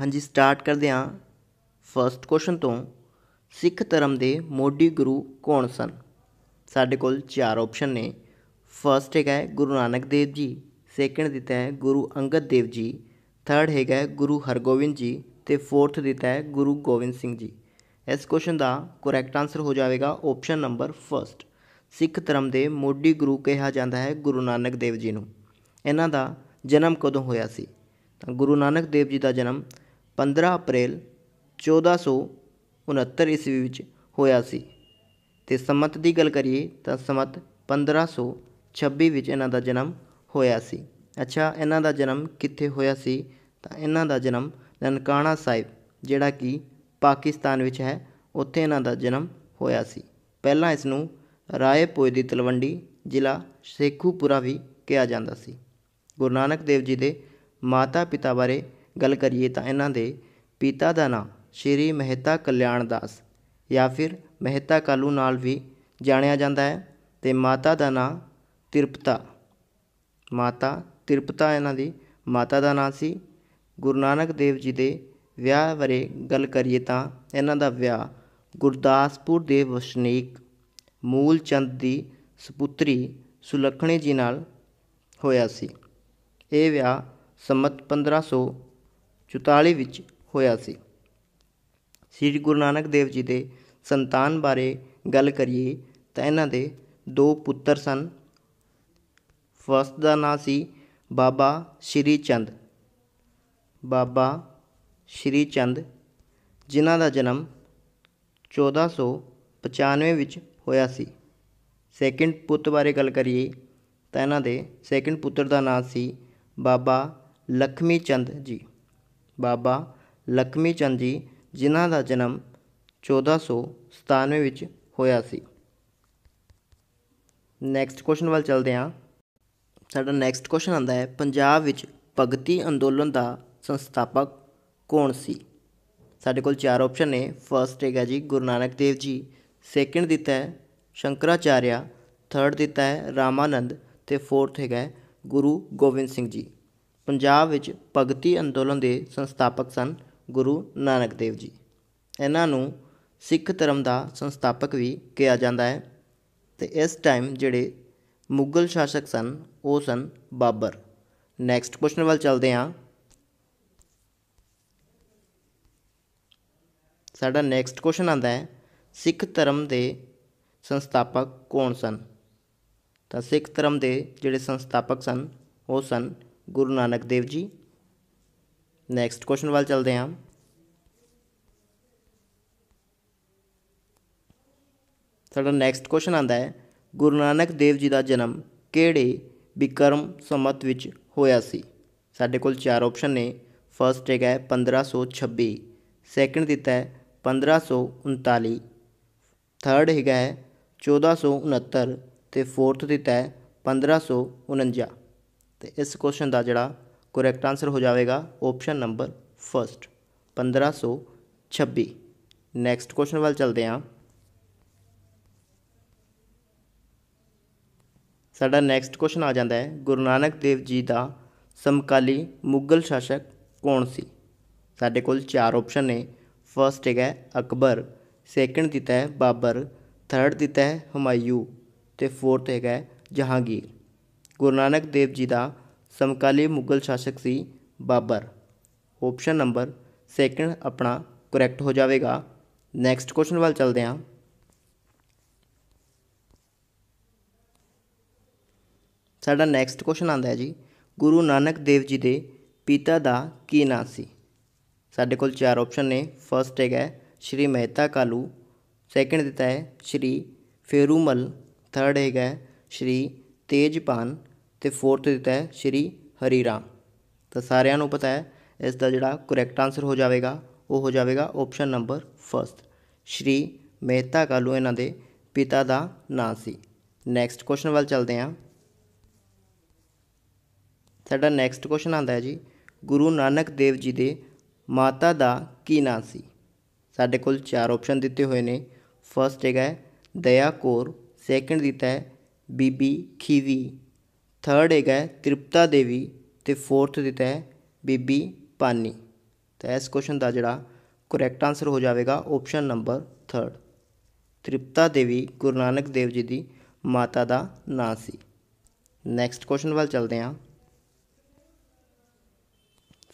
ਹਾਂਜੀ ਸਟਾਰਟ ਕਰਦੇ ਹਾਂ ਫਰਸਟ ਕੁਐਸਚਨ ਤੋਂ ਸਿੱਖ ਧਰਮ ਦੇ ਮੋਢੀ ਗੁਰੂ ਕੌਣ ਸਨ ਸਾਡੇ ਕੋਲ ਚਾਰ ਆਪਸ਼ਨ ਨੇ ਫਰਸਟ ਹੈਗਾ ਹੈ ਗੁਰੂ ਨਾਨਕ ਦੇਵ ਜੀ ਸੈਕਿੰਡ ਦਿੱਤਾ ਹੈ ਗੁਰੂ ਅੰਗਦ ਦੇਵ ਜੀ ਥਰਡ ਹੈਗਾ ਹੈ ਗੁਰੂ ਹਰਗੋਬਿੰਦ ਜੀ ਤੇ ਫੋਰਥ ਦਿੱਤਾ ਹੈ ਗੁਰੂ ਗੋਬਿੰਦ ਸਿੰਘ ਜੀ ਇਸ ਕੁਐਸਚਨ ਦਾ ਕਰੈਕਟ ਆਨਸਰ ਹੋ ਜਾਵੇਗਾ ਆਪਸ਼ਨ ਨੰਬਰ ਫਰਸਟ ਸਿੱਖ ਧਰਮ ਦੇ ਮੋਢੀ ਗੁਰੂ ਕਿਹਾ ਜਾਂਦਾ ਹੈ ਗੁਰੂ ਨਾਨਕ ਦੇਵ ਜੀ ਨੂੰ ਇਹਨਾਂ ਦਾ ਜਨਮ ਕਦੋਂ ਹੋਇਆ ਸੀ ਤਾਂ ਗੁਰੂ ਨਾਨਕ ਦੇਵ ਜੀ ਦਾ ਜਨਮ 15 ਅਪ੍ਰੈਲ 1469 ਈਸਵੀ ਵਿੱਚ ਹੋਇਆ ਸੀ ਤੇ ਸਮਤ ਦੀ ਗੱਲ ਕਰੀਏ ਤਾਂ ਸਮਤ 1526 ਵਿੱਚ ਇਹਨਾਂ ਦਾ ਜਨਮ ਹੋਇਆ ਸੀ ਅੱਛਾ ਇਹਨਾਂ ਦਾ ਜਨਮ ਕਿੱਥੇ ਹੋਇਆ ਸੀ ਤਾਂ ਇਹਨਾਂ ਦਾ ਜਨਮ ਨਨਕਾਣਾ ਸਾਹਿਬ ਜਿਹੜਾ ਕਿ ਪਾਕਿਸਤਾਨ ਵਿੱਚ ਹੈ ਉੱਥੇ ਇਹਨਾਂ ਦਾ ਜਨਮ ਹੋਇਆ ਸੀ ਪਹਿਲਾਂ ਇਸ ਨੂੰ ਰਾਏ ਪੋਏ ਦੀ ਤਲਵੰਡੀ ਜ਼ਿਲ੍ਹਾ ਸੇਖੂਪੁਰਾ ਵੀ ਕਿਹਾ ਜਾਂਦਾ ਸੀ ਗੁਰੂ ਨਾਨਕ ਦੇਵ ਜੀ ਦੇ ਮਾਤਾ ਪਿਤਾ ਬਾਰੇ ਗੱਲ ਕਰੀਏ ਤਾਂ ਇਹਨਾਂ ਦੇ ਪਿਤਾ ਦਾ ਨਾਂ ਸ਼੍ਰੀ ਮਹਿਤਾ ਕਲਿਆਣ ਦਾਸ ਜਾਂ ਫਿਰ ਮਹਿਤਾ ਕਾਲੂ ਨਾਲ ਵੀ ਜਾਣਿਆ ਜਾਂਦਾ ਹੈ ਅਤੇ ਮਾਤਾ ਦਾ ਨਾਂ ਤਿਰਪਤਾ ਮਾਤਾ ਤਿਰਪਤਾ ਇਹਨਾਂ ਦੀ ਮਾਤਾ ਦਾ ਨਾਂ ਸੀ ਗੁਰੂ ਨਾਨਕ ਦੇਵ ਜੀ ਦੇ ਵਿਆਹ ਬਾਰੇ ਗੱਲ ਕਰੀਏ ਤਾਂ ਇਹਨਾਂ ਦਾ ਵਿਆਹ ਗੁਰਦਾਸਪੁਰ ਦੇ ਵਸਨੀਕ ਮੂਲ ਚੰਦ ਦੀ ਸੁਪੁੱਤਰੀ ਸੁਲੱਖਣੀ ਜੀ ਨਾਲ ਹੋਇਆ ਸੀ ਇਹ ਵਿਆਹ ਸੰਮਤ 1500 44 ਵਿੱਚ ਹੋਇਆ ਸੀ ਸ੍ਰੀ ਗੁਰੂ ਨਾਨਕ ਦੇਵ ਜੀ ਦੇ ਸੰਤਾਨ ਬਾਰੇ ਗੱਲ ਕਰੀਏ ਤਾਂ ਇਹਨਾਂ ਦੇ ਦੋ ਪੁੱਤਰ ਸਨ ਫਸਟ ਦਾ ਨਾਂ ਸੀ ਬਾਬਾ ਸ਼੍ਰੀ ਚੰਦ ਬਾਬਾ ਸ਼੍ਰੀ ਚੰਦ ਜਿਨ੍ਹਾਂ ਦਾ ਜਨਮ 1495 ਵਿੱਚ ਹੋਇਆ ਸੀ ਸੈਕਿੰਡ ਪੁੱਤ ਬਾਰੇ ਗੱਲ ਕਰੀਏ ਤਾਂ ਇਹਨਾਂ ਦੇ ਸੈਕਿੰਡ ਪੁੱਤਰ ਦਾ ਨਾਂ ਸੀ ਬਾਬਾ ਲਖਮੀ ਚੰਦ ਜੀ ਬਾਬਾ ਲਖਮੀ ਚੰਦ ਜੀ ਜਿਨ੍ਹਾਂ ਦਾ ਜਨਮ 1497 ਵਿੱਚ ਹੋਇਆ ਸੀ ਨੈਕਸਟ ਕੁਐਸਚਨ ਵੱਲ ਚੱਲਦੇ ਹਾਂ ਸਾਡਾ ਨੈਕਸਟ ਕੁਐਸਚਨ ਆਂਦਾ ਹੈ ਪੰਜਾਬ ਵਿੱਚ ਭਗਤੀ ਅੰਦੋਲਨ ਦਾ ਸੰਸਥਾਪਕ ਕੌਣ ਸੀ ਸਾਡੇ ਕੋਲ ਚਾਰ ਆਪਸ਼ਨ ਨੇ ਫਰਸਟ ਹੈਗਾ ਜੀ ਗੁਰੂ ਨਾਨਕ ਦੇਵ ਜੀ ਸੈਕਿੰਡ ਦਿੱਤਾ ਹੈ ਸ਼ੰਕਰਾਚਾਰਿਆ ਥਰਡ ਦਿੱਤਾ ਹੈ ਰਾਮਾਨੰਦ ਤੇ ਫੋਰਥ ਹੈਗਾ ਗੁਰੂ ਗੋਬਿੰਦ ਸਿੰਘ ਜੀ ਪੰਜਾਬ ਵਿੱਚ ਭਗਤੀ ਅੰਦੋਲਨ ਦੇ ਸੰਸਥਾਪਕ ਸਨ ਗੁਰੂ ਨਾਨਕ ਦੇਵ ਜੀ ਇਹਨਾਂ ਨੂੰ ਸਿੱਖ ਧਰਮ ਦਾ ਸੰਸਥਾਪਕ ਵੀ ਕਿਹਾ ਜਾਂਦਾ ਹੈ ਤੇ ਇਸ ਟਾਈਮ ਜਿਹੜੇ ਮੁਗਲ ਸ਼ਾਸਕ ਸਨ ਉਹ ਸਨ ਬਾਬਰ ਨੈਕਸਟ ਕੁਐਸਚਨ ਵੱਲ ਚੱਲਦੇ ਹਾਂ ਸਾਡਾ ਨੈਕਸਟ ਕੁਐਸਚਨ ਆਂਦਾ ਹੈ ਸਿੱਖ ਧਰਮ ਦੇ ਸੰਸਥਾਪਕ ਕੌਣ ਸਨ ਤਾਂ ਸਿੱਖ ਧਰਮ ਦੇ ਜਿਹੜੇ ਸੰਸਥਾਪਕ ਸਨ ਉਹ ਸਨ ਗੁਰੂ ਨਾਨਕ ਦੇਵ ਜੀ ਨੈਕਸਟ ਕੁਐਸਚਨ ਵੱਲ ਚੱਲਦੇ ਹਾਂ ਸਾਡਾ ਨੈਕਸਟ ਕੁਐਸਚਨ ਆਂਦਾ ਹੈ ਗੁਰੂ ਨਾਨਕ ਦੇਵ ਜੀ ਦਾ ਜਨਮ ਕਿਹੜੇ ਬਿਕਰਮ ਸਮਤ ਵਿੱਚ ਹੋਇਆ ਸੀ ਸਾਡੇ ਕੋਲ ਚਾਰ ਆਪਸ਼ਨ ਨੇ ਫਰਸਟ ਹੈਗਾ 1526 ਸੈਕੰਡ ਦਿੱਤਾ ਹੈ 1539 ਥਰਡ ਹੈਗਾ ਹੈ 1469 ਤੇ ਫੋਰਥ ਦਿੱਤਾ ਹੈ 1549 ਤੇ ਇਸ ਕੁਐਸਚਨ ਦਾ ਜਿਹੜਾ ਕਰੈਕਟ ਆਨਸਰ ਹੋ ਜਾਵੇਗਾ option number 1st 1526 next question ਵੱਲ ਚਲਦੇ ਹਾਂ ਸਾਡਾ ਨੈਕਸਟ ਕੁਐਸਚਨ ਆ ਜਾਂਦਾ ਹੈ ਗੁਰੂ ਨਾਨਕ ਦੇਵ ਜੀ ਦਾ ਸਮਕਾਲੀ ਮੁਗਲ ਸ਼ਾਸਕ ਕੌਣ ਸੀ ਸਾਡੇ ਕੋਲ ਚਾਰ ਆਪਸ਼ਨ ਨੇ ਫਰਸਟ ਹੈਗਾ ਅਕਬਰ ਸੈਕੰਡ ਦਿੱਤਾ ਹੈ ਬਾਬਰ ਥਰਡ ਦਿੱਤਾ ਹੈ ਹਮਾਇੂ ਤੇ ਫੋਰਥ ਹੈਗਾ ਜਹਾਂਗੀਰ ਗੁਰੂ ਨਾਨਕ ਦੇਵ ਜੀ ਦਾ ਸਮਕਾਲੀ ਮੁਗਲ ਸ਼ਾਸਕ ਸੀ ਬਾਬਰ ਆਪਸ਼ਨ ਨੰਬਰ ਸੈਕਿੰਡ ਆਪਣਾ ਕਰੈਕਟ ਹੋ ਜਾਵੇਗਾ ਨੈਕਸਟ ਕੁਐਸਚਨ ਵੱਲ ਚੱਲਦੇ ਹਾਂ ਸਾਡਾ ਨੈਕਸਟ ਕੁਐਸਚਨ ਆਂਦਾ ਹੈ ਜੀ ਗੁਰੂ ਨਾਨਕ ਦੇਵ ਜੀ ਦੇ ਪਿਤਾ ਦਾ ਕੀ ਨਾਂ ਸੀ ਸਾਡੇ ਕੋਲ ਚਾਰ ਆਪਸ਼ਨ ਨੇ ਫਰਸਟ ਹੈਗਾ ਸ਼੍ਰੀ ਮਹਿਤਾ ਕਾਲੂ ਸੈਕੰਡ ਦਿੱਤਾ ਹੈ ਸ਼੍ਰੀ ਫੇਰੂਮਲ ਥਰਡ ਹੈਗਾ ਸ਼੍ਰੀ ਤੇਜਪਾਨ ਤੇ ਫੋਰਥ ਦਿੱਤਾ ਹੈ ਸ਼੍ਰੀ ਹਰੀ ਰਾਮ ਤਾਂ ਸਾਰਿਆਂ ਨੂੰ ਪਤਾ ਹੈ ਇਸ ਦਾ ਜਿਹੜਾ ਕਰੈਕਟ ਆਨਸਰ ਹੋ ਜਾਵੇਗਾ ਉਹ ਹੋ ਜਾਵੇਗਾ ਆਪਸ਼ਨ ਨੰਬਰ 1 ਸ਼੍ਰੀ ਮਹਿਤਾ ਕਾਲੂ ਇਹਨਾਂ ਦੇ ਪਿਤਾ ਦਾ ਨਾਂ ਸੀ ਨੈਕਸਟ ਕੁਐਸਚਨ ਵੱਲ ਚੱਲਦੇ ਹਾਂ ਸਾਡਾ ਨੈਕਸਟ ਕੁਐਸਚਨ ਆਂਦਾ ਹੈ ਜੀ ਗੁਰੂ ਨਾਨਕ ਦੇਵ ਜੀ ਦੇ ਮਾਤਾ ਦਾ ਕੀ ਨਾਂ ਸੀ ਸਾਡੇ ਕੋਲ ਚਾਰ ਆਪਸ਼ਨ ਦਿੱਤੇ ਹੋਏ ਨੇ ਫਰਸਟ ਹੈਗਾ ਦਇਆ ਕੋਰ ਸੈਕੰਡ ਦਿੱਤਾ ਹੈ ਬੀਬੀ ਖੀਵੀ ਥਰਡ ਹੈਗਾ ਤ੍ਰਿਪਤਾ ਦੇਵੀ ਤੇ ਫੋਰਥ ਦਿੱਤਾ ਹੈ ਬੀਬੀ ਪਾਨੀ ਤਾਂ ਇਸ ਕੁਐਸਚਨ ਦਾ ਜਿਹੜਾ ਕਰੈਕਟ ਆਨਸਰ ਹੋ ਜਾਵੇਗਾ ਆਪਸ਼ਨ ਨੰਬਰ 3 ਤ੍ਰਿਪਤਾ ਦੇਵੀ ਗੁਰੂ ਨਾਨਕ ਦੇਵ ਜੀ ਦੀ ਮਾਤਾ ਦਾ ਨਾਂ ਸੀ ਨੈਕਸਟ ਕੁਐਸਚਨ ਵੱਲ ਚਲਦੇ ਹਾਂ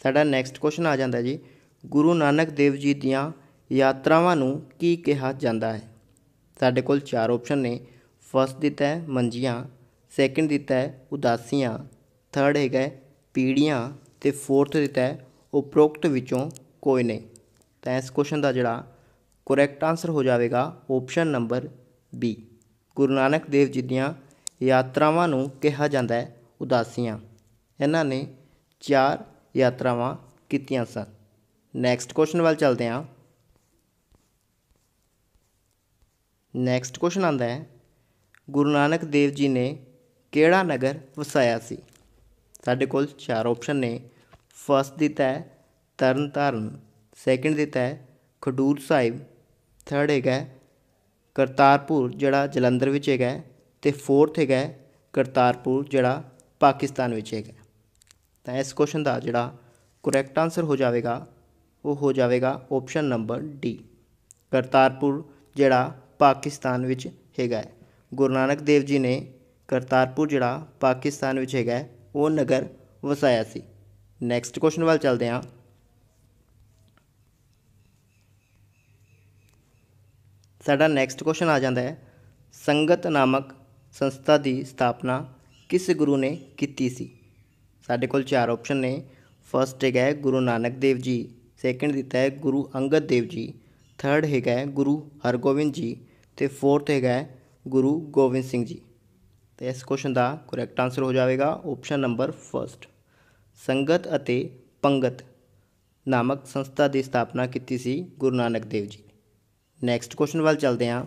ਸਾਡਾ ਨੈਕਸਟ ਕੁਐਸਚਨ ਆ ਜਾਂਦਾ ਜੀ ਗੁਰੂ ਨਾਨਕ ਦੇਵ ਜੀ ਦੀਆਂ ਯਾਤਰਾਵਾਂ ਨੂੰ ਕੀ ਕਿਹਾ ਜਾਂਦਾ ਹੈ ਸਾਡੇ ਕੋਲ ਚਾਰ ਆਪਸ਼ਨ ਨੇ ਫਸਟ ਦਿੱਤਾ ਹੈ ਮੰਜੀਆਂ ਸੈਕਿੰਡ ਦਿੱਤਾ ਹੈ ਉਦਾਸੀਆਂ ਥਰਡ ਹੈਗਾ ਹੈ ਪੀੜੀਆਂ ਤੇ ਫੋਰਥ ਦਿੱਤਾ ਹੈ ਉਪਰੋਕਤ ਵਿੱਚੋਂ ਕੋਈ ਨਹੀਂ ਤਾਂ ਇਸ ਕੁਐਸਚਨ ਦਾ ਜਿਹੜਾ ਕਰੈਕਟ ਆਨਸਰ ਹੋ ਜਾਵੇਗਾ option number B Guru Nanak Dev ji ਦੀਆਂ ਯਾਤਰਾਵਾਂ ਨੂੰ ਕਿਹਾ ਜਾਂਦਾ ਹੈ ਉਦਾਸੀਆਂ ਇਹਨਾਂ ਨੇ ਚਾਰ ਯਾਤਰਾਵਾਂ ਕੀਤੀਆਂ ਸਨ ਨੈਕਸਟ ਕੁਐਸਚਨ ਵੱਲ ਚਲਦੇ ਹਾਂ ਨੈਕਸਟ ਕੁਐਸਚਨ ਆਂਦਾ ਹੈ ਗੁਰੂ ਨਾਨਕ ਦੇਵ ਜੀ ਨੇ ਕਿਹੜਾ ਨਗਰ ਵਸਾਇਆ ਸੀ ਸਾਡੇ ਕੋਲ ਚਾਰ ਆਪਸ਼ਨ ਨੇ ਫਸਟ ਦਿੱਤਾ ਹੈ ਤਰਨ ਸੈਕਿੰਡ ਦਿੱਤਾ ਹੈ ਖਡੂਰ ਸਾਹਿਬ ਥਰਡ ਹੈਗਾ ਕਰਤਾਰਪੁਰ ਜਿਹੜਾ ਜਲੰਧਰ ਵਿੱਚ ਹੈਗਾ ਤੇ ਫੋਰਥ ਹੈਗਾ ਕਰਤਾਰਪੁਰ ਜਿਹੜਾ ਪਾਕਿਸਤਾਨ ਵਿੱਚ ਹੈਗਾ ਤਾਂ ਇਸ ਕੁਐਸਚਨ ਦਾ ਜਿਹੜਾ ਕਰੈਕਟ ਆਨਸਰ ਹੋ ਜਾਵੇਗਾ ਉਹ ਹੋ ਜਾਵੇਗਾ ਆਪਸ਼ਨ ਨੰਬਰ ਡੀ ਕਰਤਾਰਪੁਰ ਜਿਹੜਾ ਪਾਕਿਸਤਾਨ ਵਿੱਚ ਹੈਗਾ ਗੁਰੂ ਨਾਨਕ ਦੇਵ ਜੀ ਨੇ ਕਰਤਾਰਪੁਰ ਜਿਹੜਾ ਪਾਕਿਸਤਾਨ ਵਿੱਚ ਹੈਗਾ ਉਹ ਨਗਰ ਵਸਾਇਆ ਸੀ ਨੈਕਸਟ ਕੁਐਸਚਨ ਵੱਲ ਚੱਲਦੇ ਹਾਂ ਸਾਡਾ ਨੈਕਸਟ ਕੁਐਸਚਨ ਆ ਜਾਂਦਾ ਹੈ ਸੰਗਤ ਨਾਮਕ ਸੰਸਥਾ ਦੀ ਸਥਾਪਨਾ ਕਿਸ ਗੁਰੂ ਨੇ ਕੀਤੀ ਸੀ ਸਾਡੇ ਕੋਲ ਚਾਰ ਆਪਸ਼ਨ ਨੇ ਫਰਸਟ ਹੈਗਾ ਹੈ ਗੁਰੂ ਨਾਨਕ ਦੇਵ ਜੀ ਸੈਕੰਡ ਦਿੱਤਾ ਹੈ ਗੁਰੂ ਅੰਗਦ ਦੇਵ ਜੀ ਥਰਡ ਹੈਗਾ ਹੈ ਗੁਰੂ ਹਰਗੋਬਿੰਦ ਜੀ ਤੇ ਫੋਰਥ ਹੈਗਾ ਹੈ ਗੁਰੂ ਗੋਬਿੰਦ ਸਿੰਘ ਜੀ ਤੇ ਇਸ ਕੁਐਸਚਨ ਦਾ ਕਰੈਕਟ ਆਨਸਰ ਹੋ ਜਾਵੇਗਾ ਆਪਸ਼ਨ ਨੰਬਰ 1 ਸੰਗਤ ਅਤੇ ਪੰਗਤ ਨਾਮਕ ਸੰਸਥਾ ਦੀ ਸਥਾਪਨਾ ਕੀਤੀ ਸੀ ਗੁਰੂ ਨਾਨਕ ਦੇਵ ਜੀ ਨੈਕਸਟ ਕੁਐਸਚਨ ਵੱਲ ਚੱਲਦੇ ਹਾਂ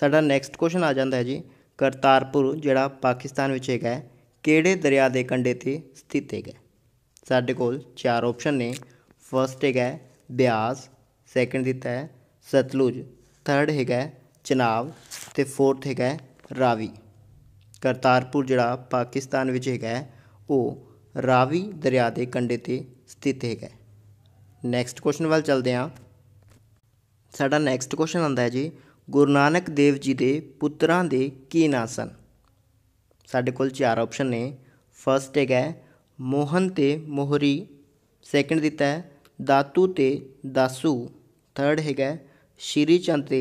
ਸਾਡਾ ਨੈਕਸਟ ਕੁਐਸਚਨ ਆ ਜਾਂਦਾ ਹੈ ਜੀ ਕਰਤਾਰਪੁਰ ਜਿਹੜਾ ਪਾਕਿਸਤਾਨ ਵਿੱਚ ਹੈਗਾ ਕਿਹੜੇ ਦਰਿਆ ਦੇ ਕੰਢੇ ਤੇ ਸਥਿਤ ਹੈਗਾ ਸਾਡੇ ਕੋਲ ਚਾਰ ਆਪਸ਼ਨ ਨੇ ਫਰਸਟ ਹੈਗਾ ਬਿਆਸ ਸੈਕੰਡ ਦਿੱਤਾ ਹੈ ਸਤਲੁਜ ਥਰਡ ਹੈਗਾ ਚਨਾਬ ਤੇ ਫੋਰਥ ਹੈਗਾ ਰਾਵੀ ਕਰਤਾਰਪੁਰ ਜਿਹੜਾ ਪਾਕਿਸਤਾਨ ਵਿੱਚ ਹੈਗਾ ਉਹ ਰਾਵੀ ਦਰਿਆ ਦੇ ਕੰਢੇ 'ਤੇ ਸਥਿਤ ਹੈਗਾ ਨੈਕਸਟ ਕੁਐਸਚਨ ਵੱਲ ਚਲਦੇ ਹਾਂ ਸਾਡਾ ਨੈਕਸਟ ਕੁਐਸਚਨ ਆਉਂਦਾ ਹੈ ਜੀ ਗੁਰੂ ਨਾਨਕ ਦੇਵ ਜੀ ਦੇ ਪੁੱਤਰਾਂ ਦੇ ਕੀ ਨਾਂ ਸਨ ਸਾਡੇ ਕੋਲ ਚਾਰ ਆਪਸ਼ਨ ਨੇ ਫਰਸਟ ਹੈਗਾ ਮੋਹਨ ਤੇ ਮੋਹਰੀ ਸੈਕੰਡ ਦਿੱਤਾ ਹੈ ਦਾਤੂ ਤੇ ਦਾਸੂ ਥਰਡ ਹੈਗਾ ਸ਼੍ਰੀ ਚੰਦ ਤੇ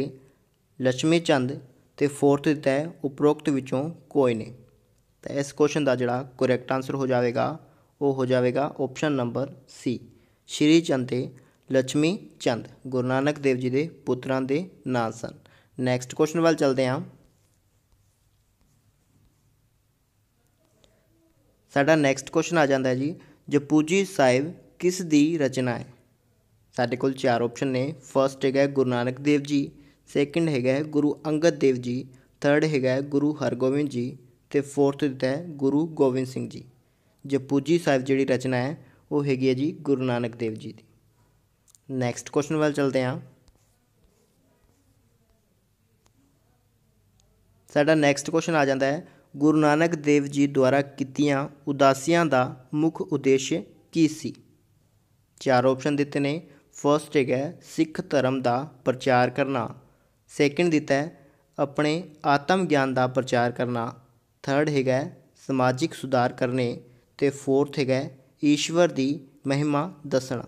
ਲక్ష్ਮੀ ਚੰਦ ਤੇ ਫੋਰਥ ਦਿੱਤਾ ਹੈ ਉਪਰੋਕਤ ਵਿੱਚੋਂ ਕੋਈ ਨਹੀਂ ਤਾਂ ਇਸ ਕੁਐਸਚਨ ਦਾ ਜਿਹੜਾ ਕਰੈਕਟ ਆਨਸਰ ਹੋ ਜਾਵੇਗਾ ਉਹ ਹੋ ਜਾਵੇਗਾ ਆਪਸ਼ਨ ਨੰਬਰ ਸੀ ਸ਼੍ਰੀ ਚੰਦ ਤੇ ਲక్ష్ਮੀ ਚੰਦ ਗੁਰੂ ਨਾਨਕ ਦੇਵ ਜੀ ਦੇ ਪੁੱਤਰਾਂ ਦੇ ਨਾਂ ਸਨ ਨੈਕਸਟ ਕੁਐਸਚਨ ਵੱਲ ਚਲਦੇ ਹਾਂ ਸਾਡਾ ਨੈਕਸਟ ਕੁਐਸਚਨ ਆ ਜਾਂਦਾ ਹੈ ਜੀ ਜਪੂਜੀ ਸਾਹਿਬ ਕਿਸ ਦੀ ਰਚਨਾ ਹੈ ਸਾਡੇ ਕੋਲ ਚਾਰ ਆਪਸ਼ਨ ਨੇ ਫਰਸਟ ਹੈਗਾ ਗੁਰੂ ਨਾਨਕ ਦੇਵ ਜੀ ਸੈਕਿੰਡ ਹੈਗਾ ਗੁਰੂ ਅੰਗਦ ਦੇਵ ਜੀ ਥਰਡ ਹੈਗਾ ਗੁਰੂ ਹਰਗੋਬਿੰਦ ਜੀ ਤੇ ਫੋਰਥ ਦਿੱਤਾ ਹੈ ਗੁਰੂ ਗੋਬਿੰਦ ਸਿੰਘ ਜੀ ਜਪੂਜੀ ਸਾਹਿਬ ਜਿਹੜੀ ਰਚਨਾ ਹੈ ਉਹ ਹੈਗੀ ਹੈ ਜੀ ਗੁਰੂ ਨਾਨਕ ਦੇਵ ਜੀ ਦੀ ਨੈਕਸਟ ਕੁਐਸਚਨ ਵੱਲ ਚਲਦੇ ਹਾਂ ਸਾਡਾ ਨੈਕਸਟ ਕੁਐਸਚਨ ਆ ਜਾਂਦਾ ਹੈ ਗੁਰੂ ਨਾਨਕ ਦੇਵ ਜੀ ਦੁਆਰਾ ਕੀਤੀਆਂ ਉਦਾਸੀਆਂ ਦਾ ਮੁੱਖ ਉਦੇਸ਼ ਕੀ ਸੀ ਚਾਰ ਆਪਸ਼ਨ ਦਿੱਤੇ ਨੇ ਫਸਟ ਹੈਗਾ ਸਿੱਖ ਧਰਮ ਦਾ ਪ੍ਰਚਾਰ ਕਰਨਾ ਸੈਕਿੰਡ ਦਿੱਤਾ ਹੈ ਆਪਣੇ ਆਤਮ ਗਿਆਨ ਦਾ ਪ੍ਰਚਾਰ ਕਰਨਾ ਥਰਡ ਹੈਗਾ ਸਮਾਜਿਕ ਸੁਧਾਰ ਕਰਨੇ ਤੇ ਫੋਰਥ ਹੈਗਾ ਈਸ਼ਵਰ ਦੀ ਮਹਿਮਾ ਦੱਸਣਾ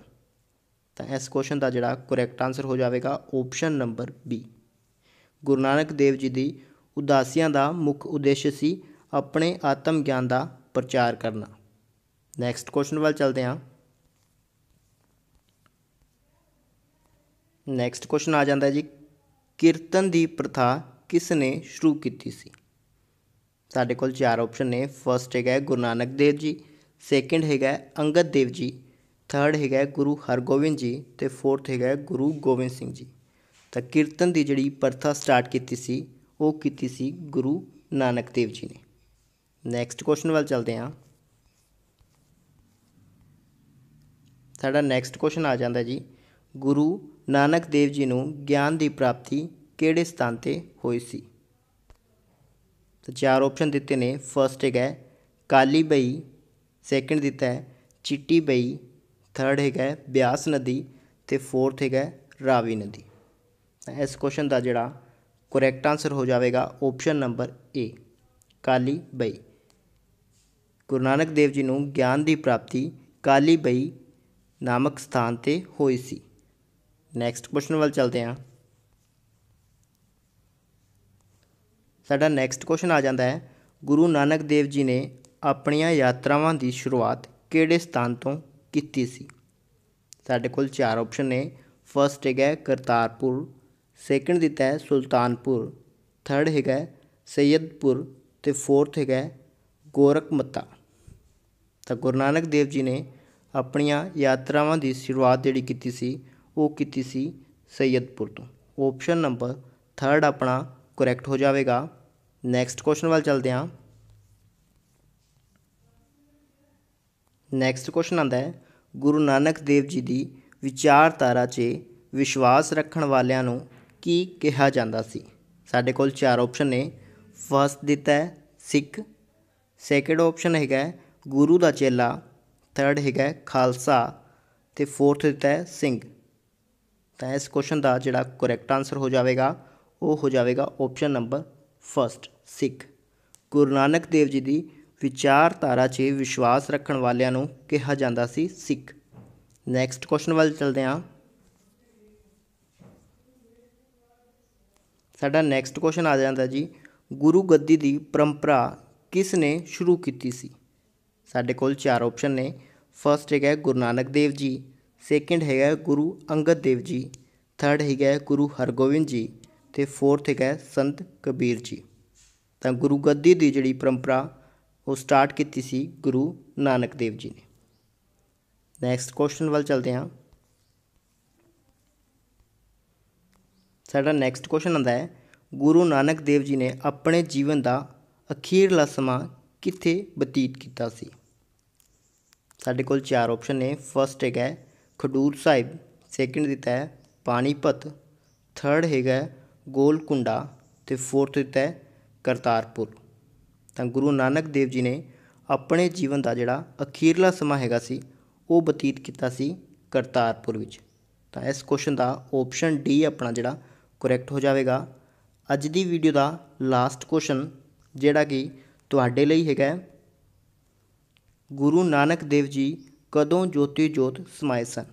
ਤਾਂ ਇਸ ਕੁਐਸਚਨ ਦਾ ਜਿਹੜਾ ਕਰੈਕਟ ਆਨਸਰ ਹੋ ਜਾਵੇਗਾ option number B Guru Nanak Dev ji ਦੀ ਉਦਾਸੀਆਂ ਦਾ ਮੁੱਖ ਉਦੇਸ਼ ਸੀ ਆਪਣੇ ਆਤਮ ਗਿਆਨ ਦਾ ਪ੍ਰਚਾਰ ਕਰਨਾ ਨੈਕਸਟ ਕੁਐਸਚਨ ਵੱਲ ਚਲਦੇ ਹਾਂ ਨੈਕਸਟ ਕੁਐਸਚਨ ਆ ਜਾਂਦਾ ਜੀ ਕੀਰਤਨ ਦੀ ਪ੍ਰਥਾ ਕਿਸ ਨੇ ਸ਼ੁਰੂ ਕੀਤੀ ਸੀ ਸਾਡੇ ਕੋਲ ਚਾਰ ਆਪਸ਼ਨ ਨੇ ਫਰਸਟ ਹੈਗਾ ਗੁਰੂ ਨਾਨਕ ਦੇਵ ਜੀ ਸੈਕੰਡ ਹੈਗਾ ਅੰਗਦ ਦੇਵ ਜੀ ਥਰਡ ਹੈਗਾ ਗੁਰੂ ਹਰਗੋਬਿੰਦ ਜੀ ਤੇ ਫੋਰਥ ਹੈਗਾ ਗੁਰੂ ਗੋਬਿੰਦ ਸਿੰਘ ਜੀ ਤਾਂ ਕੀਰਤਨ ਦੀ ਜਿਹੜੀ ਪ੍ਰਥਾ ਸਟਾਰਟ ਕੀਤੀ ਸੀ ਉਹ ਕੀਤੀ ਸੀ ਗੁਰੂ ਨਾਨਕ ਦੇਵ ਜੀ ਨੇ ਨੈਕਸਟ ਕੁਐਸਚਨ ਵੱਲ ਚਲਦੇ ਹਾਂ ਸਾਡਾ ਨੈਕਸਟ ਕੁਐਸਚਨ ਆ ਜਾਂਦਾ ਜੀ ਗੁਰੂ ਨਾਨਕ ਦੇਵ ਜੀ ਨੂੰ ਗਿਆਨ ਦੀ ਪ੍ਰਾਪਤੀ ਕਿਹੜੇ ਸਥਾਨ ਤੇ ਹੋਈ ਸੀ ਤਾਂ ਚਾਰ ਆਪਸ਼ਨ ਦਿੱਤੇ ਨੇ ਫਰਸਟ ਹੈਗਾ ਕਾਲੀ ਬਈ ਸੈਕੰਡ ਦਿੱਤਾ ਹੈ ਚਿੱਟੀ ਬਈ ਥਰਡ ਹੈਗਾ ਬਿਆਸ ਨਦੀ ਤੇ ਫੋਰਥ ਹੈਗਾ ਰਾਵੀ ਨਦੀ ਤਾਂ ਇਸ ਕੁਐਸਚਨ ਦਾ ਜਿਹੜਾ ਕਰੈਕਟ ਆਨਸਰ ਹੋ ਜਾਵੇਗਾ ਆਪਸ਼ਨ ਨੰਬਰ ਏ ਕਾਲੀ ਬਈ ਗੁਰੂ ਨਾਨਕ ਦੇਵ ਜੀ ਨੂੰ ਗਿਆਨ ਦੀ ਪ੍ਰਾਪਤੀ ਕਾਲੀ ਬਈ ਨਾਮਕ ਸਥਾਨ ਤੇ ਹੋਈ ਸੀ ਨੈਕਸਟ ਕੁਐਸਚਨ ਵੱਲ ਚਲਦੇ ਹਾਂ ਸਾਡਾ ਨੈਕਸਟ ਕੁਐਸਚਨ ਆ ਜਾਂਦਾ ਹੈ ਗੁਰੂ ਨਾਨਕ ਦੇਵ ਜੀ ਨੇ ਆਪਣੀਆਂ ਯਾਤਰਾਵਾਂ ਦੀ ਸ਼ੁਰੂਆਤ ਕਿਹੜੇ ਸਥਾਨ ਤੋਂ ਕੀਤੀ ਸੀ ਸਾਡੇ ਕੋਲ ਚਾਰ ਆਪਸ਼ਨ ਨੇ ਫਰਸਟ ਹੈਗਾ ਕਰਤਾਰਪੁਰ ਸੈਕੰਡ ਦਿੱਤਾ ਹੈ ਸੁਲਤਾਨਪੁਰ ਥਰਡ ਹੈਗਾ ਸੈਯਦਪੁਰ ਤੇ ਫੋਰਥ ਹੈਗਾ ਗੋਰਖਮਤਾ ਤਾਂ ਗੁਰੂ ਨਾਨਕ ਦੇਵ ਜੀ ਨੇ ਆਪਣੀਆਂ ਯਾਤਰਾਵਾਂ ਦੀ ਸ਼ੁਰੂਆਤ ਜਿਹੜੀ ਕੀਤੀ ਸੀ ਉਹ ਕੀਤੀ ਸੀ ਸੈਯਦਪੁਰ ਤੋਂ ਆਪਸ਼ਨ ਨੰਬਰ 3 ਆਪਣਾ ਕਰੈਕਟ ਹੋ ਜਾਵੇਗਾ ਨੈਕਸਟ ਕੁਐਸਚਨ ਵੱਲ ਚੱਲਦੇ ਹਾਂ ਨੈਕਸਟ ਕੁਐਸਚਨ ਆਂਦਾ ਹੈ ਗੁਰੂ ਨਾਨਕ ਦੇਵ ਜੀ ਦੀ ਵਿਚਾਰਧਾਰਾ 'ਚ ਵਿਸ਼ਵਾਸ ਰੱਖਣ ਵਾਲਿਆਂ ਨੂੰ ਕੀ ਕਿਹਾ ਜਾਂਦਾ ਸੀ ਸਾਡੇ ਕੋਲ ਚਾਰ ਆਪਸ਼ਨ ਨੇ ਫਸਟ ਦਿੱਤਾ ਹੈ ਸਿੱਖ ਸੈਕਿੰਡ ਆਪਸ਼ਨ ਹੈਗਾ ਗੁਰੂ ਦਾ ਚੇਲਾ ਥਰਡ ਹੈਗਾ ਖਾਲਸਾ ਤੇ ਫੋਰਥ ਦਿੱਤਾ ਹੈ ਸਿੰਘ ਤਾਂ ਇਸ ਕੁਐਸਚਨ ਦਾ ਜਿਹੜਾ ਕਰੈਕਟ ਆਨਸਰ ਹੋ ਜਾਵੇਗਾ ਉਹ ਹੋ ਜਾਵੇਗਾ ਆਪਸ਼ਨ ਨੰਬਰ 1 ਸਿੱਖ ਗੁਰੂ ਨਾਨਕ ਦੇਵ ਜੀ ਦੀ ਵਿਚਾਰਧਾਰਾ 'ਚ ਵਿਸ਼ਵਾਸ ਰੱਖਣ ਵਾਲਿਆਂ ਨੂੰ ਕਿਹਾ ਜਾਂਦਾ ਸੀ ਸਿੱਖ ਨੈਕਸਟ ਕੁਐਸਚਨ ਵੱਲ ਚਲਦੇ ਹਾਂ ਸਾਡਾ ਨੈਕਸਟ ਕੁਐਸਚਨ ਆ ਜਾਂਦਾ ਜੀ ਗੁਰੂ ਗੱਦੀ ਦੀ ਪਰੰਪਰਾ ਕਿਸ ਨੇ ਸ਼ੁਰੂ ਕੀਤੀ ਸੀ ਸਾਡੇ ਕੋਲ ਚਾਰ ਆਪਸ਼ਨ ਨੇ ਫਸਟ ਹੈਗਾ ਗੁਰੂ ਨਾਨਕ ਦੇਵ ਜੀ ਸੈਕਿੰਡ ਹੈਗਾ ਗੁਰੂ ਅੰਗਦ ਦੇਵ ਜੀ ਥਰਡ ਹੈਗਾ ਗੁਰੂ ਹਰਗੋਬਿੰਦ ਜੀ ਤੇ ਫੋਰਥ ਹੈਗਾ ਸੰਤ ਕਬੀਰ ਜੀ ਤਾਂ ਗੁਰੂ ਗੱਦੀ ਦੀ ਜਿਹੜੀ ਪਰੰਪਰਾ ਉਹ ਸਟਾਰਟ ਕੀਤੀ ਸੀ ਗੁਰੂ ਨਾਨਕ ਦੇਵ ਜੀ ਨੇ ਨੈਕਸਟ ਕੁਐਸਚਨ ਵੱਲ ਚਲਦੇ ਹਾਂ ਸਾਡਾ ਨੈਕਸਟ ਕੁਐਸਚਨ ਆਂਦਾ ਹੈ ਗੁਰੂ ਨਾਨਕ ਦੇਵ ਜੀ ਨੇ ਆਪਣੇ ਜੀਵਨ ਦਾ ਅਖੀਰਲਾ ਸਮਾਂ ਕਿੱਥੇ ਬਤੀਤ ਕੀਤਾ ਸੀ ਸਾਡੇ ਕੋਲ ਚਾਰ ਆਪਸ਼ਨ ਨੇ ਫਰਸਟ ਹੈਗਾ ਖਡੂਰ ਸਾਹਿਬ ਸੈਕਿੰਡ ਦਿੱਤਾ ਹੈ ਪਾਣੀਪਤ ਥਰਡ ਹੈਗਾ ਗੋਲਕੁੰਡਾ ਤੇ ਫੋਰਥ ਦਿੱਤਾ ਹੈ ਕਰਤਾਰਪੁਰ ਤਾਂ ਗੁਰੂ ਨਾਨਕ ਦੇਵ ਜੀ ਨੇ ਆਪਣੇ ਜੀਵਨ ਦਾ ਜਿਹੜਾ ਅਖੀਰਲਾ ਸਮਾਂ ਹੈਗਾ ਸੀ ਉਹ ਬਤੀਤ ਕੀਤਾ ਸੀ ਕਰਤਾਰਪੁਰ ਵਿੱਚ ਤਾਂ ਇਸ ਕੁਐਸਚਨ ਦਾ ਆਪਸ਼ਨ ਡੀ ਆਪਣਾ ਜਿਹੜਾ ਕਰੈਕਟ ਹੋ ਜਾਵੇਗਾ ਅੱਜ ਦੀ ਵੀਡੀਓ ਦਾ ਲਾਸਟ ਕੁਐਸਚਨ ਜਿਹੜਾ ਕਿ ਤੁਹਾਡੇ ਲਈ ਹੈਗਾ ਗੁਰੂ ਨਾਨਕ ਦੇਵ ਜੀ ਕਦੋਂ ਜੋਤੀ ਜੋਤ ਸਮਾਏ ਸਨ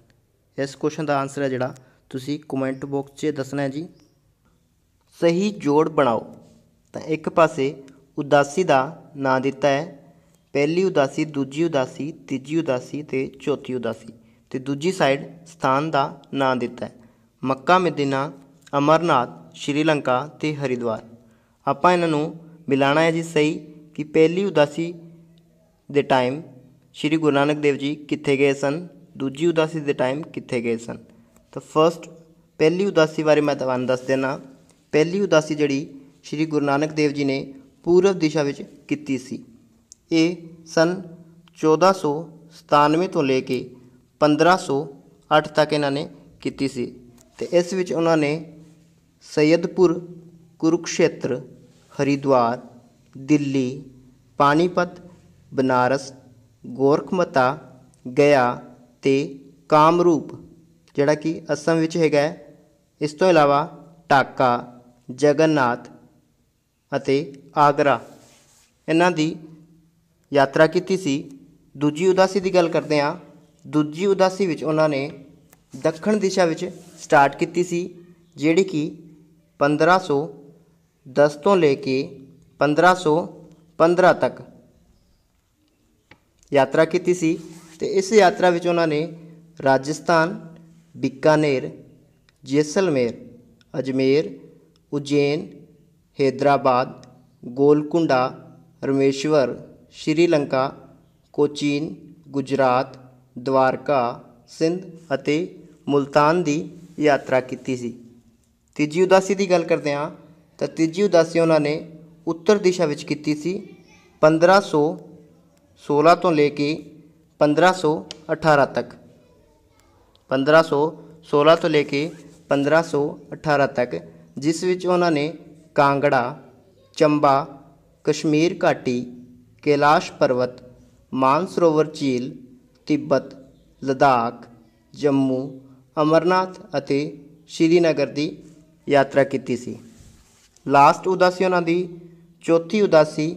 ਇਸ ਕੁਐਸਚਨ ਦਾ ਆਨਸਰ ਹੈ ਜਿਹੜਾ ਤੁਸੀਂ ਕਮੈਂਟ ਬਾਕਸ 'ਚ ਦੱਸਣਾ ਹੈ ਜੀ ਸਹੀ ਜੋੜ ਬਣਾਓ ਤਾਂ ਇੱਕ ਪਾਸੇ ਉਦਾਸੀ ਦਾ ਨਾਂ ਦਿੱਤਾ ਹੈ ਪਹਿਲੀ ਉਦਾਸੀ ਦੂਜੀ ਉਦਾਸੀ ਤੀਜੀ ਉਦਾਸੀ ਤੇ ਚੌਥੀ ਉਦਾਸੀ ਤੇ ਦੂਜੀ ਸਾਈਡ ਸਥਾਨ ਦਾ ਨਾਂ ਦਿੱਤਾ ਹੈ ਮੱਕਾ ਮਦੀਨਾ ਅਮਰਨਾਥ ਸ਼੍ਰੀਲੰਕਾ ਤੇ ਹਰਿਦਵਾਰ ਆਪਾਂ ਇਹਨਾਂ ਨੂੰ ਮਿਲਾਣਾ ਹੈ ਜੀ ਸਹੀ ਕਿ ਪਹਿਲੀ ਉਦਾਸੀ ਦੇ ਟਾਈਮ ਸ਼੍ਰੀ ਗੁਰੂ ਨਾਨਕ ਦੇਵ ਜੀ ਕਿੱਥੇ ਗਏ ਸਨ ਦੂਜੀ ਉਦਾਸੀ ਦੇ ਟਾਈਮ ਕਿੱਥੇ ਗਏ ਸਨ ਤਾਂ ਫਰਸਟ ਪਹਿਲੀ ਉਦਾਸੀ ਬਾਰੇ ਮੈਂ ਤੁਹਾਨੂੰ ਦੱਸ ਦੇਣਾ ਪਹਿਲੀ ਉਦਾਸੀ ਜਿਹੜੀ ਸ਼੍ਰੀ ਗੁਰੂ ਨਾਨਕ ਦੇਵ ਜੀ ਨੇ ਪੂਰਬ ਦਿਸ਼ਾ ਵਿੱਚ ਕੀਤੀ ਸੀ ਇਹ ਸਨ 1497 ਤੋਂ ਲੈ ਕੇ 1508 ਤੱਕ ਇਹਨਾਂ ਨੇ ਕੀਤੀ ਸੀ ਤੇ ਇਸ ਵਿੱਚ ਉਹਨਾਂ ਨੇ ਸੈਦਪੁਰ ਕੁਰੂਖੇਤਰ ਹਰਿਦੁਆਰ ਦਿੱਲੀ ਪਾਣੀਪਤ ਬਨਾਰਸ ਗੋਰਖਮਤਾ ਗਿਆ ਤੇ ਕਾਮਰੂਪ ਜਿਹੜਾ ਕਿ ਅਸਮ ਵਿੱਚ ਹੈਗਾ ਹੈ ਇਸ ਤੋਂ ਇਲਾਵਾ ਟਾਕਾ ਜਗਨਨਾਥ ਅਤੇ ਆਗਰਾ ਇਹਨਾਂ ਦੀ ਯਾਤਰਾ ਕੀਤੀ ਸੀ ਦੂਜੀ ਉਦਾਸੀ ਦੀ ਗੱਲ ਕਰਦੇ ਹਾਂ ਦੂਜੀ ਉਦਾਸੀ ਵਿੱਚ ਉਹਨਾਂ ਨੇ ਦੱਖਣ ਦਿਸ਼ਾ ਵਿੱਚ ਸਟਾਰਟ ਕੀਤੀ ਸੀ ਜਿਹੜੀ ਕਿ 1510 ਤੋਂ ਲੈ ਕੇ 1515 ਤੱਕ ਯਾਤਰਾ ਕੀਤੀ ਸੀ ਤੇ ਇਸ ਯਾਤਰਾ ਵਿੱਚ ਉਹਨਾਂ ਨੇ ਰਾਜਸਥਾਨ ਬਿਕਾਨੇਰ ਜੈਸਲਮੇਰ ਅਜਮੇਰ ਉਜੈਨ ਹੈਦਰਾਬਾਦ ਗੋਲਕੁੰਡਾ ਰਮੇਸ਼ਵਰ ਸ਼੍ਰੀਲੰਕਾ ਕੋਚੀਨ ਗੁਜਰਾਤ ਦਵਾਰਕਾ ਸਿੰਧ ਅਤੇ ਮੁਲਤਾਨ ਦੀ ਯਾਤਰਾ ਕੀਤੀ ਸੀ ਤੀਜੀ ਉਦਾਸੀ ਦੀ ਗੱਲ ਕਰਦੇ ਹਾਂ ਤਾਂ ਤੀਜੀ ਉਦਾਸੀ ਉਹਨਾਂ ਨੇ ਉੱਤਰ ਦਿਸ਼ਾ ਵਿੱਚ ਕੀਤੀ ਸੀ 1500 16 ਤੋਂ ਲੈ ਕੇ 1518 ਤੱਕ 1516 ਤੋਂ ਲੈ ਕੇ 1518 ਤੱਕ ਜਿਸ ਵਿੱਚ ਉਹਨਾਂ ਨੇ ਕਾਂਗੜਾ ਚੰਬਾ ਕਸ਼ਮੀਰ ਘਾਟੀ ਕੈਲਾਸ਼ ਪਰਬਤ ਮਾਨਸਰੋਵਰ ਝੀਲ ਤਿੱਬਤ ਲਦਾਖ ਜੰਮੂ ਅਮਰਨਾਥ ਅਤੇ ਸ਼੍ਰੀਨਗਰ ਦੀ ਯਾਤਰਾ ਕੀਤੀ ਸੀ ਲਾਸਟ ਉਦਾਸੀ ਉਹਨਾਂ ਦੀ ਚੌਥੀ ਉਦਾਸੀ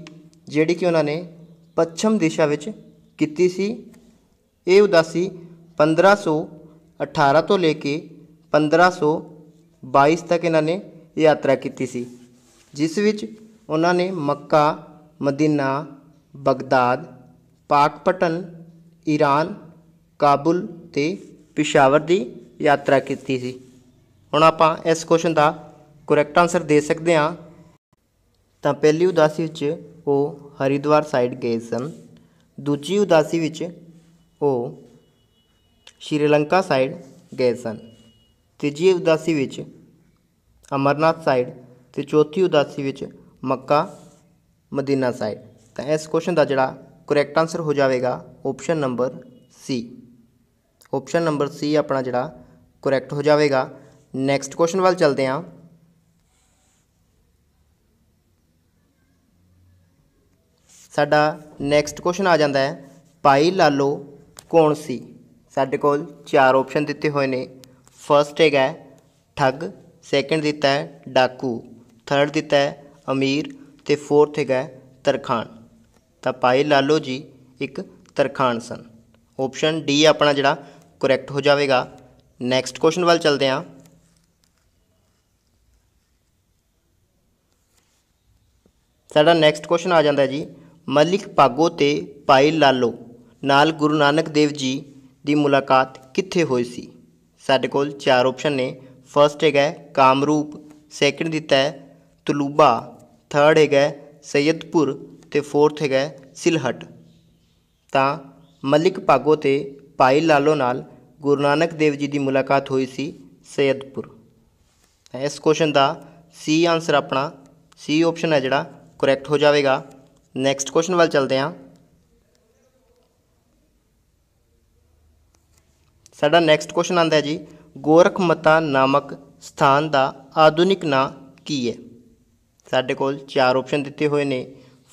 ਜਿਹੜੀ ਕਿ ਉਹਨਾਂ ਨੇ ਪੱਛਮ ਦਿਸ਼ਾ ਵਿੱਚ ਕੀਤੀ ਸੀ ਇਹ ਉਦਾਸੀ 1518 ਤੋਂ ਲੈ ਕੇ 1522 ਤੱਕ ਇਹਨਾਂ ਨੇ ਯਾਤਰਾ ਕੀਤੀ ਸੀ ਜਿਸ ਵਿੱਚ ਉਹਨਾਂ ਨੇ Mecca Medina Baghdad Pakpattan Iran Kabul ਤੇ ਪਿਸ਼ਾਵਰ ਦੀ ਯਾਤਰਾ ਕੀਤੀ ਸੀ ਹੁਣ ਆਪਾਂ ਇਸ ਕੁਐਸਚਨ ਦਾ ਕਰੈਕਟ ਆਨਸਰ ਦੇ ਸਕਦੇ ਹਾਂ ਤਾਂ ਪਹਿਲੀ ਉਦਾਸੀ ਵਿੱਚ ਉਹ ਹਰੀਦਵਾਰ ਸਾਈਡ ਗਏ ਸਨ ਦੂਜੀ ਉਦਾਸੀ ਵਿੱਚ ਉਹ ਸ਼੍ਰੀਲੰਕਾ ਸਾਈਡ ਗਏ ਸਨ ਤੀਜੀ ਉਦਾਸੀ ਵਿੱਚ ਅਮਰਨਾਥ ਸਾਈਡ ਤੇ ਚੌਥੀ ਉਦਾਸੀ ਵਿੱਚ ਮੱਕਾ ਮਦੀਨਾ ਸਾਈਡ ਤਾਂ ਇਸ ਕੁਐਸਚਨ ਦਾ ਜਿਹੜਾ ਕਰੈਕਟ ਆਨਸਰ ਹੋ ਜਾਵੇਗਾ option number C option number C ਆਪਣਾ ਜਿਹੜਾ ਕਰੈਕਟ ਹੋ ਜਾਵੇਗਾ ਨੈਕਸਟ ਕੁਐਸਚਨ ਵੱਲ ਚਲਦੇ ਹਾਂ ਸਾਡਾ ਨੈਕਸਟ ਕੁਐਸਚਨ ਆ ਜਾਂਦਾ ਹੈ ਭਾਈ ਲਾਲੋ ਕੌਣ ਸੀ ਸਾਡੇ ਕੋਲ ਚਾਰ ਆਪਸ਼ਨ ਦਿੱਤੇ ਹੋਏ ਨੇ ਫਰਸਟ ਹੈਗਾ ਠੱਗ ਸੈਕੰਡ ਦਿੱਤਾ ਹੈ ਡਾਕੂ ਥਰਡ ਦਿੱਤਾ ਹੈ ਅਮੀਰ ਤੇ ਫੋਰਥ ਹੈਗਾ ਤਰਖਾਨ ਤਾਂ ਭਾਈ ਲਾਲੋ ਜੀ ਇੱਕ ਤਰਖਾਨ ਸਨ ਆਪਸ਼ਨ ਡੀ ਆਪਣਾ ਜਿਹੜਾ ਕਰੈਕਟ ਹੋ ਜਾਵੇਗਾ ਨੈਕਸਟ ਕੁਐਸਚਨ ਵੱਲ ਚਲਦੇ ਹਾਂ ਸਾਡਾ ਨੈਕਸਟ ਕੁਐਸਚਨ ਆ ਜਾਂਦਾ ਜੀ ਮਲਿਕ ਪਾਗੋ ਤੇ ਭਾਈ ਲਾਲੋ ਨਾਲ ਗੁਰੂ ਨਾਨਕ ਦੇਵ ਜੀ ਦੀ ਮੁਲਾਕਾਤ ਕਿੱਥੇ ਹੋਈ ਸੀ ਸਾਡੇ ਕੋਲ ਚਾਰ ਆਪਸ਼ਨ ਨੇ ਫਰਸਟ ਹੈਗਾ ਕਾਮਰੂਪ ਸੈਕੰਡ ਦਿੱਤਾ ਹੈ ਤਲੂਬਾ ਥਰਡ ਹੈਗਾ ਸੈਦਪੁਰ ਤੇ ਫੋਰਥ ਹੈਗਾ ਸਿਲਹਟ ਤਾਂ ਮਲਿਕ ਪਾਗੋ ਤੇ ਭਾਈ ਲਾਲੋ ਨਾਲ ਗੁਰੂ ਨਾਨਕ ਦੇਵ ਜੀ ਦੀ ਮੁਲਾਕਾਤ ਹੋਈ ਸੀ ਸੈਦਪੁਰ ਇਸ ਕੁਐਸਚਨ ਦਾ ਸੀ ਆਨਸਰ ਆਪਣਾ ਸੀ ਆਪਸ਼ਨ ਹੈ ਜਿਹੜਾ ਕਰੈਕਟ ਹੋ ਜਾਵੇਗਾ ਨੈਕਸਟ ਕੁਐਸਚਨ ਵੱਲ ਚਲਦੇ ਹਾਂ ਸਾਡਾ ਨੈਕਸਟ ਕੁਐਸਚਨ ਆਂਦਾ ਹੈ ਜੀ ਗੋਰਖ ਮਤਾ ਨਾਮਕ ਸਥਾਨ ਦਾ ਆਧੁਨਿਕ ਨਾਂ ਕੀ ਹੈ ਸਾਡੇ ਕੋਲ ਚਾਰ ਆਪਸ਼ਨ ਦਿੱਤੇ ਹੋਏ ਨੇ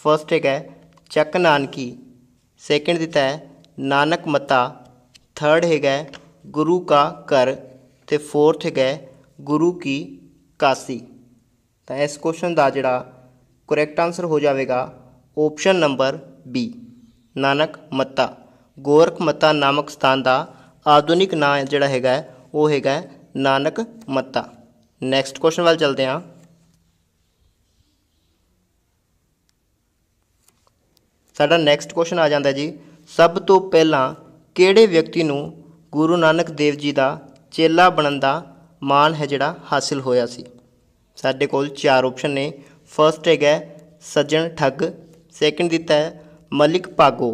ਫਰਸਟ ਇੱਕ ਹੈ ਚੱਕ ਨਾਨਕੀ ਸੈਕੰਡ ਦਿੱਤਾ ਹੈ ਨਾਨਕ ਮਤਾ ਥਰਡ ਹੈਗਾ ਗੁਰੂ ਕਾ ਘਰ ਤੇ ਫੋਰਥ ਹੈਗਾ ਗੁਰੂ ਕੀ ਕਾਸੀ ਤਾਂ ਇਸ ਕੁਐਸਚਨ ਦਾ ਜਿਹੜਾ ਕਰੈਕਟ ਆਨਸਰ ਹੋ ਜਾਵੇਗਾ ਆਪਸ਼ਨ ਨੰਬਰ ਬੀ ਨਾਨਕ ਮੱਤਾ ਗੋਰਖ ਮੱਤਾ ਨਾਮਕ ਸਥਾਨ ਦਾ ਆਧੁਨਿਕ ਨਾਮ ਜਿਹੜਾ ਹੈਗਾ ਉਹ ਹੈਗਾ ਨਾਨਕ ਮੱਤਾ ਨੈਕਸਟ ਕੁਐਸਚਨ ਵੱਲ ਚਲਦੇ ਹਾਂ ਸਾਡਾ ਨੈਕਸਟ ਕੁਐਸਚਨ ਆ ਜਾਂਦਾ ਜੀ ਸਭ ਤੋਂ ਪਹਿਲਾਂ ਕਿਹੜੇ ਵਿਅਕਤੀ ਨੂੰ ਗੁਰੂ ਨਾਨਕ ਦੇਵ ਜੀ ਦਾ ਚੇਲਾ ਬਣਨ ਦਾ ਮਾਣ ਹੈ ਜਿਹੜਾ ਹਾਸਿਲ ਹੋਇਆ ਸੀ ਸਾਡੇ ਕੋਲ ਚਾਰ ਆਪਸ਼ਨ ਨੇ ਫਰਸਟ ਹੈਗਾ ਸੱਜਣ ਠੱਗ ਸੈਕਿੰਡ ਦਿੱਤਾ ਹੈ ਮਲਿਕ ਪਾਗੋ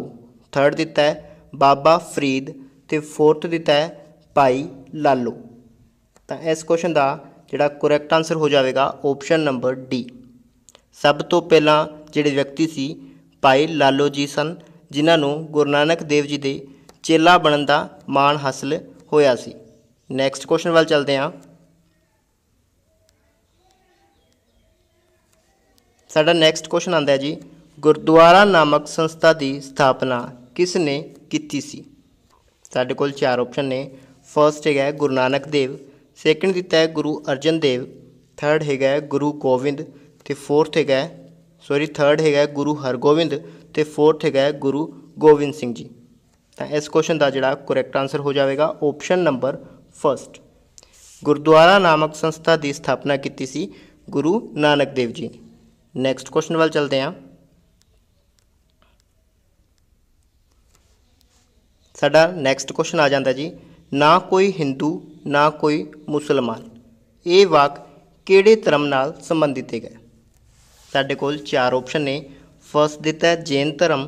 ਥਰਡ ਦਿੱਤਾ ਹੈ ਬਾਬਾ ਫਰੀਦ ਤੇ ਫੋਰਥ ਦਿੱਤਾ ਹੈ ਭਾਈ ਲਾਲੋ ਤਾਂ ਇਸ ਕੁਐਸਚਨ ਦਾ ਜਿਹੜਾ ਕਰੈਕਟ ਆਨਸਰ ਹੋ ਜਾਵੇਗਾ ਆਪਸ਼ਨ ਨੰਬਰ ਡੀ ਸਭ ਤੋਂ ਪਹਿਲਾਂ ਜਿਹੜੇ ਵਿਅਕਤੀ ਸੀ ਭਾਈ ਲਾਲੋ ਜੀ ਸਨ ਜਿਨ੍ਹਾਂ ਨੂੰ ਗੁਰੂ ਨਾਨਕ ਦੇਵ ਜੀ ਦੇ ਚੇਲਾ ਬਣਨ ਦਾ ਮਾਣ ਹਾਸਲ ਹੋਇਆ ਸੀ ਨੈਕਸਟ ਕੁਐਸਚਨ ਵੱਲ ਚੱਲਦੇ ਹਾਂ ਸਾਡਾ ਨੈਕਸਟ ਕੁਐਸਚਨ ਆਂਦਾ ਹੈ ਜੀ ਗੁਰਦੁਆਰਾ ਨਾਮਕ ਸੰਸਥਾ ਦੀ ਸਥਾਪਨਾ ਕਿਸ ਨੇ ਕੀਤੀ ਸੀ ਸਾਡੇ ਕੋਲ ਚਾਰ ਆਪਸ਼ਨ ਨੇ ਫਰਸਟ ਹੈਗਾ ਗੁਰੂ ਨਾਨਕ ਦੇਵ ਸੈਕੰਡ ਦਿੱਤਾ ਹੈ ਗੁਰੂ ਅਰਜਨ ਦੇਵ ਥਰਡ ਹੈਗਾ ਗੁਰੂ ਗੋਬਿੰਦ ਤੇ ਫੋਰਥ ਹੈਗਾ ਸੌਰੀ ਥਰਡ ਹੈਗਾ ਗੁਰੂ ਹਰਗੋਬਿੰਦ ਤੇ ਫੋਰਥ ਹੈਗਾ ਗੁਰੂ ਗੋਬਿੰਦ ਸਿੰਘ ਜੀ ਤਾਂ ਇਸ ਕੁਐਸਚਨ ਦਾ ਜਿਹੜਾ ਕਰੈਕਟ ਆਨਸਰ ਹੋ ਜਾਵੇਗਾ ਆਪਸ਼ਨ ਨੰਬਰ ਫਰਸਟ ਗੁਰਦੁਆਰਾ ਨਾਮਕ ਸੰਸਥਾ ਦੀ ਸਥਾਪਨਾ ਕੀਤੀ ਸੀ ਗੁਰੂ ਨਾਨਕ ਦੇਵ ਜੀ ਨੈਕਸਟ ਕੁਐਸਚਨ ਵੱਲ ਚਲਦੇ ਹਾਂ ਸਾਡਾ ਨੈਕਸਟ ਕੁਐਸਚਨ ਆ ਜਾਂਦਾ ਜੀ ਨਾ ਕੋਈ ਹਿੰਦੂ ਨਾ ਕੋਈ ਮੁਸਲਮਾਨ ਇਹ ਵਾਕ ਕਿਹੜੇ ਧਰਮ ਨਾਲ ਸੰਬੰਧਿਤ ਹੈ ਸਾਡੇ ਕੋਲ ਚਾਰ ਆਪਸ਼ਨ ਨੇ ਫਸਟ ਦਿੱਤਾ ਹੈ ਜੈਨ ਧਰਮ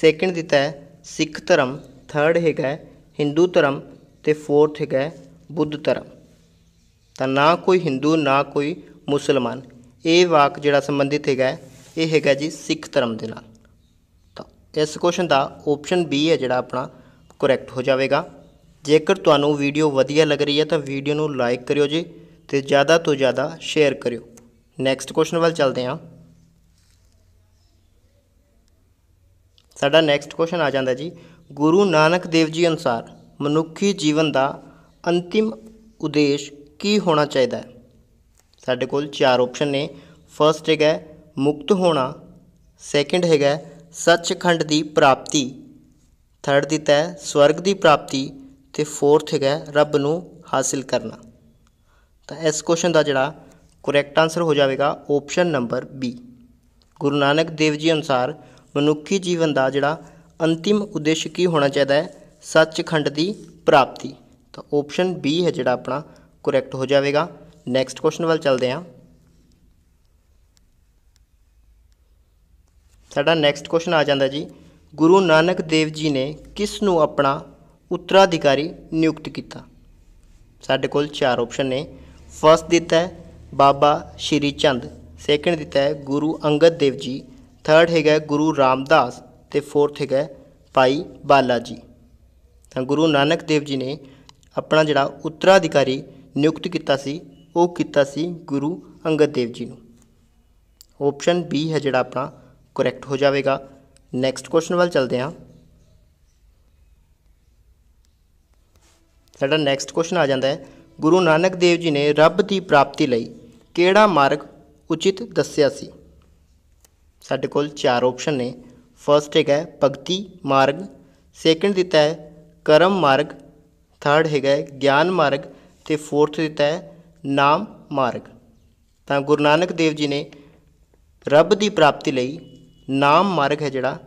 ਸੈਕੰਡ ਦਿੱਤਾ ਹੈ ਸਿੱਖ ਧਰਮ ਥਰਡ ਹੈਗਾ ਹਿੰਦੂ ਧਰਮ ਤੇ ਫੋਰਥ ਹੈਗਾ ਬੁੱਧ ਧਰਮ ਤਾਂ ਨਾ ਕੋਈ ਹਿੰਦੂ ਨਾ ਕੋਈ ਮੁਸਲਮਾਨ ਇਹ ਵਾਕ ਜਿਹੜਾ ਸੰਬੰਧਿਤ ਹੈਗਾ ਇਹ ਹੈਗਾ ਜੀ ਸਿੱਖ ਧਰਮ ਦੇ ਨਾਲ ਤਾਂ ਇਸ ਕੁਐਸਚਨ ਦਾ ਆਪਸ਼ਨ ਬੀ ਹੈ ਜਿਹੜਾ ਆਪਣਾ ਕਰੈਕਟ ਹੋ ਜਾਵੇਗਾ ਜੇਕਰ ਤੁਹਾਨੂੰ ਵੀਡੀਓ ਵਧੀਆ ਲੱਗ ਰਹੀ ਹੈ ਤਾਂ ਵੀਡੀਓ ਨੂੰ ਲਾਈਕ ਕਰਿਓ ਜੀ ਤੇ ਜ਼ਿਆਦਾ ਤੋਂ ਜ਼ਿਆਦਾ ਸ਼ੇਅਰ ਕਰਿਓ ਨੈਕਸਟ ਕੁਐਸਚਨ ਵੱਲ ਚੱਲਦੇ ਹਾਂ ਸਾਡਾ ਨੈਕਸਟ ਕੁਐਸਚਨ ਆ ਜਾਂਦਾ ਜੀ ਗੁਰੂ ਨਾਨਕ ਦੇਵ ਜੀ ਅਨੁਸਾਰ ਮਨੁੱਖੀ ਜੀਵਨ ਦਾ ਅੰਤਿਮ ਉਦੇਸ਼ ਕੀ ਹੋਣਾ ਚਾਹੀਦਾ ਹੈ ਸਾਡੇ ਕੋਲ ਚਾਰ ਆਪਸ਼ਨ ਨੇ ਫਰਸਟ ਹੈਗਾ ਮੁਕਤ ਹੋਣਾ ਸੈਕੰਡ ਹੈਗਾ ਸੱਚਖੰਡ ਦੀ ਪ੍ਰਾਪਤੀ ਥਰਡ ਦਿੱਤਾ ਹੈ ਸਵਰਗ ਦੀ ਪ੍ਰਾਪਤੀ ਤੇ ਫੋਰਥ ਹੈਗਾ ਰੱਬ ਨੂੰ ਹਾਸਿਲ ਕਰਨਾ ਤਾਂ ਇਸ ਕੁਐਸਚਨ ਦਾ ਜਿਹੜਾ ਕਰੈਕਟ ਆਨਸਰ ਹੋ ਜਾਵੇਗਾ option number B Guru Nanak Dev ji ਅਨੁਸਾਰ ਮਨੁੱਖੀ ਜੀਵਨ ਦਾ ਜਿਹੜਾ ਅੰਤਿਮ ਉਦੇਸ਼ ਕੀ ਹੋਣਾ ਚਾਹੀਦਾ ਹੈ ਸੱਚਖੰਡ ਦੀ ਪ੍ਰਾਪਤੀ ਤਾਂ ਆਪਸ਼ਨ ਬੀ ਹੈ ਜਿਹੜਾ ਆਪਣਾ ਕਰੈਕਟ ਹੋ ਜਾਵੇਗਾ ਨੈਕਸਟ ਕੁਐਸਚਨ ਵੱਲ ਚੱਲਦੇ ਹਾਂ ਸਾਡਾ ਨੈਕਸਟ ਕੁਐਸਚਨ ਆ ਜਾਂਦਾ ਜੀ ਗੁਰੂ ਨਾਨਕ ਦੇਵ ਜੀ ਨੇ ਕਿਸ ਨੂੰ ਆਪਣਾ ਉੱਤਰਾਧਿਕਾਰੀ ਨਿਯੁਕਤ ਕੀਤਾ ਸਾਡੇ ਕੋਲ ਚਾਰ ਆਪਸ਼ਨ ਨੇ ਫਸਟ ਦਿੱਤਾ ਹੈ ਬਾਬਾ ਸ਼੍ਰੀ ਚੰਦ ਸੈਕੰਡ ਦਿੱਤਾ ਹੈ ਗੁਰੂ ਅੰਗਦ ਦੇਵ ਜੀ ਥਰਡ ਹੈਗਾ ਗੁਰੂ ਰਾਮਦਾਸ ਤੇ ਫੋਰਥ ਹੈਗਾ ਭਾਈ ਬਾਲਾ ਜੀ ਤਾਂ ਗੁਰੂ ਨਾਨਕ ਦੇਵ ਜੀ ਨੇ ਆਪਣਾ ਜਿਹੜਾ ਉੱਤਰਾਧਿਕਾਰੀ ਨਿਯੁਕਤ ਕੀਤਾ ਸੀ ਉਹ ਕੀਤਾ ਸੀ ਗੁਰੂ ਅੰਗਦ ਦੇਵ ਜੀ ਨੂੰ ਆਪਸ਼ਨ ਬੀ ਹੈ ਜਿਹੜਾ ਆਪਣਾ ਕਰੈਕਟ ਹੋ ਜਾਵੇਗਾ ਨੈਕਸਟ ਕੁਐਸਚਨ ਵੱਲ ਚਲਦੇ ਹਾਂ ਸਾਡਾ ਨੈਕਸਟ ਕੁਐਸਚਨ ਆ ਜਾਂਦਾ ਹੈ ਗੁਰੂ ਨਾਨਕ ਦੇਵ ਜੀ ਨੇ ਰੱਬ ਦੀ ਪ੍ਰਾਪਤੀ ਲਈ ਕਿਹੜਾ ਮਾਰਗ ਉਚਿਤ ਦੱਸਿਆ ਸੀ ਸਾਡੇ ਕੋਲ ਚਾਰ ਆਪਸ਼ਨ ਨੇ ਫਰਸਟ ਹੈਗਾ ਭਗਤੀ ਮਾਰਗ ਸੈਕੰਡ ਦਿੱਤਾ ਹੈ ਕਰਮ ਮਾਰਗ ਥਰਡ ਹੈਗਾ ਗਿਆਨ ਮਾਰਗ ਤੇ ਫੋਰਥ ਦਿੱਤਾ ਹੈ ਨਾਮ ਮਾਰਗ ਤਾਂ ਗੁਰੂ ਨਾਨਕ ਦੇਵ ਜੀ ਨੇ ਰੱਬ ਦੀ ਪ੍ਰਾਪਤੀ ਲਈ ਨਾਮ ਮਾਰਗ ਹੈ ਜਿਹੜਾ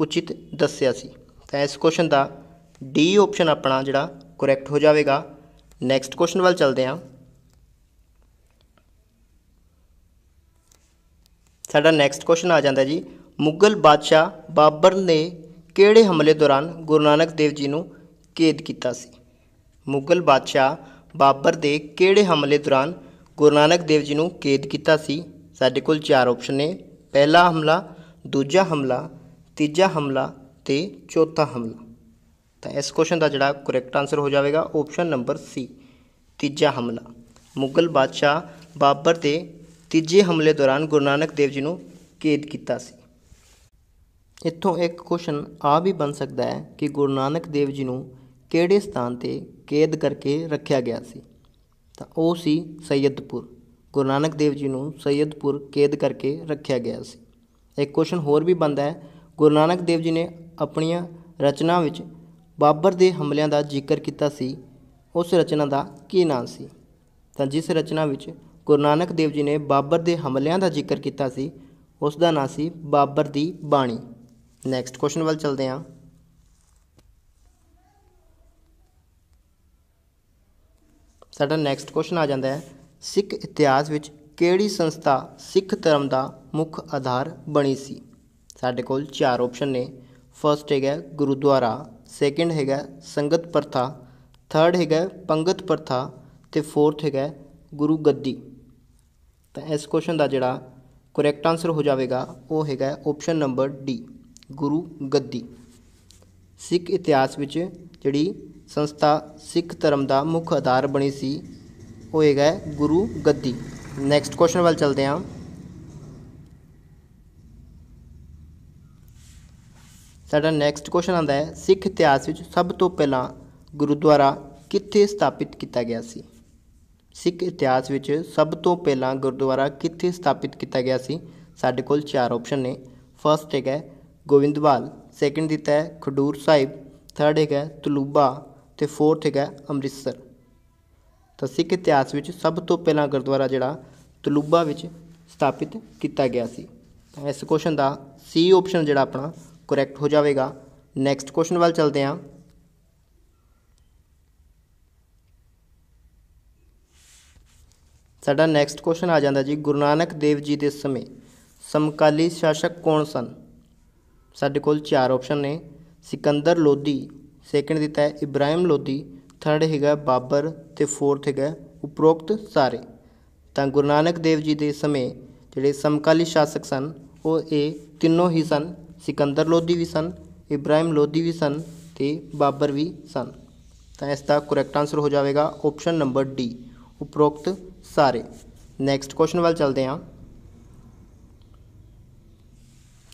ਉਚਿਤ ਦੱਸਿਆ ਸੀ ਤਾਂ ਇਸ ਕੁਐਸਚਨ ਦਾ ਡੀ ਆਪਸ਼ਨ ਆਪਣਾ ਜਿਹੜਾ ਕਰੈਕਟ ਹੋ ਜਾਵੇਗਾ ਨੈਕਸਟ ਕੁਐਸਚਨ ਵੱਲ ਚੱਲਦੇ ਹਾਂ ਸਾਡਾ ਨੈਕਸਟ ਕੁਐਸਚਨ ਆ ਜਾਂਦਾ ਜੀ ਮੁਗਲ ਬਾਦਸ਼ਾਹ ਬਾਬਰ ਨੇ ਕਿਹੜੇ ਹਮਲੇ ਦੌਰਾਨ ਗੁਰੂ ਨਾਨਕ ਦੇਵ ਜੀ ਨੂੰ ਕੈਦ ਕੀਤਾ ਸੀ ਮੁਗਲ ਬਾਦਸ਼ਾਹ ਬਾਬਰ ਦੇ ਕਿਹੜੇ ਹਮਲੇ ਦੌਰਾਨ ਗੁਰੂ ਨਾਨਕ ਦੇਵ ਜੀ ਨੂੰ ਕੈਦ ਕੀਤਾ ਸੀ ਸਾਡੇ ਕੋਲ ਚਾਰ ਆਪਸ਼ਨ ਨੇ ਪਹਿਲਾ ਹਮਲਾ ਦੂਜਾ ਹਮਲਾ ਤੀਜਾ ਹਮਲਾ ਤੇ ਚੌਥਾ ਹਮਲਾ ਤਾਂ ਇਸ ਕੁਐਸਚਨ ਦਾ ਜਿਹੜਾ ਕਰੈਕਟ ਆਨਸਰ ਹੋ ਜਾਵੇਗਾ ਆਪਸ਼ਨ ਨੰਬਰ ਸੀ ਤੀਜਾ ਹਮਲਾ ਮੁਗਲ ਬਾਦਸ਼ਾਹ ਬਾਬਰ ਤੇ ਤੀਜੇ ਹਮਲੇ ਦੌਰਾਨ ਗੁਰੂ ਨਾਨਕ ਦੇਵ ਜੀ ਨੂੰ ਕੈਦ ਕੀਤਾ ਸੀ ਇੱਥੋਂ ਇੱਕ ਕੁਐਸਚਨ ਆ ਵੀ ਬਣ ਸਕਦਾ ਹੈ ਕਿ ਗੁਰੂ ਨਾਨਕ ਦੇਵ ਜੀ ਨੂੰ ਕਿਹੜੇ ਸਥਾਨ ਤੇ ਕੈਦ ਕਰਕੇ ਰੱਖਿਆ ਗਿਆ ਸੀ ਤਾਂ ਉਹ ਸੀ ਸੈਦਪੁਰ ਗੁਰੂ ਨਾਨਕ ਦੇਵ ਜੀ ਨੂੰ ਸੈਦਪੁਰ ਕੈਦ ਕਰਕੇ ਰੱਖਿਆ ਗਿਆ ਸੀ ਇੱਕ ਕੁਐਸਚਨ ਹੋਰ ਵੀ ਬੰਦਾ ਹੈ ਗੁਰੂ ਨਾਨਕ ਦੇਵ ਜੀ ਨੇ ਆਪਣੀਆਂ ਰਚਨਾ ਵਿੱਚ ਬਾਬਰ ਦੇ ਹਮਲਿਆਂ ਦਾ ਜ਼ਿਕਰ ਕੀਤਾ ਸੀ ਉਸ ਰਚਨਾ ਦਾ ਕੀ ਨਾਮ ਸੀ ਤਾਂ ਜਿਸ ਰਚਨਾ ਵਿੱਚ ਗੁਰੂ ਨਾਨਕ ਦੇਵ ਜੀ ਨੇ ਬਾਬਰ ਦੇ ਹਮਲਿਆਂ ਦਾ ਜ਼ਿਕਰ ਕੀਤਾ ਸੀ ਉਸ ਦਾ ਨਾਮ ਸੀ ਬਾਬਰ ਦੀ ਬਾਣੀ ਨੈਕਸਟ ਕੁਐਸਚਨ ਵੱਲ ਚਲਦੇ ਹਾਂ ਸਾਡਾ ਨੈਕਸਟ ਕੁਐਸਚਨ ਆ ਜਾਂਦਾ ਹੈ ਸਿੱਖ ਇਤਿਹਾਸ ਵਿੱਚ ਕਿਹੜੀ ਸੰਸਥਾ ਸਿੱਖ ਧਰਮ ਦਾ ਮੁੱਖ ਆਧਾਰ ਬਣੀ ਸੀ ਸਾਡੇ ਕੋਲ ਚਾਰ ਆਪਸ਼ਨ ਨੇ ਫਰਸਟ ਹੈਗਾ ਗੁਰਦੁਆਰਾ ਸੈਕਿੰਡ ਹੈਗਾ ਸੰਗਤ ਪ੍ਰਥਾ ਥਰਡ ਹੈਗਾ ਪੰਗਤ ਪ੍ਰਥਾ ਤੇ ਫੋਰਥ ਹੈਗਾ ਗੁਰੂ ਗੱਦੀ ਤਾਂ ਇਸ ਕੁਐਸਚਨ ਦਾ ਜਿਹੜਾ ਕਰੈਕਟ ਆਨਸਰ ਹੋ ਜਾਵੇਗਾ ਉਹ ਹੈਗਾ ਆਪਸ਼ਨ ਨੰਬਰ ਡੀ ਗੁਰੂ ਗੱਦੀ ਸਿੱਖ ਇਤਿਹਾਸ ਵਿੱਚ ਜਿਹੜੀ ਸੰਸਥਾ ਸਿੱਖ ਧਰਮ ਦਾ ਮੁੱਖ ਆਧਾਰ ਬਣੀ ਸੀ ਉਹ ਹੈਗਾ ਗੁਰੂ ਗੱਦੀ ਨੈਕਸਟ ਕੁਐਸਚਨ ਵੱਲ ਚਲਦੇ ਹਾਂ ਸਾਡਾ ਨੈਕਸਟ ਕੁਐਸਚਨ ਆਉਂਦਾ ਹੈ ਸਿੱਖ ਇਤਿਹਾਸ ਵਿੱਚ ਸਭ ਤੋਂ ਪਹਿਲਾਂ ਗੁਰਦੁਆਰਾ ਕਿੱਥੇ ਸਥਾਪਿਤ ਕੀਤਾ ਗਿਆ ਸੀ ਸਿੱਖ ਇਤਿਹਾਸ ਵਿੱਚ ਸਭ ਤੋਂ ਪਹਿਲਾਂ ਗੁਰਦੁਆਰਾ ਕਿੱਥੇ ਸਥਾਪਿਤ ਕੀਤਾ ਗਿਆ ਸੀ ਸਾਡੇ ਕੋਲ ਚਾਰ ਆਪਸ਼ਨ ਨੇ ਫਰਸਟ ਹੈਗਾ ਗੋਵਿੰਦਵਾਲ ਸੈਕਿੰਡ ਦਿੱਤਾ ਹੈ ਖਡੂਰ ਸਾਹਿਬ ਥਰਡ ਹੈਗਾ ਤਲੂਬਾ ਤੇ ਫੋਰਥ ਹੈਗਾ ਅੰਮ੍ਰਿਤਸਰ ਤਾਂ ਸਿੱਖ ਇਤਿਹਾਸ ਵਿੱਚ ਸਭ ਤੋਂ ਪਹਿਲਾਂ ਗੁਰਦੁਆਰਾ ਜਿਹੜਾ ਤਲੂਬਾ ਵਿੱਚ ਸਥਾਪਿਤ ਕੀਤਾ ਗਿਆ ਸੀ ਤਾਂ ਇਸ ਕੁਐਸਚਨ ਦਾ ਸੀ ਆਪਸ਼ਨ ਜਿਹੜਾ ਆਪਣਾ ਕਰੈਕਟ ਹੋ ਜਾਵੇਗਾ ਨੈਕਸਟ ਕੁਐਸਚਨ ਵੱਲ ਚਲਦੇ ਹਾਂ ਸਾਡਾ ਨੈਕਸਟ ਕੁਐਸਚਨ ਆ ਜਾਂਦਾ ਜੀ ਗੁਰੂ ਨਾਨਕ ਦੇਵ ਜੀ ਦੇ ਸਮੇਂ ਸਮਕਾਲੀ ਸ਼ਾਸਕ ਕੌਣ ਸਨ ਸਾਡੇ ਕੋਲ ਚਾਰ ਆਪਸ਼ਨ ਨੇ ਸਿਕੰਦਰ ਲੋਧੀ ਸੈਕੰਡ ਦਿੱਤਾ ਹੈ ਇਬਰਾਹਿਮ ਲੋਧੀ ਥਰਡ ਹੈਗਾ ਬਾਬਰ ਤੇ ਫੋਰਥ ਹੈਗਾ ਉਪਰੋਕਤ ਸਾਰੇ ਤਾਂ ਗੁਰੂ ਨਾਨਕ ਦੇਵ ਜੀ ਦੇ ਸਮੇਂ ਜਿਹੜੇ ਸਮਕਾਲੀ ਸ਼ਾਸਕ ਸਨ ਉਹ ਇਹ ਤਿੰਨੋਂ ਹੀ ਸਨ ਸਿਕੰਦਰ ਲੋਧੀ ਵੀ ਸਨ ਇਬਰਾਹਿਮ ਲੋਧੀ ਵੀ ਸਨ ਤੇ ਬਾਬਰ ਵੀ ਸਨ ਤਾਂ ਇਸ ਦਾ ਕਰੈਕਟ ਆਨਸਰ ਹੋ ਜਾਵੇਗਾ ਆਪਸ਼ਨ ਨੰਬਰ ਡੀ ਉਪਰੋਕਤ ਸਾਰੇ ਨੈਕਸਟ ਕੁਐਸਚਨ ਵੱਲ ਚੱਲਦੇ ਹਾਂ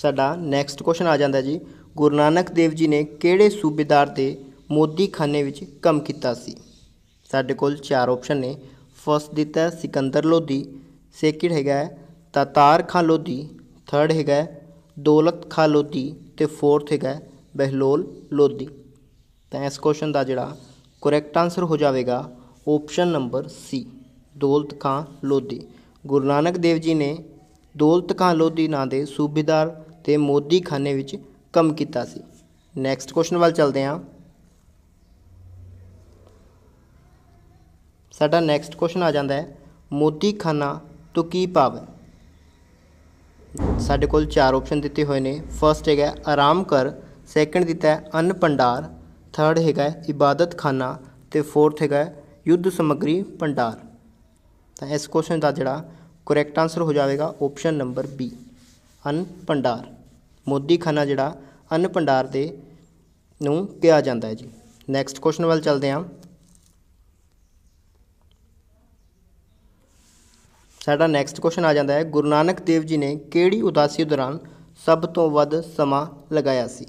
ਸਾਡਾ ਨੈਕਸਟ ਕੁਐਸਚਨ ਆ ਜਾਂਦਾ ਜੀ ਗੁਰੂ ਨਾਨਕ ਦੇਵ ਜੀ ਨੇ ਕਿਹੜੇ ਸੂਬੇਦਾਰ ਦੇ ਖਾਨੇ ਵਿੱਚ ਕੰਮ ਕੀਤਾ ਸੀ ਸਾਡੇ ਕੋਲ ਚਾਰ ਆਪਸ਼ਨ ਨੇ ਫਸਟ ਦਿੱਤਾ ਸਿਕੰਦਰ ਲੋਧੀ ਸੈਕਿੰਡ ਹੈਗਾ ਤਤਾਰ ਖਾਨ ਲੋਧੀ ਥਰਡ ਹੈਗਾ ਦੌਲਤ ਖਾਂ ਲੋਧੀ ਤੇ ਫੋਰਥ ਹੈਗਾ ਬਹਿਲੋਲ ਲੋਧੀ ਤਾਂ ਇਸ ਕੁਐਸਚਨ ਦਾ ਜਿਹੜਾ ਕਰੈਕਟ ਆਨਸਰ ਹੋ ਜਾਵੇਗਾ option number C Daulat Khan Lodhi Guru Nanak Dev ji ਨੇ ਦੌਲਤ ਖਾਂ ਲੋਧੀ ਨਾਂ ਦੇ ਸੂਬੇਦਾਰ ਤੇ ਮੋਦੀ ਖਾਨੇ ਵਿੱਚ ਕੰਮ ਕੀਤਾ ਸੀ ਨੈਕਸਟ ਕੁਐਸਚਨ ਵੱਲ ਚੱਲਦੇ ਹਾਂ ਸਾਡਾ ਨੈਕਸਟ ਕੁਐਸਚਨ ਆ ਜਾਂਦਾ ਹੈ ਮੋਦੀ ਖਾਨਾ ਤੋਂ ਕੀ ਭਾਵ ਹੈ ਸਾਡੇ ਕੋਲ ਚਾਰ ਆਪਸ਼ਨ ਦਿੱਤੇ ਹੋਏ ਨੇ ਫਰਸਟ ਹੈਗਾ ਆਰਾਮ ਕਰ ਸੈਕੰਡ ਦਿੱਤਾ ਹੈ ਅਨ ਭੰਡਾਰ ਥਰਡ ਹੈਗਾ ਇਬਾਦਤ ਖਾਨਾ ਤੇ ਫੋਰਥ ਹੈਗਾ ਯੁੱਧ ਸਮਗਰੀ ਭੰਡਾਰ ਤਾਂ ਇਸ ਕੁਐਸਚਨ ਦਾ ਜਿਹੜਾ ਕਰੈਕਟ ਆਨਸਰ ਹੋ ਜਾਵੇਗਾ ਆਪਸ਼ਨ ਨੰਬਰ ਬੀ ਅਨ ਭੰਡਾਰ ਮੋਦੀ ਖਾਨਾ ਜਿਹੜਾ ਅਨ ਭੰਡਾਰ ਦੇ ਨੂੰ ਕਿਹਾ ਜਾਂਦਾ ਹੈ ਜੀ ਨੈਕਸਟ ਕੁਐਸਚਨ ਵੱਲ ਚੱਲਦੇ ਹਾਂ ਸਾਡਾ ਨੈਕਸਟ ਕੁਐਸਚਨ ਆ ਜਾਂਦਾ ਹੈ ਗੁਰੂ ਨਾਨਕ ਦੇਵ ਜੀ ਨੇ ਕਿਹੜੀ ਉਦਾਸੀ ਦੌਰਾਨ ਸਭ ਤੋਂ ਵੱਧ ਸਮਾਂ ਲਗਾਇਆ ਸੀ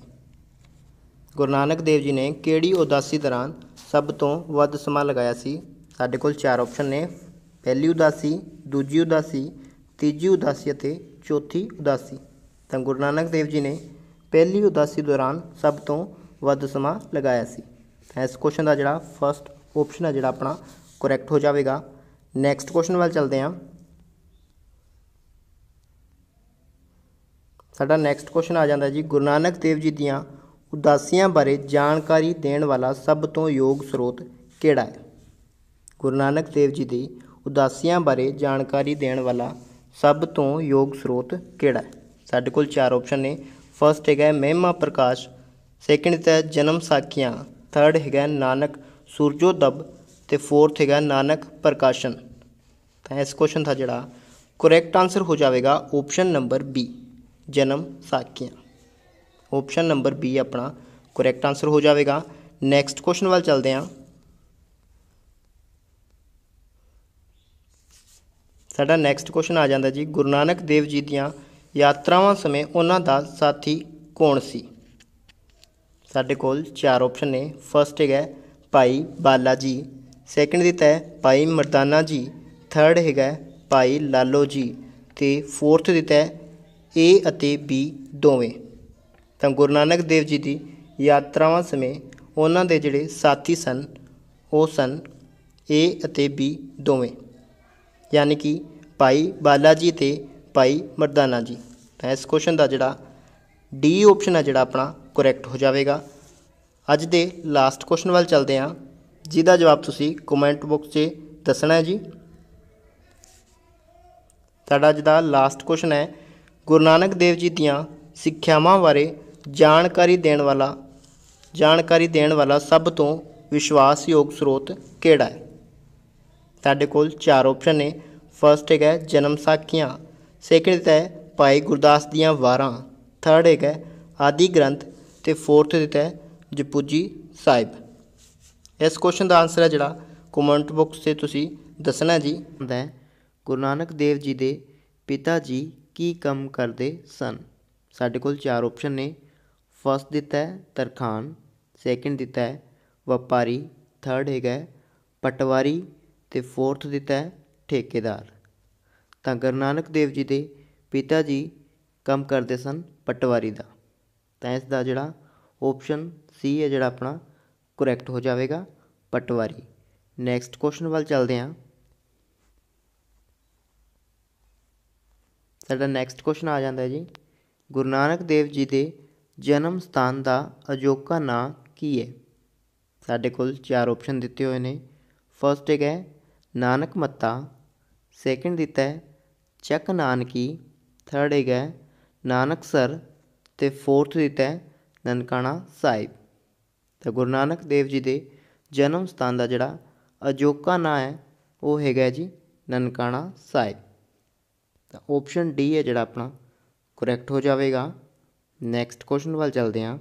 ਗੁਰੂ ਨਾਨਕ ਦੇਵ ਜੀ ਨੇ ਕਿਹੜੀ ਉਦਾਸੀ ਦੌਰਾਨ ਸਭ ਤੋਂ ਵੱਧ ਸਮਾਂ ਲਗਾਇਆ ਸੀ ਸਾਡੇ ਕੋਲ ਚਾਰ ਆਪਸ਼ਨ ਨੇ ਪਹਿਲੀ ਉਦਾਸੀ ਦੂਜੀ ਉਦਾਸੀ ਤੀਜੀ ਉਦਾਸੀ ਅਤੇ ਚੌਥੀ ਉਦਾਸੀ ਤਾਂ ਗੁਰੂ ਨਾਨਕ ਦੇਵ ਜੀ ਨੇ ਪਹਿਲੀ ਉਦਾਸੀ ਦੌਰਾਨ ਸਭ ਤੋਂ ਵੱਧ ਸਮਾਂ ਲਗਾਇਆ ਸੀ ਇਸ ਕੁਐਸਚਨ ਦਾ ਜਿਹੜਾ ਫਸਟ ਆਪਸ਼ਨ ਹੈ ਜਿਹੜਾ ਆਪਣਾ ਕਰੈਕਟ ਹੋ ਜਾਵੇਗਾ ਨੈਕਸਟ ਕੁਐਸਚਨ ਵੱਲ ਚਲਦੇ ਹਾਂ ਸਾਡਾ ਨੈਕਸਟ ਕੁਐਸਚਨ ਆ ਜਾਂਦਾ ਜੀ ਗੁਰੂ ਨਾਨਕ ਦੇਵ ਜੀ ਦੀਆਂ ਉਦਾਸੀਆਂ ਬਾਰੇ ਜਾਣਕਾਰੀ ਦੇਣ ਵਾਲਾ ਸਭ ਤੋਂ ਯੋਗ ਸਰੋਤ ਕਿਹੜਾ ਹੈ ਗੁਰੂ ਨਾਨਕ ਦੇਵ ਜੀ ਦੀ ਉਦਾਸੀਆਂ ਬਾਰੇ ਜਾਣਕਾਰੀ ਦੇਣ ਵਾਲਾ ਸਭ ਤੋਂ ਯੋਗ ਸਰੋਤ ਕਿਹੜਾ ਹੈ ਸਾਡੇ ਕੋਲ ਚਾਰ ਆਪਸ਼ਨ ਨੇ ਫਰਸਟ ਹੈਗਾ ਮਹਿਮਾ ਪ੍ਰਕਾਸ਼ ਸੈਕਿੰਡ ਹੈ ਜਨਮ ਸਾਖੀਆਂ ਥਰਡ ਹੈਗਾ ਨਾਨਕ ਸੂਰਜੋਦਬ ਤੇ ਫੋਰਥ ਹੈਗਾ ਨਾਨਕ ਪ੍ਰਕਾਸ਼ਨ ਤਾਂ ਇਸ ਕੁਐਸਚਨ ਦਾ ਜਿਹੜਾ ਕਰੈਕਟ ਆਨਸਰ ਹੋ ਜਾਵੇਗਾ ਆਪਸ਼ਨ ਨੰਬਰ ਬੀ ਜਨਮ ਸਾਖੀਆਂ ਆਪਸ਼ਨ ਨੰਬਰ B ਆਪਣਾ ਕਰੈਕਟ ਆਨਸਰ ਹੋ ਜਾਵੇਗਾ ਨੈਕਸਟ ਕੁਐਸਚਨ ਵੱਲ ਚੱਲਦੇ ਹਾਂ ਸਾਡਾ ਨੈਕਸਟ ਕੁਐਸਚਨ ਆ ਜਾਂਦਾ ਜੀ ਗੁਰੂ ਨਾਨਕ ਦੇਵ ਜੀ ਦੀਆਂ ਯਾਤਰਾਵਾਂ ਸਮੇਂ ਉਹਨਾਂ ਦਾ ਸਾਥੀ ਕੌਣ ਸੀ ਸਾਡੇ ਕੋਲ ਚਾਰ ਆਪਸ਼ਨ ਨੇ ਫਰਸਟ ਹੈਗਾ ਭਾਈ ਬਾਲਾ ਜੀ ਸੈਕੰਡ ਦਿੱਤਾ ਹੈ ਭਾਈ ਮਰਦਾਨਾ ਜੀ ਥਰਡ ਹੈਗਾ ਭਾਈ ਲਾਲੋ ਜੀ ਤੇ ਫੋਰਥ ਦਿੱਤਾ ਹੈ ਏ ਅਤੇ ਬੀ ਦੋਵੇਂ ਤਾਂ ਗੁਰੂ ਨਾਨਕ ਦੇਵ ਜੀ ਦੀ ਯਾਤਰਾਵਾਂ ਸਮੇਂ ਉਹਨਾਂ ਦੇ ਜਿਹੜੇ ਸਾਥੀ ਸਨ ਉਹ ਸਨ ਏ ਅਤੇ ਬੀ ਦੋਵੇਂ ਯਾਨੀ ਕਿ ਭਾਈ ਬਾਲਾ ਜੀ ਤੇ ਭਾਈ ਮਰਦਾਨਾ ਜੀ ਤਾਂ ਇਸ ਕੁਐਸਚਨ ਦਾ ਜਿਹੜਾ ਡੀ ਆਪਸ਼ਨ ਹੈ ਜਿਹੜਾ ਆਪਣਾ ਕਰੈਕਟ ਹੋ ਜਾਵੇਗਾ ਅੱਜ ਦੇ ਲਾਸਟ ਕੁਐਸਚਨ ਵੱਲ ਚੱਲਦੇ ਹਾਂ ਜਿਹਦਾ ਜਵਾਬ ਤੁਸੀਂ ਕਮੈਂਟ ਬਾਕਸ 'ਚ ਦੱਸਣਾ ਹੈ ਜੀ ਤੁਹਾਡਾ ਅੱਜ ਦਾ ਲਾਸਟ ਕੁਐਸਚਨ ਹੈ ਗੁਰੂ ਨਾਨਕ ਦੇਵ ਜੀ ਦੀਆਂ ਸਿੱਖਿਆਵਾਂ ਬਾਰੇ ਜਾਣਕਾਰੀ ਦੇਣ ਵਾਲਾ ਜਾਣਕਾਰੀ ਦੇਣ ਵਾਲਾ ਸਭ ਤੋਂ ਵਿਸ਼ਵਾਸਯੋਗ ਸਰੋਤ ਕਿਹੜਾ ਹੈ ਸਾਡੇ ਕੋਲ ਚਾਰ ਆਪਸ਼ਨ ਨੇ ਫਰਸਟ ਹੈਗਾ ਜਨਮ ਸਾਖੀਆਂ ਸੈਕਿੰਡ ਹੈ ਭਾਈ ਗੁਰਦਾਸ ਦੀਆਂ ਵਾਰਾਂ ਥਰਡ ਹੈਗਾ ਆਦੀ ਗ੍ਰੰਥ ਤੇ ਫੋਰਥ ਦਿੱਤਾ ਹੈ ਜਪੂਜੀ ਸਾਹਿਬ ਇਸ ਕੁਐਸਚਨ ਦਾ ਆਨਸਰ ਹੈ ਜਿਹੜਾ ਕਮੈਂਟ ਬਾਕਸ ਤੇ ਤੁਸੀਂ ਦੱਸਣਾ ਜੀ ਹੁੰਦਾ ਹੈ ਗੁਰੂ ਨਾਨਕ ਦੇਵ ਜੀ ਦੇ ਪਿਤਾ ਜੀ ਕੀ ਕੰਮ ਕਰਦੇ ਸਨ ਸਾਡੇ ਕੋਲ ਚਾਰ ਆਪਸ਼ਨ ਨੇ ਫਸਟ ਦਿੱਤਾ ਹੈ ਤਰਖਾਨ ਸੈਕਿੰਡ ਦਿੱਤਾ ਹੈ ਵਪਾਰੀ ਥਰਡ ਹੈਗਾ ਪਟਵਾਰੀ ਤੇ ਫੋਰਥ ਦਿੱਤਾ ਹੈ ਠੇਕੇਦਾਰ ਤਾਂ ਗੁਰੂ ਨਾਨਕ ਦੇਵ ਜੀ ਦੇ ਪਿਤਾ ਜੀ ਕੰਮ ਕਰਦੇ ਸਨ ਪਟਵਾਰੀ ਦਾ ਤਾਂ ਇਸ ਦਾ ਜਿਹੜਾ ਆਪਸ਼ਨ ਸੀ ਹੈ ਜਿਹੜਾ ਆਪਣਾ ਕਰੈਕਟ ਹੋ ਜਾਵੇਗਾ ਪਟਵਾਰੀ ਨੈਕਸਟ ਕੁਐਸਚਨ ਵੱਲ ਚੱਲਦੇ ਹਾਂ ਸਾਡਾ ਨੈਕਸਟ ਕੁਐਸਚਨ ਆ ਜਾਂਦਾ ਜੀ ਗੁਰੂ ਨਾਨਕ ਦੇਵ ਜੀ ਦੇ ਜਨਮ ਸਥਾਨ ਦਾ ਅਜੋਕਾ ਨਾਂ ਕੀ ਹੈ ਸਾਡੇ ਕੋਲ ਚਾਰ ਆਪਸ਼ਨ ਦਿੱਤੇ ਹੋਏ ਨੇ ਫਰਸਟ ਇੱਕ ਹੈ ਨਾਨਕ ਮੱਤਾ ਸੈਕਿੰਡ ਦਿੱਤਾ ਹੈ ਚੱਕ ਨਾਨਕੀ ਥਰਡ ਇੱਕ ਹੈ ਨਾਨਕਸਰ ਤੇ ਫੋਰਥ ਦਿੱਤਾ ਹੈ ਨਨਕਾਣਾ ਸਾਹਿਬ ਤਾਂ ਗੁਰੂ ਨਾਨਕ ਦੇਵ ਜੀ ਦੇ ਜਨਮ ਸਥਾਨ ਦਾ ਜਿਹੜਾ ਅਜੋਕਾ ਨਾਂ ਹੈ ਉਹ ਹੈਗਾ ਜੀ ਨਨਕਾਣਾ ਸਾਹਿਬ ਤਾਂ ਆਪਸ਼ਨ ਡੀ ਹੈ ਜਿਹੜਾ ਆਪਣਾ ਕਰੈਕਟ ਹੋ ਜਾਵੇਗਾ ਨੈਕਸਟ ਕੁਐਸਚਨ ਵੱਲ ਚੱਲਦੇ ਹਾਂ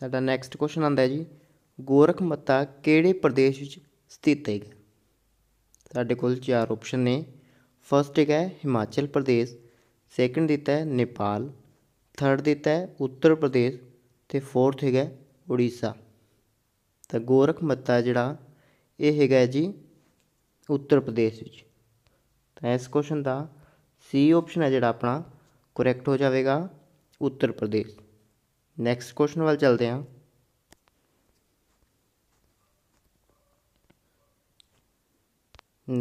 ਸਾਡਾ ਨੈਕਸਟ ਕੁਐਸਚਨ ਆਂਦਾ ਹੈ ਜੀ ਮੱਤਾ ਕਿਹੜੇ ਪ੍ਰਦੇਸ਼ ਵਿੱਚ ਸਥਿਤ ਹੈ ਸਾਡੇ ਕੋਲ ਚਾਰ ਆਪਸ਼ਨ ਨੇ ਫਰਸਟ ਇੱਕ ਹੈ ਹਿਮਾਚਲ ਪ੍ਰਦੇਸ਼ ਸੈਕੰਡ ਦਿੱਤਾ ਹੈ ਨੇਪਾਲ ਥਰਡ ਦਿੱਤਾ ਹੈ ਉੱਤਰ ਪ੍ਰਦੇਸ਼ ਤੇ ਫੋਰਥ ਹੈਗਾ ਉੜੀਸਾ ਤਾਂ ਗੋਰਖ ਮੱਤਾ ਜਿਹੜਾ ਇਹ ਹੈਗਾ ਜੀ ਉੱਤਰ ਪ੍ਰਦੇਸ਼ ਵਿੱਚ ਤਾਂ ਇਸ ਕੁਐਸਚਨ ਦਾ ਸੀ ਆਪਸ਼ਨ ਹੈ ਜਿਹੜਾ ਆਪਣਾ ਕਰੈਕਟ ਹੋ ਜਾਵੇਗਾ ਉੱਤਰ ਪ੍ਰਦੇਸ਼ ਨੈਕਸਟ ਕੁਐਸਚਨ ਵੱਲ ਚੱਲਦੇ ਹਾਂ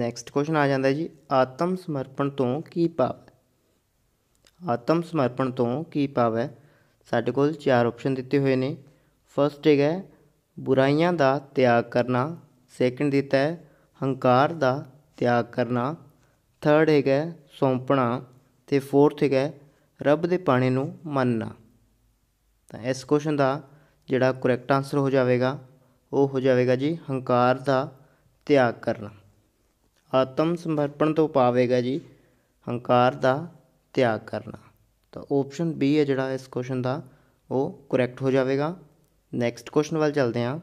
ਨੈਕਸਟ ਕੁਐਸਚਨ ਆ ਜਾਂਦਾ ਜੀ ਆਤਮ ਸਮਰਪਣ ਤੋਂ ਕੀ ਭਾਵ ਆਤਮ ਸਮਰਪਣ ਤੋਂ ਕੀ ਭਾਵ ਹੈ ਸਾਡੇ ਕੋਲ ਚਾਰ ਆਪਸ਼ਨ ਦਿੱਤੇ ਹੋਏ ਨੇ ਫਰਸਟ ਹੈਗਾ ਬੁਰਾਈਆਂ ਦਾ ਤਿਆਗ ਕਰਨਾ ਸੈਕਿੰਡ ਦਿੱਤਾ ਹੈ ਹੰਕਾਰ ਦਾ ਤਿਆਗ ਕਰਨਾ ਥਰਡ ਹੈਗਾ ਸੌਂਪਣਾ ਤੇ ਫੋਰਥ ਹੈਗਾ ਰੱਬ ਦੇ ਪਾਣੇ ਨੂੰ ਮੰਨਣਾ ਤਾਂ ਇਸ ਕੁਐਸਚਨ ਦਾ ਜਿਹੜਾ ਕਰੈਕਟ ਆਨਸਰ ਹੋ ਜਾਵੇਗਾ ਉਹ ਹੋ ਜਾਵੇਗਾ ਜੀ ਹੰਕਾਰ ਦਾ ਤਿਆਗ ਕਰਨਾ ਆਤਮ ਸਮਰਪਣ ਤੋਂ ਪਾਵੇਗਾ ਜੀ ਹੰਕਾਰ ਦਾ ਤਿਆਗ ਕਰਨਾ ਤਾਂ ਆਪਸ਼ਨ ਬੀ ਹੈ ਜਿਹੜਾ ਇਸ ਕੁਐਸਚਨ ਦਾ ਉਹ ਕਰੈਕਟ ਹੋ ਜਾਵੇਗਾ ਨੈਕਸਟ ਕੁਐਸਚਨ ਵੱਲ ਚੱਲਦੇ ਹਾਂ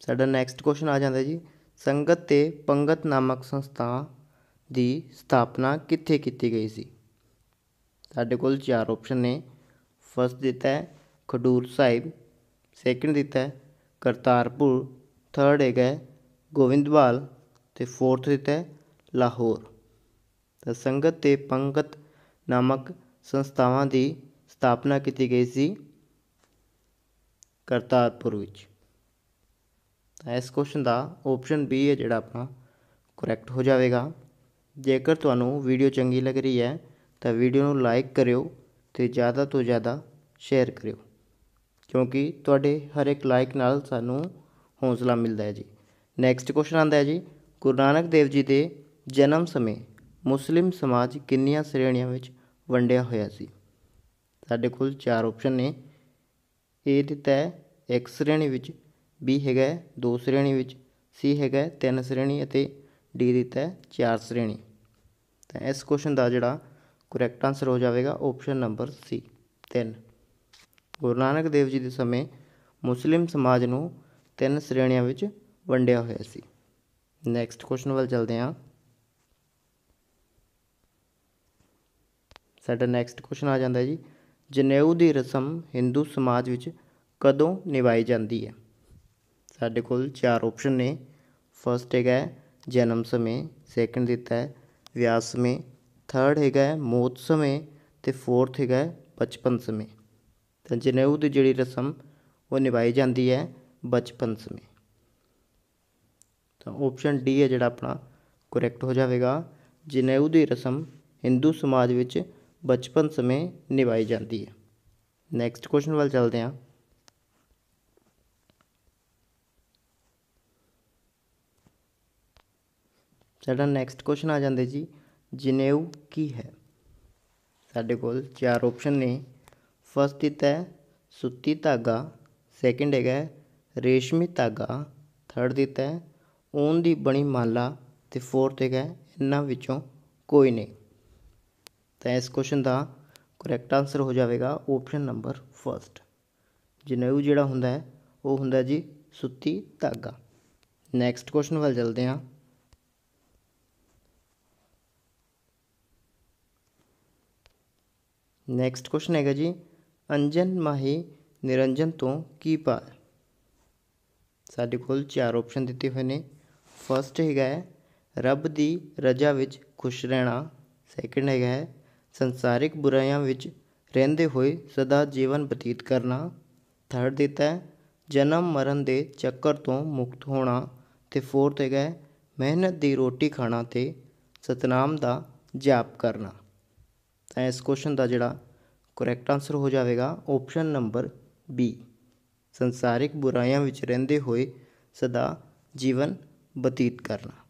ਸਾਡਾ ਨੈਕਸਟ ਕੁਐਸਚਨ ਆ ਜਾਂਦਾ ਜੀ ਸੰਗਤ ਤੇ ਪੰਗਤ ਨਾਮਕ ਸੰਸਥਾ ਦੀ ਸਥਾਪਨਾ ਕਿੱਥੇ ਕੀਤੀ ਗਈ ਸੀ ਸਾਡੇ ਕੋਲ ਚਾਰ ਆਪਸ਼ਨ ਨੇ ਫਸਟ ਦਿੱਤਾ ਹੈ ਖਡੂਰ ਸਾਹਿਬ ਸੈਕਿੰਡ ਦਿੱਤਾ ਹੈ ਕਰਤਾਰਪੁਰ ਥਰਡ ਹੈਗਾ ਗੋਵਿੰਦਵਾਲ ਤੇ ਫੋਰਥ ਦਿੱਤਾ ਹੈ ਲਾਹੌਰ ਤਾਂ ਸੰਗਤ ਤੇ ਪੰਗਤ ਨਾਮਕ ਸੰਸਥਾਵਾਂ ਦੀ ਸਥਾਪਨਾ ਕੀਤੀ ਗਈ ਸੀ ਕਰਤਾਰਪੁਰ ਵਿੱਚ ਤਾਂ ਇਸ ਕੁਐਸਚਨ ਦਾ ਆਪਸ਼ਨ ਬੀ ਹੈ ਜਿਹੜਾ ਆਪਣਾ ਕਰੈਕਟ ਹੋ ਜਾਵੇਗਾ ਜੇਕਰ ਤੁਹਾਨੂੰ ਵੀਡੀਓ ਚੰਗੀ ਲੱਗ ਰਹੀ ਹੈ ਤਾਂ ਵੀਡੀਓ ਨੂੰ ਲਾਈਕ ਕਰਿਓ ਤੇ ਜ਼ਿਆਦਾ ਤੋਂ ਜ਼ਿਆਦਾ ਸ਼ੇਅਰ ਕਰਿਓ ਕਿਉਂਕਿ ਤੁਹਾਡੇ ਹਰ ਇੱਕ ਲਾਈਕ ਨਾਲ ਸਾਨੂੰ ਹੌਸਲਾ ਮਿਲਦਾ ਹੈ ਜੀ ਨੈਕਸਟ ਕੁਐਸਚਨ ਆਂਦਾ ਹੈ ਜੀ ਗੁਰੂ ਨਾਨਕ ਦੇਵ ਜੀ ਦੇ ਜਨਮ ਸਮੇਂ ਮੁਸਲਿਮ ਸਮਾਜ ਕਿੰਨੀਆਂ ਸ਼੍ਰੇਣੀਆਂ ਵਿੱਚ ਵੰਡਿਆ ਹੋਇਆ ਸੀ ਸਾਡੇ ਕੋਲ ਚਾਰ ਆਪਸ਼ਨ ਨੇ ਇਹ ਦਿੱਤਾ ਹੈ ਇੱਕ ਸ਼੍ਰੇਣੀ ਵਿੱਚ ਬੀ ਹੈਗਾ ਦੋ ਸ਼੍ਰੇਣੀ ਵਿੱਚ ਸੀ ਹੈਗਾ ਤਿੰਨ ਸ਼੍ਰੇਣੀ ਅਤੇ ਡੀ ਦਿੱਤਾ ਚਾਰ ਸ਼੍ਰੇਣੀ ਤਾਂ ਇਸ ਕੁਐਸਚਨ ਦਾ ਜਿਹੜਾ ਕਰੈਕਟ ਆਨਸਰ ਹੋ ਜਾਵੇਗਾ option number C 3 Guru Nanak Dev ji ਦੇ ਸਮੇਂ ਮੁਸਲਿਮ ਸਮਾਜ ਨੂੰ ਤਿੰਨ ਸ਼੍ਰੇਣੀਆਂ ਵਿੱਚ ਵੰਡਿਆ ਹੋਇਆ ਸੀ ਨੈਕਸਟ ਕੁਐਸਚਨ ਵੱਲ ਚਲਦੇ ਹਾਂ ਸਾਡਾ ਨੈਕਸਟ ਕੁਐਸਚਨ ਆ ਜਾਂਦਾ ਜੀ ਜਨੇਊ ਦੀ ਰਸਮ ਹਿੰਦੂ ਸਮਾਜ ਵਿੱਚ ਕਦੋਂ ਨਿਭਾਈ ਜਾਂਦੀ ਹੈ ਸਾਡੇ ਕੋਲ ਚਾਰ ਆਪਸ਼ਨ ਨੇ ਫਰਸਟ ਹੈਗਾ ਜਨਮ ਸਮੇਂ ਸੈਕਿੰਡ ਦਿੱਤਾ ਹੈ ਵਿਆਹ ਸਮੇਂ ਥਰਡ ਹੈਗਾ ਮੌਤ ਸਮੇਂ ਤੇ ਫੋਰਥ ਹੈਗਾ ਬਚਪਨ ਸਮੇਂ ਤਾਂ ਜਨੇਊ ਦੀ ਜਿਹੜੀ ਰਸਮ ਉਹ ਨਿਭਾਈ ਜਾਂਦੀ ਹੈ ਬਚਪਨ ਸਮੇਂ ਤਾਂ ਆਪਸ਼ਨ ਡੀ ਹੈ ਜਿਹੜਾ ਆਪਣਾ ਕਰੈਕਟ ਹੋ ਜਾਵੇਗਾ ਜਨੇਊ ਦੀ ਰਸਮ ਹਿੰਦੂ ਸਮਾਜ ਵਿੱਚ ਬਚਪਨ ਸਮੇਂ ਨਿਭਾਈ ਜਾਂਦੀ ਹੈ ਨੈਕਸਟ ਕੁਐਸਚਨ ਵੱਲ ਚੱਲਦੇ ਹਾਂ ਸਾਡਾ ਨੈਕਸਟ ਕੁਐਸਚਨ ਆ ਜਾਂਦਾ ਜੀ ਜਨੇਊ ਕੀ ਹੈ ਸਾਡੇ ਕੋਲ ਚਾਰ ਆਪਸ਼ਨ ਨੇ ਫਸਟ ਦਿੱਤਾ ਹੈ ਸੁੱਤੀ ਧਾਗਾ ਸੈਕਿੰਡ ਹੈਗਾ ਰੇਸ਼ਮੀ ਧਾਗਾ ਥਰਡ ਦਿੱਤਾ ਹੈ ਓਨ ਦੀ ਬਣੀ ਮਾਲਾ ਤੇ ਫੋਰਥ ਹੈਗਾ ਇਹਨਾਂ ਵਿੱਚੋਂ ਕੋਈ ਨਹੀਂ ਤਾਂ ਇਸ ਕੁਐਸਚਨ ਦਾ ਕਰੈਕਟ ਆਨਸਰ ਹੋ ਜਾਵੇਗਾ ਆਪਸ਼ਨ ਨੰਬਰ ਫਸਟ ਜਨੇਊ ਜਿਹੜਾ ਹੁੰਦਾ ਹੈ ਉਹ ਹੁੰਦਾ ਜੀ ਸੁੱਤੀ ਧਾਗਾ ਨੈਕਸਟ ਕੁਐਸਚਨ ਵੱਲ ਚਲਦੇ ਹਾਂ ਨੈਕਸਟ ਕੁਐਸਚਨ ਹੈਗਾ ਜੀ ਅੰਜਨ ਮਾਹੀ ਨਿਰੰਜਨ ਤੋਂ ਕੀ ਪਾ ਸਾਡੇ ਕੋਲ ਚਾਰ ਆਪਸ਼ਨ ਦਿੱਤੇ ਹੋਏ ਨੇ ਫਰਸਟ ਹੈਗਾ ਹੈ ਰੱਬ ਦੀ ਰਜ਼ਾ ਵਿੱਚ ਖੁਸ਼ ਰਹਿਣਾ ਸੈਕੰਡ ਹੈਗਾ ਹੈ ਸੰਸਾਰਿਕ ਬੁਰਾਈਆਂ ਵਿੱਚ ਰਹਿੰਦੇ ਹੋਏ ਸਦਾ ਜੀਵਨ ਬਤੀਤ ਕਰਨਾ ਥਰਡ ਦਿੱਤਾ ਹੈ ਜਨਮ ਮਰਨ ਦੇ ਚੱਕਰ ਤੋਂ ਮੁਕਤ ਹੋਣਾ ਤੇ ਫੋਰਥ ਹੈਗਾ ਹੈ ਮਿਹਨਤ ਦੀ ਰੋਟੀ ਖਾਣਾ ਤੇ ਸਤਨਾਮ ਦਾ ਜਾਪ ਕਰਨਾ ਤਾਂ ਇਸ ਕੁਐਸਚਨ ਦਾ ਜਿਹੜਾ ਕਰੈਕਟ ਆਨਸਰ ਹੋ ਜਾਵੇਗਾ ਆਪਸ਼ਨ ਨੰਬਰ ਬੀ ਸੰਸਾਰਿਕ ਬੁਰਾਈਆਂ ਵਿੱਚ ਰਹਿੰਦੇ ਹੋਏ ਸਦਾ ਜੀਵਨ ਬਤੀਤ ਕਰਨਾ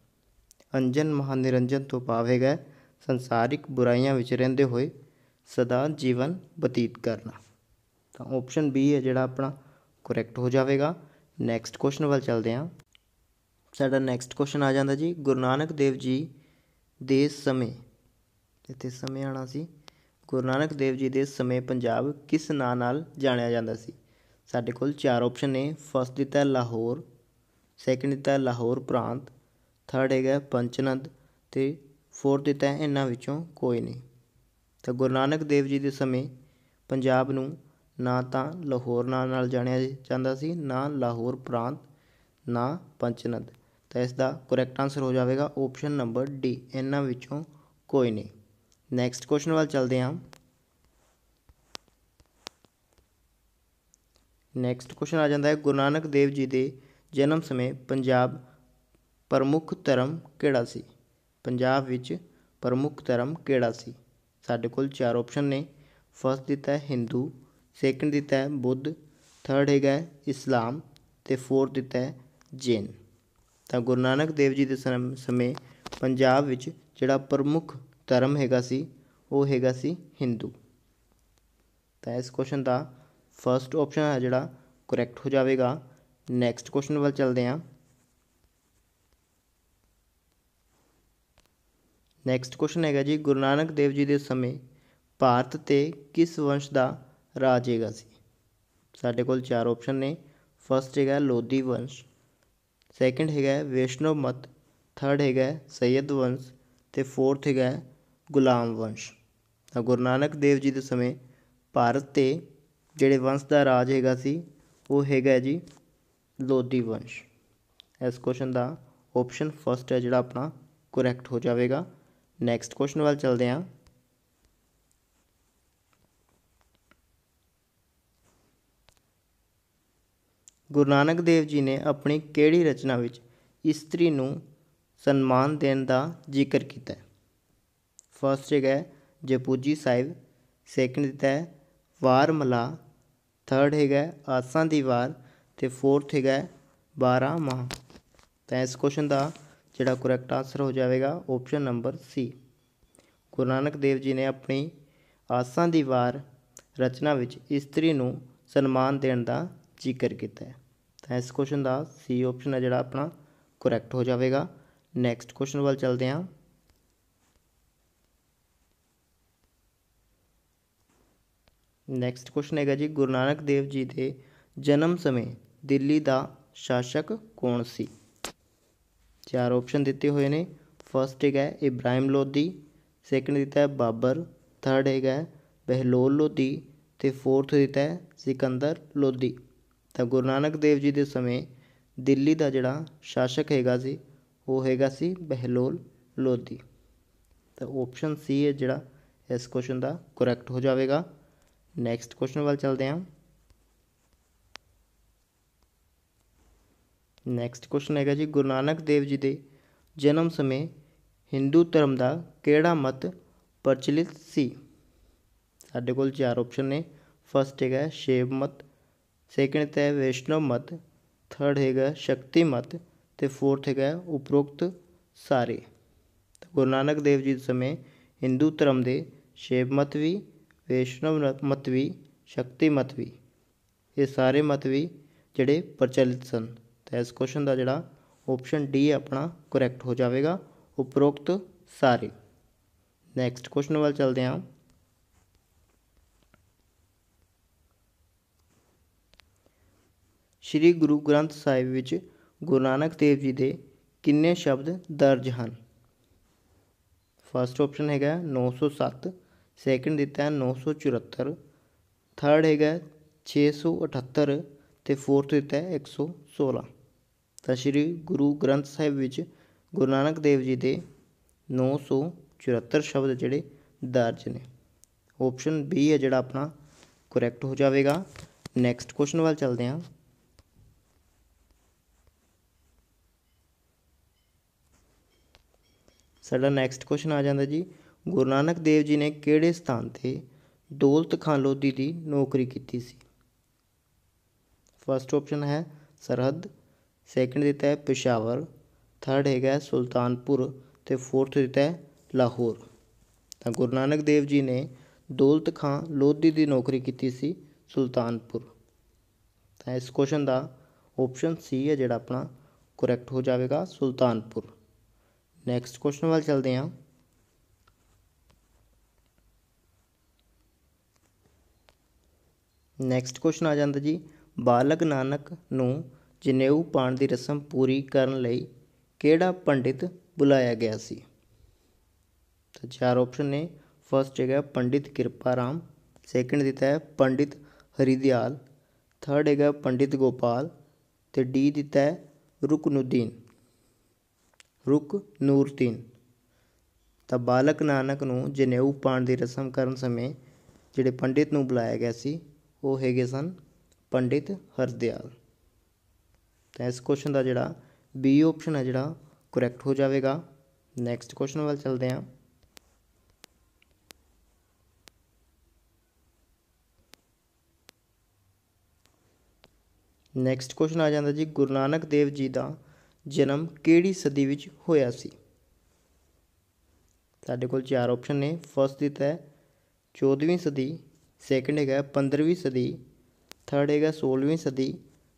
ਅੰਜਨ ਮਹਾਨਿਰੰਜਨ ਤੋਂ ਪਾਵੇਗਾ ਸੰਸਾਰਿਕ ਬੁਰਾਈਆਂ ਵਿੱਚ ਰਹਿੰਦੇ ਹੋਏ ਸਦਾ ਜੀਵਨ ਬਤੀਤ ਕਰਨਾ ਤਾਂ ਆਪਸ਼ਨ ਬੀ ਹੈ ਜਿਹੜਾ ਆਪਣਾ ਕਰੈਕਟ ਹੋ ਜਾਵੇਗਾ ਨੈਕਸਟ ਕੁਐਸਚਨ ਵੱਲ ਚੱਲਦੇ ਹਾਂ ਸਾਡਾ ਨੈਕਸਟ ਕੁਐਸਚਨ ਆ ਜਾਂਦਾ ਜੀ ਗੁਰੂ ਨਾਨਕ ਦੇਵ ਜੀ ਦੇ ਸਮੇਂ ਇੱਥੇ ਸਮੇਂ ਆਣਾ ਸੀ ਗੁਰੂ ਨਾਨਕ ਦੇਵ ਜੀ ਦੇ ਸਮੇਂ ਪੰਜਾਬ ਕਿਸ ਨਾਂ ਨਾਲ ਜਾਣਿਆ ਜਾਂਦਾ ਸੀ ਸਾਡੇ ਕੋਲ ਚਾਰ ਆਪਸ਼ਨ ਨੇ ਫਸਟ ਦਿੱਤਾ ਲਾਹੌਰ ਸੈਕਿੰਡ ਦਿੱਤਾ ਲਾਹੌਰ ਪ੍ਰਾਂਤ ਥਰਡ ਹੈਗਾ ਪੰਚਨਦ ਤੇ ਫੋਰਥ ਦਿੱਤਾ ਇਹਨਾਂ ਵਿੱਚੋਂ ਕੋਈ ਨਹੀਂ ਤਾਂ ਗੁਰੂ ਨਾਨਕ ਦੇਵ ਜੀ ਦੇ ਸਮੇਂ ਪੰਜਾਬ ਨੂੰ ਨਾ ਤਾਂ ਲਾਹੌਰ ਨਾਂ ਨਾਲ ਜਾਣਿਆ ਜਾਂਦਾ ਸੀ ਨਾ ਲਾਹੌਰ ਪ੍ਰਾਂਤ ਨਾ ਪੰਚਨਦ ਤਾਂ ਇਸ ਦਾ ਕਰੈਕਟ ਆਨਸਰ ਹੋ ਜਾਵੇਗਾ ਆਪਸ਼ਨ ਨੰਬਰ ਡੀ ਇਹਨਾਂ ਵਿੱਚੋਂ ਕੋਈ ਨਹੀਂ ਨੈਕਸਟ ਕੁਐਸਚਨ ਵੱਲ ਚਲਦੇ ਹਾਂ ਨੈਕਸਟ ਕੁਐਸਚਨ ਆ ਜਾਂਦਾ ਹੈ ਗੁਰੂ ਨਾਨਕ ਦੇਵ ਜੀ ਦੇ ਜਨਮ ਸਮੇਂ ਪੰਜਾਬ ਪ੍ਰਮੁੱਖ ਧਰਮ ਕਿਹੜਾ ਸੀ ਪੰਜਾਬ ਵਿੱਚ ਪ੍ਰਮੁੱਖ ਧਰਮ ਕਿਹੜਾ ਸੀ ਸਾਡੇ ਕੋਲ ਚਾਰ ਆਪਸ਼ਨ ਨੇ ਫਸਟ ਦਿੱਤਾ ਹੈ ਹਿੰਦੂ ਸੈਕੰਡ ਦਿੱਤਾ ਹੈ ਬੁੱਧ ਥਰਡ ਹੈਗਾ ਹੈ ਇਸਲਾਮ ਤੇ ਫੋਰਥ ਦਿੱਤਾ ਹੈ ਜੈਨ ਤਾਂ ਗੁਰੂ ਨਾਨਕ ਦੇਵ ਜੀ ਦੇ ਸਮੇਂ ਪੰਜਾਬ ਵਿੱਚ ਜਿਹੜਾ ਪ੍ਰਮੁੱਖ ਧਰਮ ਹੈਗਾ ਸੀ ਉਹ ਹੈਗਾ ਸੀ ਹਿੰਦੂ ਤਾਂ ਇਸ ਕੁਐਸਚਨ ਦਾ ਫਰਸਟ ਆਪਸ਼ਨ ਹੈ ਜਿਹੜਾ ਕਰੈਕਟ ਹੋ ਜਾਵੇਗਾ ਨੈਕਸਟ ਕੁਐਸਚਨ ਵੱਲ ਚੱਲਦੇ ਹਾਂ ਨੈਕਸਟ ਕੁਐਸਚਨ ਹੈਗਾ ਜੀ ਗੁਰੂ ਨਾਨਕ ਦੇਵ ਜੀ ਦੇ ਸਮੇਂ ਭਾਰਤ ਤੇ ਕਿਸ ਵੰਸ਼ ਦਾ ਰਾਜ ਹੈਗਾ ਸੀ ਸਾਡੇ ਕੋਲ ਚਾਰ ਆਪਸ਼ਨ ਨੇ ਫਰਸਟ ਹੈਗਾ ਲੋਧੀ ਵੰਸ਼ ਸੈਕੰਡ ਹੈਗਾ ਵੈਸ਼ਨਵ ਮਤ ਥਰਡ ਹੈਗਾ ਸੈਯਦ ਵੰਸ਼ ਤੇ ਫੋਰਥ ਹੈਗਾ ਗੁਲਾਮ ਵੰਸ਼ ਤਾਂ ਗੁਰੂ ਨਾਨਕ ਦੇਵ ਜੀ ਦੇ ਸਮੇਂ ਭਾਰਤ 'ਤੇ ਜਿਹੜੇ ਵੰਸ਼ ਦਾ ਰਾਜ ਹੈਗਾ ਸੀ ਉਹ ਹੈਗਾ ਜੀ ਲੋਧੀ ਵੰਸ਼ ਇਸ ਕੁਐਸਚਨ ਦਾ ਆਪਸ਼ਨ ਫਸਟ ਹੈ ਜਿਹੜਾ ਆਪਣਾ ਕਰੈਕਟ ਹੋ ਜਾਵੇਗਾ ਨੈਕਸਟ ਕੁਐਸਚਨ ਵੱਲ ਚਲਦੇ ਹਾਂ ਗੁਰੂ ਨਾਨਕ ਦੇਵ ਜੀ ਨੇ ਆਪਣੀ ਕਿਹੜੀ ਰਚਨਾ ਵਿੱਚ ਇਸਤਰੀ ਨੂੰ ਸਨਮਾਨ ਦੇਣ ਦਾ ਜ਼ਿਕਰ ਕੀਤਾ ਹੈ ਫਸਟ ਜਗ੍ਹਾ ਹੈ ਜਪੂਜੀ ਸਾਹਿਬ ਸੈਕਿੰਡ ਦਿੱਤਾ ਹੈ ਵਾਰ ਮਲਾ ਥਰਡ ਹੈਗਾ ਆਸਾਂ ਦੀ ਵਾਰ ਤੇ ਫੋਰਥ ਹੈਗਾ 12 ਮਾਹ ਤਾਂ ਇਸ ਕੁਐਸਚਨ ਦਾ ਜਿਹੜਾ ਕਰੈਕਟ ਆਨਸਰ ਹੋ ਜਾਵੇਗਾ option number C Guru Nanak Dev ji ਨੇ ਆਪਣੀ ਆਸਾਂ ਦੀ ਵਾਰ ਰਚਨਾ ਵਿੱਚ ਇਸਤਰੀ ਨੂੰ ਸਨਮਾਨ ਦੇਣ ਦਾ ਜ਼ਿਕਰ ਕੀਤਾ ਹੈ ਤਾਂ ਇਸ ਕੁਐਸਚਨ ਦਾ ਸੀ ਆਪਸ਼ਨ ਹੈ ਜਿਹੜਾ ਆਪਣਾ ਕਰੈਕਟ ਹੋ ਜਾਵੇਗਾ ਨੈਕਸਟ ਕੁਐਸਚਨ ਵੱਲ ਚਲਦੇ ਹਾਂ ਨੈਕਸਟ ਕੁਐਸਚਨ ਹੈਗਾ ਜੀ ਗੁਰੂ ਨਾਨਕ ਦੇਵ ਜੀ ਦੇ ਜਨਮ ਸਮੇਂ ਦਿੱਲੀ ਦਾ ਸ਼ਾਸਕ ਕੌਣ ਸੀ ਚਾਰ ਆਪਸ਼ਨ ਦਿੱਤੇ ਹੋਏ ਨੇ ਫਰਸਟ ਹੈਗਾ ਇਬਰਾਹਿਮ ਲੋਧੀ ਸੈਕੰਡ ਦਿੱਤਾ ਹੈ ਬਾਬਰ ਥਰਡ ਹੈਗਾ ਬਹਿਲੋਲ ਲੋਧੀ ਤੇ ਫੋਰਥ ਦਿੱਤਾ ਹੈ ਸਿਕੰਦਰ ਲੋਧੀ ਤਾਂ ਗੁਰੂ ਨਾਨਕ ਦੇਵ ਜੀ ਦੇ ਸਮੇਂ ਦਿੱਲੀ ਦਾ ਜਿਹੜਾ ਸ਼ਾਸਕ ਹੈਗਾ ਸੀ ਉਹ ਹੈਗਾ ਸੀ ਬਹਿਲੋਲ ਲੋਧੀ ਤਾਂ ਆਪਸ਼ਨ ਸੀ ਹੈ ਜਿਹੜਾ ਇਸ ਕੁਐਸਚਨ ਦਾ ਕਰੈਕਟ ਹੋ ਜਾਵੇਗਾ ਨੈਕਸਟ ਕੁਐਸਚਨ ਵੱਲ ਚਲਦੇ ਹਾਂ ਨੈਕਸਟ ਕੁਐਸਚਨ ਹੈਗਾ ਜੀ ਗੁਰੂ ਨਾਨਕ ਦੇਵ ਜੀ ਦੇ ਜਨਮ ਸਮੇਂ ਹਿੰਦੂ ਧਰਮ ਦਾ ਕਿਹੜਾ ਮਤ ਪ੍ਰਚਲਿਤ ਸੀ ਸਾਡੇ ਕੋਲ ਚਾਰ ਆਪਸ਼ਨ ਨੇ ਫਸਟ ਹੈਗਾ ਸ਼ੇਵ ਮਤ ਸੈਕੰਡ ਹੈ ਵੈਸ਼ਨਵ ਮਤ ਥਰਡ ਹੈਗਾ ਸ਼ਕਤੀ ਮਤ ਤੇ ਫੋਰਥ ਹੈਗਾ ਉਪਰੋਕਤ ਸਾਰੇ ਗੁਰੂ ਨਾਨਕ ਦੇਵ ਜੀ ਦੇ ਸਮੇਂ ਹਿੰਦੂ ਧਰਮ ਦੇ ਸ਼ੇਵ ਮਤ ਵੀ ਵੈਸ਼ਨਵ ਮਤ ਵੀ ਸ਼ਕਤੀ ਮਤ ਵੀ ਇਹ ਸਾਰੇ ਮਤ ਵੀ ਜਿਹੜੇ ਪ੍ਰਚਲਿਤ ਸਨ ਤਾਂ ਇਸ ਕੁਐਸਚਨ ਦਾ ਜਿਹੜਾ ਆਪਸ਼ਨ ਡੀ ਆਪਣਾ ਕਰੈਕਟ ਹੋ ਜਾਵੇਗਾ ਉਪਰੋਕਤ ਸਾਰੇ ਨੈਕਸਟ ਕੁਐਸਚਨ ਵੱਲ ਚਲਦੇ ਹਾਂ ਸ੍ਰੀ ਗੁਰੂ ਗ੍ਰੰਥ ਸਾਹਿਬ ਵਿੱਚ ਗੁਰੂ ਨਾਨਕ ਦੇਵ ਜੀ ਦੇ ਕਿੰਨੇ ਸ਼ਬਦ ਦਰਜ ਹਨ ਫਸਟ ਆਪਸ਼ਨ ਹੈਗਾ 907 ਸੈਕਿੰਡ ਦਿੱਤਾ ਹੈ 974 ਥਰਡ ਹੈਗਾ 678 ਤੇ ਫੋਰਥ ਦਿੱਤਾ ਹੈ 116 ਤਾਂ ਸ਼੍ਰੀ ਗੁਰੂ ਗ੍ਰੰਥ ਸਾਹਿਬ ਵਿੱਚ ਗੁਰੂ ਨਾਨਕ ਦੇਵ ਜੀ ਦੇ 974 ਸ਼ਬਦ ਜਿਹੜੇ ਦਰਜ ਨੇ ਆਪਸ਼ਨ ਬੀ ਹੈ ਜਿਹੜਾ ਆਪਣਾ ਕਰੈਕਟ ਹੋ ਜਾਵੇਗਾ ਨੈਕਸਟ ਕੁਐਸਚਨ ਵੱਲ ਚੱਲਦੇ ਹਾਂ ਸਾਡਾ ਨੈਕਸਟ ਕੁਐਸਚਨ ਆ ਜਾਂਦਾ ਜੀ ਗੁਰੂ ਨਾਨਕ ਦੇਵ ਜੀ ਨੇ ਕਿਹੜੇ ਸਥਾਨ ਤੇ ਦੌਲਤ ਖਾਨ ਲੋਧੀ ਦੀ ਨੌਕਰੀ ਕੀਤੀ ਸੀ ਫਸਟ ਆਪਸ਼ਨ ਹੈ ਸਰਹੱਦ ਸੈਕੰਡ ਦਿੱਤਾ ਹੈ ਪਸ਼ਾਵਰ ਥਰਡ ਹੈਗਾ ਸੁਲਤਾਨਪੁਰ ਤੇ ਫੋਰਥ ਦਿੱਤਾ ਹੈ ਲਾਹੌਰ ਤਾਂ ਗੁਰੂ ਨਾਨਕ ਦੇਵ ਜੀ ਨੇ ਦੌਲਤ ਖਾਨ ਲੋਧੀ ਦੀ ਨੌਕਰੀ ਕੀਤੀ ਸੀ ਸੁਲਤਾਨਪੁਰ ਤਾਂ ਇਸ ਕੁਐਸਚਨ ਦਾ ਆਪਸ਼ਨ ਸੀ ਹੈ ਜਿਹੜਾ ਆਪਣਾ ਕਰੈਕਟ ਹੋ ਜਾਵੇਗਾ ਸੁਲਤਾਨਪੁਰ ਨੈਕਸਟ ਕੁਐਸਚਨ ਵੱਲ ਚਲਦੇ ਹਾਂ ਨੈਕਸਟ ਕੁਐਸਚਨ ਆ ਜਾਂਦਾ ਜੀ ਬਾਲਕ ਨਾਨਕ ਨੂੰ ਜਨੇਊ ਪਾਣ ਦੀ ਰਸਮ ਪੂਰੀ ਕਰਨ ਲਈ ਕਿਹੜਾ ਪੰਡਿਤ ਬੁਲਾਇਆ ਗਿਆ ਸੀ ਤਾਂ ਚਾਰ ਆਪਸ਼ਨ ਨੇ ਫਰਸਟ ਹੈਗਾ ਪੰਡਿਤ ਕਿਰਪਾ ਰਾਮ ਸੈਕੰਡ ਦਿੱਤਾ ਹੈ ਪੰਡਿਤ ਹਰੀਦਿਆਲ ਥਰਡ ਹੈਗਾ ਪੰਡਿਤ ਗੋਪਾਲ ਤੇ ਡੀ ਦਿੱਤਾ ਹੈ ਰੁਕਨੁਦੀਨ ਰੁਕ ਨੂਰਦੀਨ ਤਾਂ ਬਾਲਕ ਨਾਨਕ ਨੂੰ ਜਨੇਊ ਪਾਣ ਦੀ ਰਸਮ ਕਰਨ ਸਮੇਂ ਜਿਹੜੇ ਪੰਡਿਤ ਨੂੰ ਬੁਲਾਇਆ ਗਿਆ ਸੀ ਉਹ ਹੈਗੇ ਸਨ ਪੰਡਿਤ ਹਰਦਿਆਲ ਤਾਂ ਇਸ ਕੁਐਸਚਨ ਦਾ ਜਿਹੜਾ ਬੀ ਆਪਸ਼ਨ ਹੈ ਜਿਹੜਾ ਕਰੈਕਟ ਹੋ ਜਾਵੇਗਾ ਨੈਕਸਟ ਕੁਐਸਚਨ ਵੱਲ ਚੱਲਦੇ ਹਾਂ ਨੈਕਸਟ ਕੁਐਸਚਨ ਆ ਜਾਂਦਾ ਜੀ ਗੁਰੂ ਨਾਨਕ ਦੇਵ ਜੀ ਦਾ ਜਨਮ ਕਿਹੜੀ ਸਦੀ ਵਿੱਚ ਹੋਇਆ ਸੀ ਸਾਡੇ ਕੋਲ ਚਾਰ ਆਪਸ਼ਨ ਨੇ ਫਸਟ ਦਿੱਤਾ ਹੈ 14ਵੀਂ ਸਦੀ ਸੈਕਿੰਡ ਹੈਗਾ 15ਵੀਂ ਸਦੀ ਥਰਡ ਹੈਗਾ 16ਵੀਂ ਸਦੀ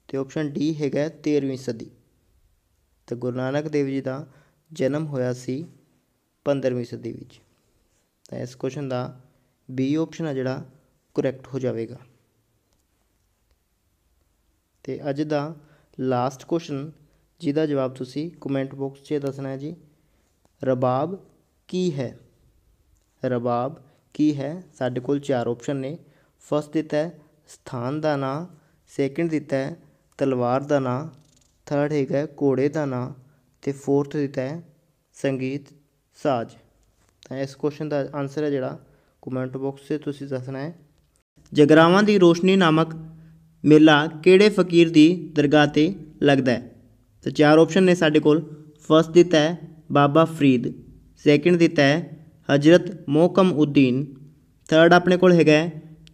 ਤੇ ਆਪਸ਼ਨ ਡੀ ਹੈਗਾ 13ਵੀਂ ਸਦੀ ਤਾਂ ਗੁਰੂ ਨਾਨਕ ਦੇਵ ਜੀ ਦਾ ਜਨਮ ਹੋਇਆ ਸੀ 15ਵੀਂ ਸਦੀ ਵਿੱਚ ਤਾਂ ਇਸ ਕੁਐਸਚਨ ਦਾ ਬੀ ਆਪਸ਼ਨ ਆ ਜਿਹੜਾ ਕਰੈਕਟ ਹੋ ਜਾਵੇਗਾ ਤੇ ਅੱਜ ਦਾ ਲਾਸਟ ਕੁਐਸਚਨ ਜਿਹਦਾ ਜਵਾਬ ਤੁਸੀਂ ਕਮੈਂਟ ਬਾਕਸ 'ਚ ਦੱਸਣਾ ਹੈ ਜੀ ਰਬਾਬ ਕੀ ਹੈ ਰਬਾਬ ਕੀ ਹੈ ਸਾਡੇ ਕੋਲ ਚਾਰ ਆਪਸ਼ਨ ਨੇ ਫਸਟ ਦਿੱਤਾ ਹੈ ਸਥਾਨ ਦਾ ਨਾਂ ਸੈਕਿੰਡ ਦਿੱਤਾ ਹੈ ਤਲਵਾਰ ਦਾ ਨਾਂ ਥਰਡ ਹੈਗਾ ਘੋੜੇ ਦਾ ਨਾਂ ਤੇ ਫੋਰਥ ਦਿੱਤਾ ਹੈ ਸੰਗੀਤ ਸਾਜ਼ ਤਾਂ ਇਸ ਕੁਐਸਚਨ ਦਾ ਆਨਸਰ ਹੈ ਜਿਹੜਾ ਕਮੈਂਟ ਬਾਕਸ 'ਚ ਤੁਸੀਂ ਦੱਸਣਾ ਹੈ ਜਗਰਾਵਾਂ ਦੀ ਰੋਸ਼ਨੀ ਨਾਮਕ ਮੇਲਾ ਕਿਹੜੇ ਫਕੀਰ ਦੀ ਦਰਗਾਹ ਤੇ ਲੱਗਦਾ ਹੈ ਤਾਂ ਚਾਰ ਆਪਸ਼ਨ ਨੇ ਸਾਡੇ ਕੋਲ ਫਸਟ ਦਿੱਤਾ ਹੈ ਬਾਬਾ ਫਰੀਦ ਸੈਕਿੰਡ ਦਿੱਤਾ ਹੈ ਹਜ਼ਰਤ ਮੋਹਕਮ ਉਦੀਨ ਥਰਡ ਆਪਣੇ ਕੋਲ ਹੈਗਾ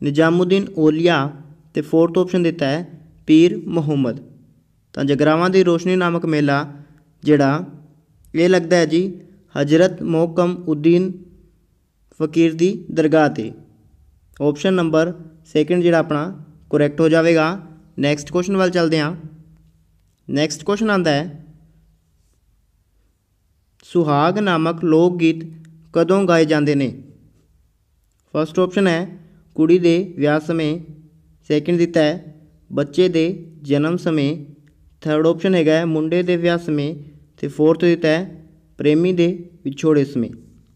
ਨਿਜਾਮਉਦੀਨ ਔਲੀਆ ਤੇ ਫੋਰਥ ਆਪਸ਼ਨ ਦਿੱਤਾ ਹੈ ਪੀਰ ਮੁਹੰਮਦ ਤਾਂ ਜਗਰਾਵਾਂ ਦੀ ਰੋਸ਼ਨੀ ਨਾਮਕ ਮੇਲਾ ਜਿਹੜਾ ਇਹ ਲੱਗਦਾ ਹੈ ਜੀ ਹਜ਼ਰਤ ਮੋਹਕਮ ਉਦੀਨ ਫਕੀਰ ਦੀ ਦਰਗਾਹ ਤੇ ਆਪਸ਼ਨ ਨੰਬਰ ਸੈਕਿੰਡ ਜਿਹੜਾ ਆਪਣਾ ਕਰੈਕਟ ਹੋ ਜਾਵੇਗਾ ਨੈਕਸਟ ਕੁਐਸਚਨ ਵੱਲ ਚੱਲਦੇ ਹਾਂ ਨੈਕਸਟ ਕੁਐਸਚਨ ਆਂਦਾ ਹੈ ਸੁਹਾਗ ਨਾਮਕ ਲੋਕ ਗੀਤ ਕਦੋਂ ਗਾਏ ਜਾਂਦੇ ਨੇ ਫਸਟ ਆਪਸ਼ਨ ਹੈ ਕੁੜੀ ਦੇ ਵਿਆਹ ਸਮੇਂ ਸੈਕਿੰਡ ਦਿੱਤਾ ਹੈ ਬੱਚੇ ਦੇ ਜਨਮ ਸਮੇਂ ਥਰਡ ਆਪਸ਼ਨ ਹੈਗਾ ਮੁੰਡੇ ਦੇ ਵਿਆਹ ਸਮੇਂ ਤੇ ਫੋਰਥ ਦਿੱਤਾ ਹੈ ਪ੍ਰੇਮੀ ਦੇ ਵਿਛੋੜੇ ਸਮੇਂ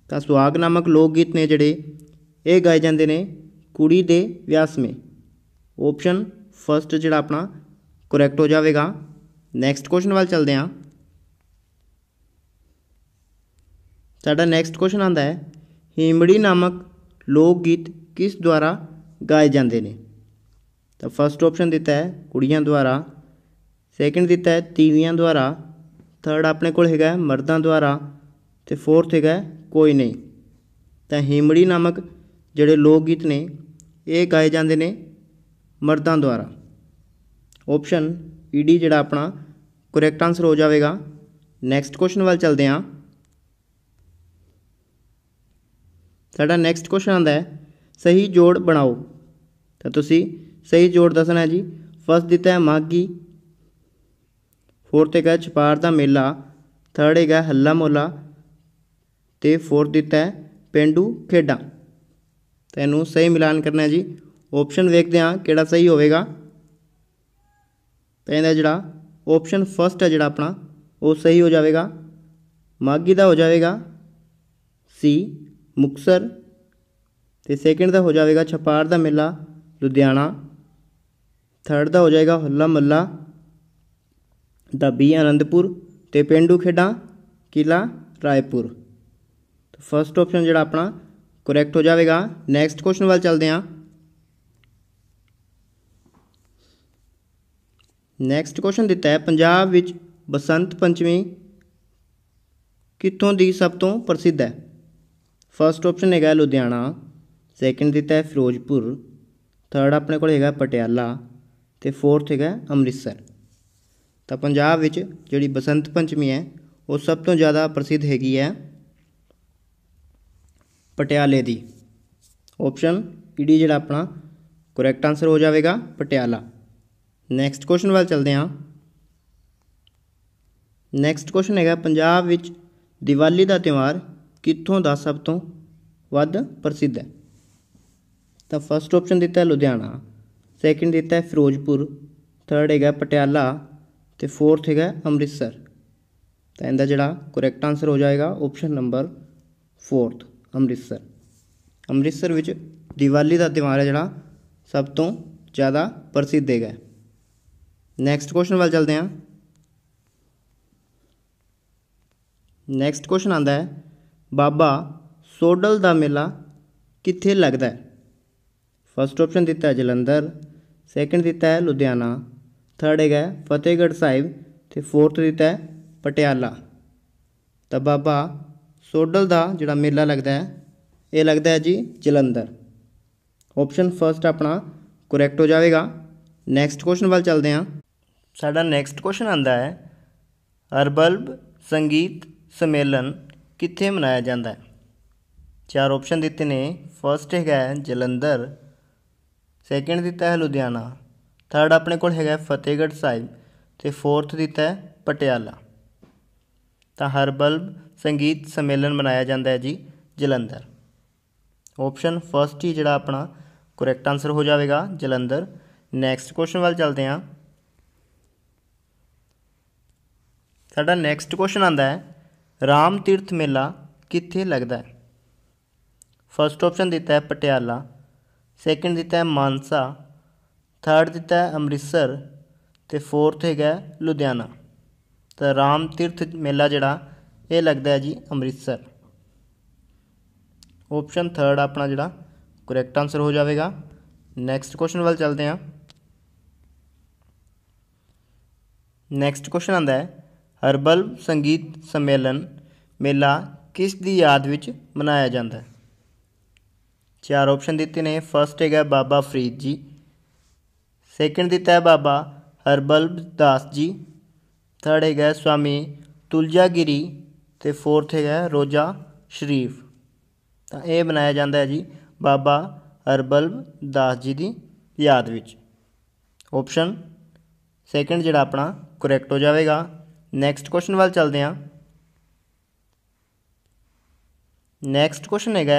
ਤਾਂ ਸੁਹਾਗ ਨਾਮਕ ਲੋਕ ਗੀਤ ਨੇ ਜਿਹੜੇ ਇਹ ਗਾਏ ਜਾਂਦੇ ਨੇ ਕੁੜੀ ਦੇ ਵਿਆਹ ਸਮੇਂ ਆਪਸ਼ਨ ਫਸਟ ਜਿਹੜਾ ਆਪਣਾ ਕਰੈਕਟ ਹੋ ਜਾਵੇਗਾ ਨੈਕਸਟ ਕੁਐਸਚਨ ਵੱਲ ਚਲਦੇ ਹਾਂ ਸਾਡਾ ਨੈਕਸਟ ਕੁਐਸਚਨ ਆਂਦਾ ਹੈ ਹੀਮੜੀ ਨਾਮਕ ਲੋਕ ਗੀਤ ਕਿਸ ਦੁਆਰਾ ਗਾਏ ਜਾਂਦੇ ਨੇ ਤਾਂ ਫਰਸਟ ਆਪਸ਼ਨ ਦਿੱਤਾ ਹੈ ਕੁੜੀਆਂ ਦੁਆਰਾ ਸੈਕਿੰਡ ਦਿੱਤਾ ਹੈ ਤੀਵੀਆਂ ਦੁਆਰਾ ਥਰਡ ਆਪਣੇ ਕੋਲ ਹੈਗਾ ਮਰਦਾਂ ਦੁਆਰਾ ਤੇ ਫੋਰਥ ਹੈਗਾ ਕੋਈ ਨਹੀਂ ਤਾਂ ਹੀਮੜੀ ਨਾਮਕ ਜਿਹੜੇ ਲੋਕ ਗੀਤ ਨੇ ਇਹ ਗਾਏ ਜਾਂਦੇ ਨੇ ਮਰਦਾਂ ਦੁਆਰਾ ਆਪਸ਼ਨ ਈਡੀ ਜਿਹੜਾ ਆਪਣਾ ਕਰੈਕਟ ਆਨਸਰ ਹੋ ਜਾਵੇਗਾ ਨੈਕਸਟ ਕੁਐਸਚਨ ਵੱਲ ਚੱਲਦੇ ਹਾਂ ਸਾਡਾ ਨੈਕਸਟ ਕੁਐਸਚਨ ਆਂਦਾ ਹੈ ਸਹੀ ਜੋੜ ਬਣਾਓ ਤਾਂ ਤੁਸੀਂ ਸਹੀ ਜੋੜ ਦੱਸਣਾ ਹੈ ਜੀ ਫਸਟ ਦਿੱਤਾ ਹੈ ਮਾਗੀ ਫੋਰਥ ਹੈਗਾ ਛਪਾਰ ਦਾ ਮੇਲਾ ਥਰਡ ਹੈਗਾ ਹੱਲਾ ਮੋਲਾ ਤੇ ਫੋਰਥ ਦਿੱਤਾ ਹੈ ਪਿੰਡੂ ਖੇਡਾਂ ਤਾਂ ਇਹਨੂੰ ਸਹੀ ਮਿਲਾਨ ਕਰਨਾ ਹੈ ਜੀ ਆਪਸ਼ਨ ਵੇਖਦੇ ਹਾਂ ਕਿਹੜਾ ਸਹੀ ਹੋਵੇਗਾ ਤਾਂ ਇਹਦਾ ਜਿਹੜਾ ਆਪਸ਼ਨ ਫਸਟ ਹੈ ਜਿਹੜਾ ਆਪਣਾ ਉਹ ਸਹੀ ਹੋ ਜਾਵੇਗਾ ਮਾਗੀ ਦਾ ਹੋ ਜਾਵੇਗਾ ਸੀ ਮੁਕਸਰ ਤੇ ਸੈਕਿੰਡ ਦਾ ਹੋ ਜਾਵੇਗਾ ਛਪਾਰ ਦਾ ਮੇਲਾ ਲੁਧਿਆਣਾ ਥਰਡ ਦਾ ਹੋ ਜਾਏਗਾ ਹੱਲਾ ਮੱਲਾ ਦਾ ਬੀ ਆਨੰਦਪੁਰ ਤੇ ਪਿੰਡੂ ਖੇਡਾਂ ਕਿਲਾ ਰਾਏਪੁਰ ਤਾਂ ਫਰਸਟ ਆਪਸ਼ਨ ਜਿਹੜਾ ਆਪਣਾ ਕਰੈਕਟ ਹੋ ਜਾਵੇਗਾ ਨੈਕਸਟ ਕੁਐਸਚਨ ਵੱਲ ਚੱਲਦੇ ਹਾਂ ਨੈਕਸਟ ਕੁਐਸਚਨ ਦਿੱਤਾ ਹੈ ਪੰਜਾਬ ਵਿੱਚ ਬਸੰਤ ਪੰਚਮੀ ਕਿੱਥੋਂ ਦੀ ਸਭ ਤੋਂ ਪ੍ਰਸਿੱਧ ਹੈ ਫਸਟ ਆਪਸ਼ਨ ਹੈਗਾ ਲੁਧਿਆਣਾ ਸੈਕਿੰਡ ਦਿੱਤਾ ਹੈ ਫਿਰੋਜ਼ਪੁਰ ਥਰਡ ਆਪਣੇ ਕੋਲ ਹੈਗਾ ਪਟਿਆਲਾ ਤੇ ਫੋਰਥ ਹੈਗਾ ਅੰਮ੍ਰਿਤਸਰ ਤਾਂ ਪੰਜਾਬ ਵਿੱਚ ਜਿਹੜੀ ਬਸੰਤ ਪੰਚਮੀ ਹੈ ਉਹ ਸਭ ਤੋਂ ਜ਼ਿਆਦਾ ਪ੍ਰਸਿੱਧ ਹੈਗੀ ਹੈ ਪਟਿਆਲੇ ਦੀ ਆਪਸ਼ਨ ਈਡੀ ਜਿਹੜਾ ਆਪਣਾ ਕਰੈਕਟ ਆਨਸਰ ਹੋ ਜਾਵੇਗਾ ਪਟਿਆਲਾ ਨੈਕਸਟ ਕੁਐਸਚਨ ਵੱਲ ਚਲਦੇ ਹਾਂ ਨੈਕਸਟ ਕੁਐਸਚਨ ਹੈਗਾ ਪੰਜਾਬ ਵਿੱਚ ਦੀਵਾਲੀ ਦਾ ਤਿਉਹਾਰ ਕਿੱਥੋਂ ਦਾ ਸਭ ਤੋਂ ਵੱਧ ਪ੍ਰਸਿੱਧ ਹੈ ਤਾਂ ਫਸਟ ਆਪਸ਼ਨ ਦਿੱਤਾ ਲੁਧਿਆਣਾ ਸੈਕਿੰਡ ਦਿੱਤਾ ਹੈ ਫਿਰੋਜ਼ਪੁਰ ਥਰਡ ਹੈਗਾ ਪਟਿਆਲਾ ਤੇ ਫੋਰਥ ਹੈਗਾ ਅੰਮ੍ਰਿਤਸਰ ਤਾਂ ਇਹਦਾ ਜਿਹੜਾ ਕਰੈਕਟ ਆਨਸਰ ਹੋ ਜਾਏਗਾ option number 4th Amritsar Amritsar ਵਿੱਚ ਦੀਵਾਲੀ ਦਾ ਤਿਉਹਾਰ ਹੈ ਜਿਹੜਾ ਸਭ ਤੋਂ ਜ਼ਿਆਦਾ ਪ੍ਰਸਿੱਧ ਹੈਗਾ ਨੈਕਸਟ ਕੁਐਸਚਨ ਵੱਲ ਚੱਲਦੇ ਹਾਂ ਨੈਕਸਟ ਕੁਐਸਚਨ ਆਂਦਾ ਹੈ ਬਾਬਾ ਸੋਡਲ ਦਾ ਮੇਲਾ ਕਿੱਥੇ ਲੱਗਦਾ ਹੈ ਫਸਟ ਆਪਸ਼ਨ ਦਿੱਤਾ ਹੈ ਜਲੰਧਰ ਸੈਕੰਡ ਦਿੱਤਾ ਹੈ ਲੁਧਿਆਣਾ ਥਰਡ ਹੈਗਾ ਫਤਿਹਗੜ੍ਹ ਸਾਹਿਬ ਤੇ ਫੋਰਥ ਦਿੱਤਾ ਹੈ ਪਟਿਆਲਾ ਤਾਂ ਬਾਬਾ ਸੋਡਲ ਦਾ ਜਿਹੜਾ ਮੇਲਾ ਲੱਗਦਾ ਹੈ ਇਹ ਲੱਗਦਾ ਹੈ ਜੀ ਜਲੰਧਰ ਆਪਸ਼ਨ ਫਸਟ ਆਪਣਾ ਕਰੈਕਟ ਹੋ ਜਾਵੇਗਾ ਨੈਕਸਟ ਕੁਐਸਚਨ ਵੱਲ ਚੱਲਦੇ ਹਾਂ ਸਾਡਾ ਨੈਕਸਟ ਕੁਐਸਚਨ ਆਂਦਾ ਹੈ ਹਰਬਲਬ ਸੰਗੀਤ ਸਮੇਲਨ ਕਿੱਥੇ ਮਨਾਇਆ ਜਾਂਦਾ ਹੈ ਚਾਰ ਆਪਸ਼ਨ ਦਿੱਤੇ ਨੇ ਫਰਸਟ ਹੈਗਾ ਜਲੰਧਰ ਸੈਕਿੰਡ ਦਿੱਤਾ ਹੈ ਲੁਧਿਆਣਾ ਥਰਡ ਆਪਣੇ ਕੋਲ ਹੈਗਾ ਫਤਿਹਗੜ੍ਹ ਸਾਹਿਬ ਤੇ ਫੋਰਥ ਦਿੱਤਾ ਹੈ ਪਟਿਆਲਾ ਤਾਂ ਹਰਬਲਬ ਸੰਗੀਤ ਸੰਮੇਲਨ ਮਨਾਇਆ ਜਾਂਦਾ ਹੈ ਜੀ ਜਲੰਧਰ ਆਪਸ਼ਨ ਫਰਸਟ ਹੀ ਜਿਹੜਾ ਆਪਣਾ ਕਰੈਕਟ ਆਨਸਰ ਹੋ ਜਾਵੇਗਾ ਜਲੰਧਰ ਨੈਕਸਟ ਕੁਐਸਚਨ ਵੱਲ ਚੱਲਦੇ ਹਾਂ ਸਾਡਾ ਨੈਕਸਟ ਕੁਐਸਚਨ ਆਂਦਾ ਹੈ ਰਾਮ ਤੀਰਥ ਮੇਲਾ ਕਿੱਥੇ ਲੱਗਦਾ ਹੈ ਫਰਸਟ ਆਪਸ਼ਨ ਦਿੱਤਾ ਹੈ ਪਟਿਆਲਾ ਸੈਕੰਡ ਦਿੱਤਾ ਹੈ ਮਾਨਸਾ ਥਰਡ ਦਿੱਤਾ ਹੈ ਅੰਮ੍ਰਿਤਸਰ ਤੇ ਫੋਰਥ ਹੈਗਾ ਲੁਧਿਆਣਾ ਤਾਂ ਰਾਮ ਤੀਰਥ ਮੇਲਾ ਜਿਹੜਾ ਇਹ ਲੱਗਦਾ ਹੈ ਜੀ ਅੰਮ੍ਰਿਤਸਰ ਆਪਸ਼ਨ ਥਰਡ ਆਪਣਾ ਜਿਹੜਾ ਕਰੈਕਟ ਆਨਸਰ ਹੋ ਜਾਵੇਗਾ ਨੈਕਸਟ ਕੁਐਸਚਨ ਵੱਲ ਚੱਲਦੇ ਹਾਂ ਨੈਕਸਟ ਕੁਐਸਚਨ ਆਂਦਾ ਹੈ ਹਰਬਲ ਸੰਗੀਤ ਸੰਮੇਲਨ ਮੇਲਾ ਕਿਸ ਦੀ ਯਾਦ ਵਿੱਚ ਮਨਾਇਆ ਜਾਂਦਾ ਹੈ ਚਾਰ ਆਪਸ਼ਨ ਦਿੱਤੇ ਨੇ ਫਸਟ ਹੈਗਾ ਬਾਬਾ ਫਰੀਦ ਜੀ ਸੈਕੰਡ ਦਿੱਤਾ ਹੈ ਬਾਬਾ ਹਰਬਲਬ ਦਾਸ ਜੀ ਥਰਡ ਹੈਗਾ ਸਵਾਮੀ ਤੁਲਜਾਗਿਰੀ ਤੇ ਫੋਰਥ ਹੈਗਾ ਰੋਜਾ ਸ਼ਰੀਫ ਤਾਂ ਇਹ ਬਣਾਇਆ ਜਾਂਦਾ ਹੈ ਜੀ ਬਾਬਾ ਹਰਬਲਬ ਦਾਸ ਜੀ ਦੀ ਯਾਦ ਵਿੱਚ ਆਪਸ਼ਨ ਸੈਕੰਡ ਜਿਹੜਾ ਆਪਣਾ ਕਰੈਕਟ ਹੋ ਜਾਵੇਗਾ ਨੈਕਸਟ ਕੁਐਸਚਨ ਵੱਲ ਚੱਲਦੇ ਹਾਂ ਨੈਕਸਟ ਕੁਐਸਚਨ ਹੈਗਾ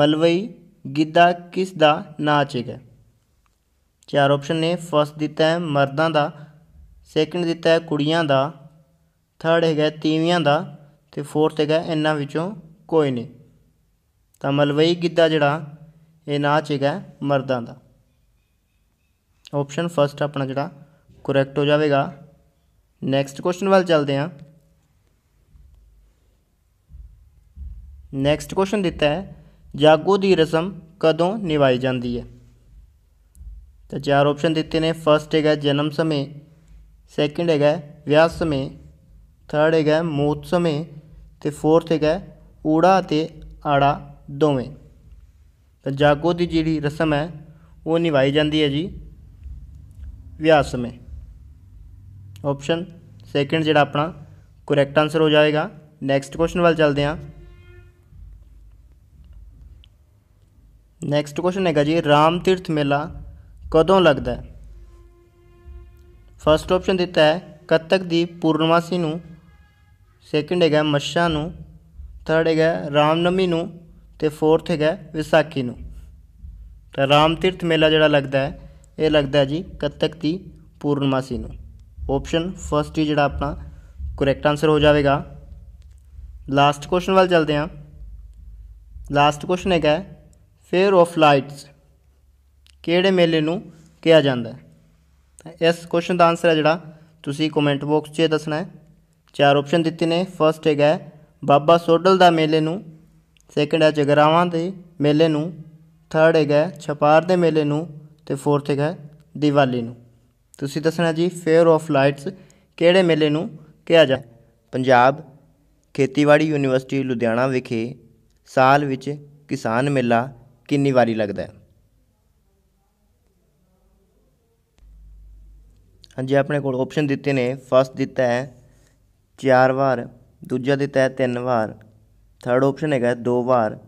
ਮਲਵਈ ਗਿੱਧਾ ਕਿਸ ਦਾ ਨਾਚ ਹੈਗਾ ਚਾਰ ਆਪਸ਼ਨ ਨੇ ਫਸਟ ਦਿੱਤਾ ਹੈ ਮਰਦਾਂ ਦਾ ਸੈਕੰਡ ਦਿੱਤਾ ਹੈ ਕੁੜੀਆਂ ਦਾ ਥਰਡ ਹੈਗਾ ਤੀਵੀਆਂ ਦਾ ਤੇ ਫੋਰਥ ਹੈਗਾ ਇਹਨਾਂ ਵਿੱਚੋਂ ਕੋਈ ਨਹੀਂ ਤਾਂ ਮਲਵਈ ਗਿੱਧਾ ਜਿਹੜਾ ਇਹ ਨਾਚ ਹੈਗਾ ਮਰਦਾਂ ਦਾ ਆਪਸ਼ਨ ਫਸਟ ਆਪਣਾ ਜਿਹੜਾ ਕਰੈਕਟ ਹੋ ਜਾਵੇਗਾ ਨੈਕਸਟ ਕੁਐਸਚਨ ਵੱਲ ਚੱਲਦੇ ਹਾਂ ਨੈਕਸਟ ਕੁਐਸਚਨ ਦਿੱਤਾ ਹੈ ਜਾਗੋ ਦੀ ਰਸਮ ਕਦੋਂ ਨਿਭਾਈ ਜਾਂਦੀ ਹੈ ਤਾਂ ਚਾਰ ਆਪਸ਼ਨ ਦਿੱਤੇ ਨੇ ਫਰਸਟ ਹੈਗਾ ਜਨਮ ਸਮੇਂ ਸੈਕਿੰਡ ਹੈਗਾ ਵਿਆਹ ਸਮੇਂ ਥਰਡ ਹੈਗਾ ਮੌਤ ਸਮੇਂ ਤੇ ਫੋਰਥ ਹੈਗਾ ਊੜਾ ਤੇ ਆੜਾ ਦੋਵੇਂ ਤਾਂ ਜਾਗੋ ਦੀ ਜਿਹੜੀ ਰਸਮ ਹੈ ਉਹ ਨਿਭਾਈ ਜਾਂਦੀ ਹੈ ਜੀ ਵਿਆਹ ਸਮੇਂ ਆਪਸ਼ਨ ਸੈਕਿੰਡ ਜਿਹੜਾ ਆਪਣਾ ਕਰੈਕਟ ਆਨਸਰ ਹੋ ਜਾਏਗਾ ਨੈਕਸਟ ਕੁਐਸਚਨ ਵੱਲ ਚੱਲਦੇ ਹਾਂ ਨੈਕਸਟ ਕੁਐਸਚਨ ਹੈਗਾ ਜੀ ਰਾਮ ਤੀਰਥ ਮੇਲਾ ਕਦੋਂ ਲੱਗਦਾ ਹੈ ਫਰਸਟ ਆਪਸ਼ਨ ਦਿੱਤਾ ਹੈ ਕੱਤਕ ਦੀ ਪੂਰਨਮਾਸੀ ਨੂੰ ਸੈਕਿੰਡ ਹੈਗਾ ਮੱਸ਼ਾ ਨੂੰ ਥਰਡ ਹੈਗਾ ਰਾਮਨਵਮੀ ਨੂੰ ਤੇ ਫੋਰਥ ਹੈਗਾ ਵਿਸਾਖੀ ਨੂੰ ਤਾਂ ਰਾਮ ਤੀਰਥ ਮੇਲਾ ਜਿਹੜਾ ਲੱਗਦਾ ਹੈ ਇਹ ਲੱਗਦਾ ਜੀ ਕੱਤਕ ਦੀ ਪੂਰਨਮਾਸੀ ਨੂੰ ਆਪਸ਼ਨ ਫਰਸਟ ਹੀ ਜਿਹੜਾ ਆਪਣਾ ਕਰੈਕਟ ਆਨਸਰ ਹੋ ਜਾਵੇਗਾ ਲਾਸਟ ਕੁਐਸਚਨ ਵੱਲ ਚਲਦੇ ਹਾਂ ਲਾਸਟ ਕੁਐਸਚਨ ਹੈਗਾ ਫੇਅਰ ਆਫ ਲਾਈਟਸ ਕਿਹੜੇ ਮੇਲੇ ਨੂੰ ਕਿਹਾ ਜਾਂਦਾ ਹੈ ਤਾਂ ਇਸ ਕੁਐਸਚਨ ਦਾ ਆਨਸਰ ਹੈ ਜਿਹੜਾ ਤੁਸੀਂ ਕਮੈਂਟ ਬਾਕਸ 'ਚ ਦੱਸਣਾ ਹੈ ਚਾਰ ਆਪਸ਼ਨ ਦਿੱਤੇ ਨੇ ਫਰਸਟ ਹੈਗਾ ਬਾਬਾ ਸੋਡਲ ਦਾ ਮੇਲੇ ਨੂੰ ਸੈਕੰਡ ਹੈ ਜਗਰਾਵਾਂ ਦੇ ਮੇਲੇ ਨੂੰ ਥਰਡ ਹੈਗਾ ਛਪਾਰ ਦੇ ਮੇਲੇ ਨੂੰ ਤੇ ਫੋਰਥ ਹੈਗਾ ਦੀਵਾਲੀ ਨੂੰ ਤੁਸੀਂ ਦੱਸਣਾ ਜੀ ਫੇਅਰ ਆਫ ਲਾਈਟਸ ਕਿਹੜੇ ਮੇਲੇ ਨੂੰ ਕਿਹਾ ਜਾ ਪੰਜਾਬ ਖੇਤੀਬਾੜੀ ਯੂਨੀਵਰਸਿਟੀ ਲੁਧਿਆਣਾ ਵਿਖੇ ਸਾਲ ਵਿੱਚ ਕਿਸਾਨ ਮੇਲਾ ਕਿੰਨੀ ਵਾਰੀ ਲੱਗਦਾ ਹੈ ਹਾਂਜੀ ਆਪਣੇ ਕੋਲ ਆਪਸ਼ਨ ਦਿੱਤੇ ਨੇ ਫਸਟ ਦਿੱਤਾ ਹੈ ਚਾਰ ਵਾਰ ਦੂਜਾ ਦਿੱਤਾ ਹੈ ਤਿੰਨ ਵਾਰ ਥਰਡ ਆਪਸ਼ਨ ਹੈਗਾ ਦੋ ਵਾਰ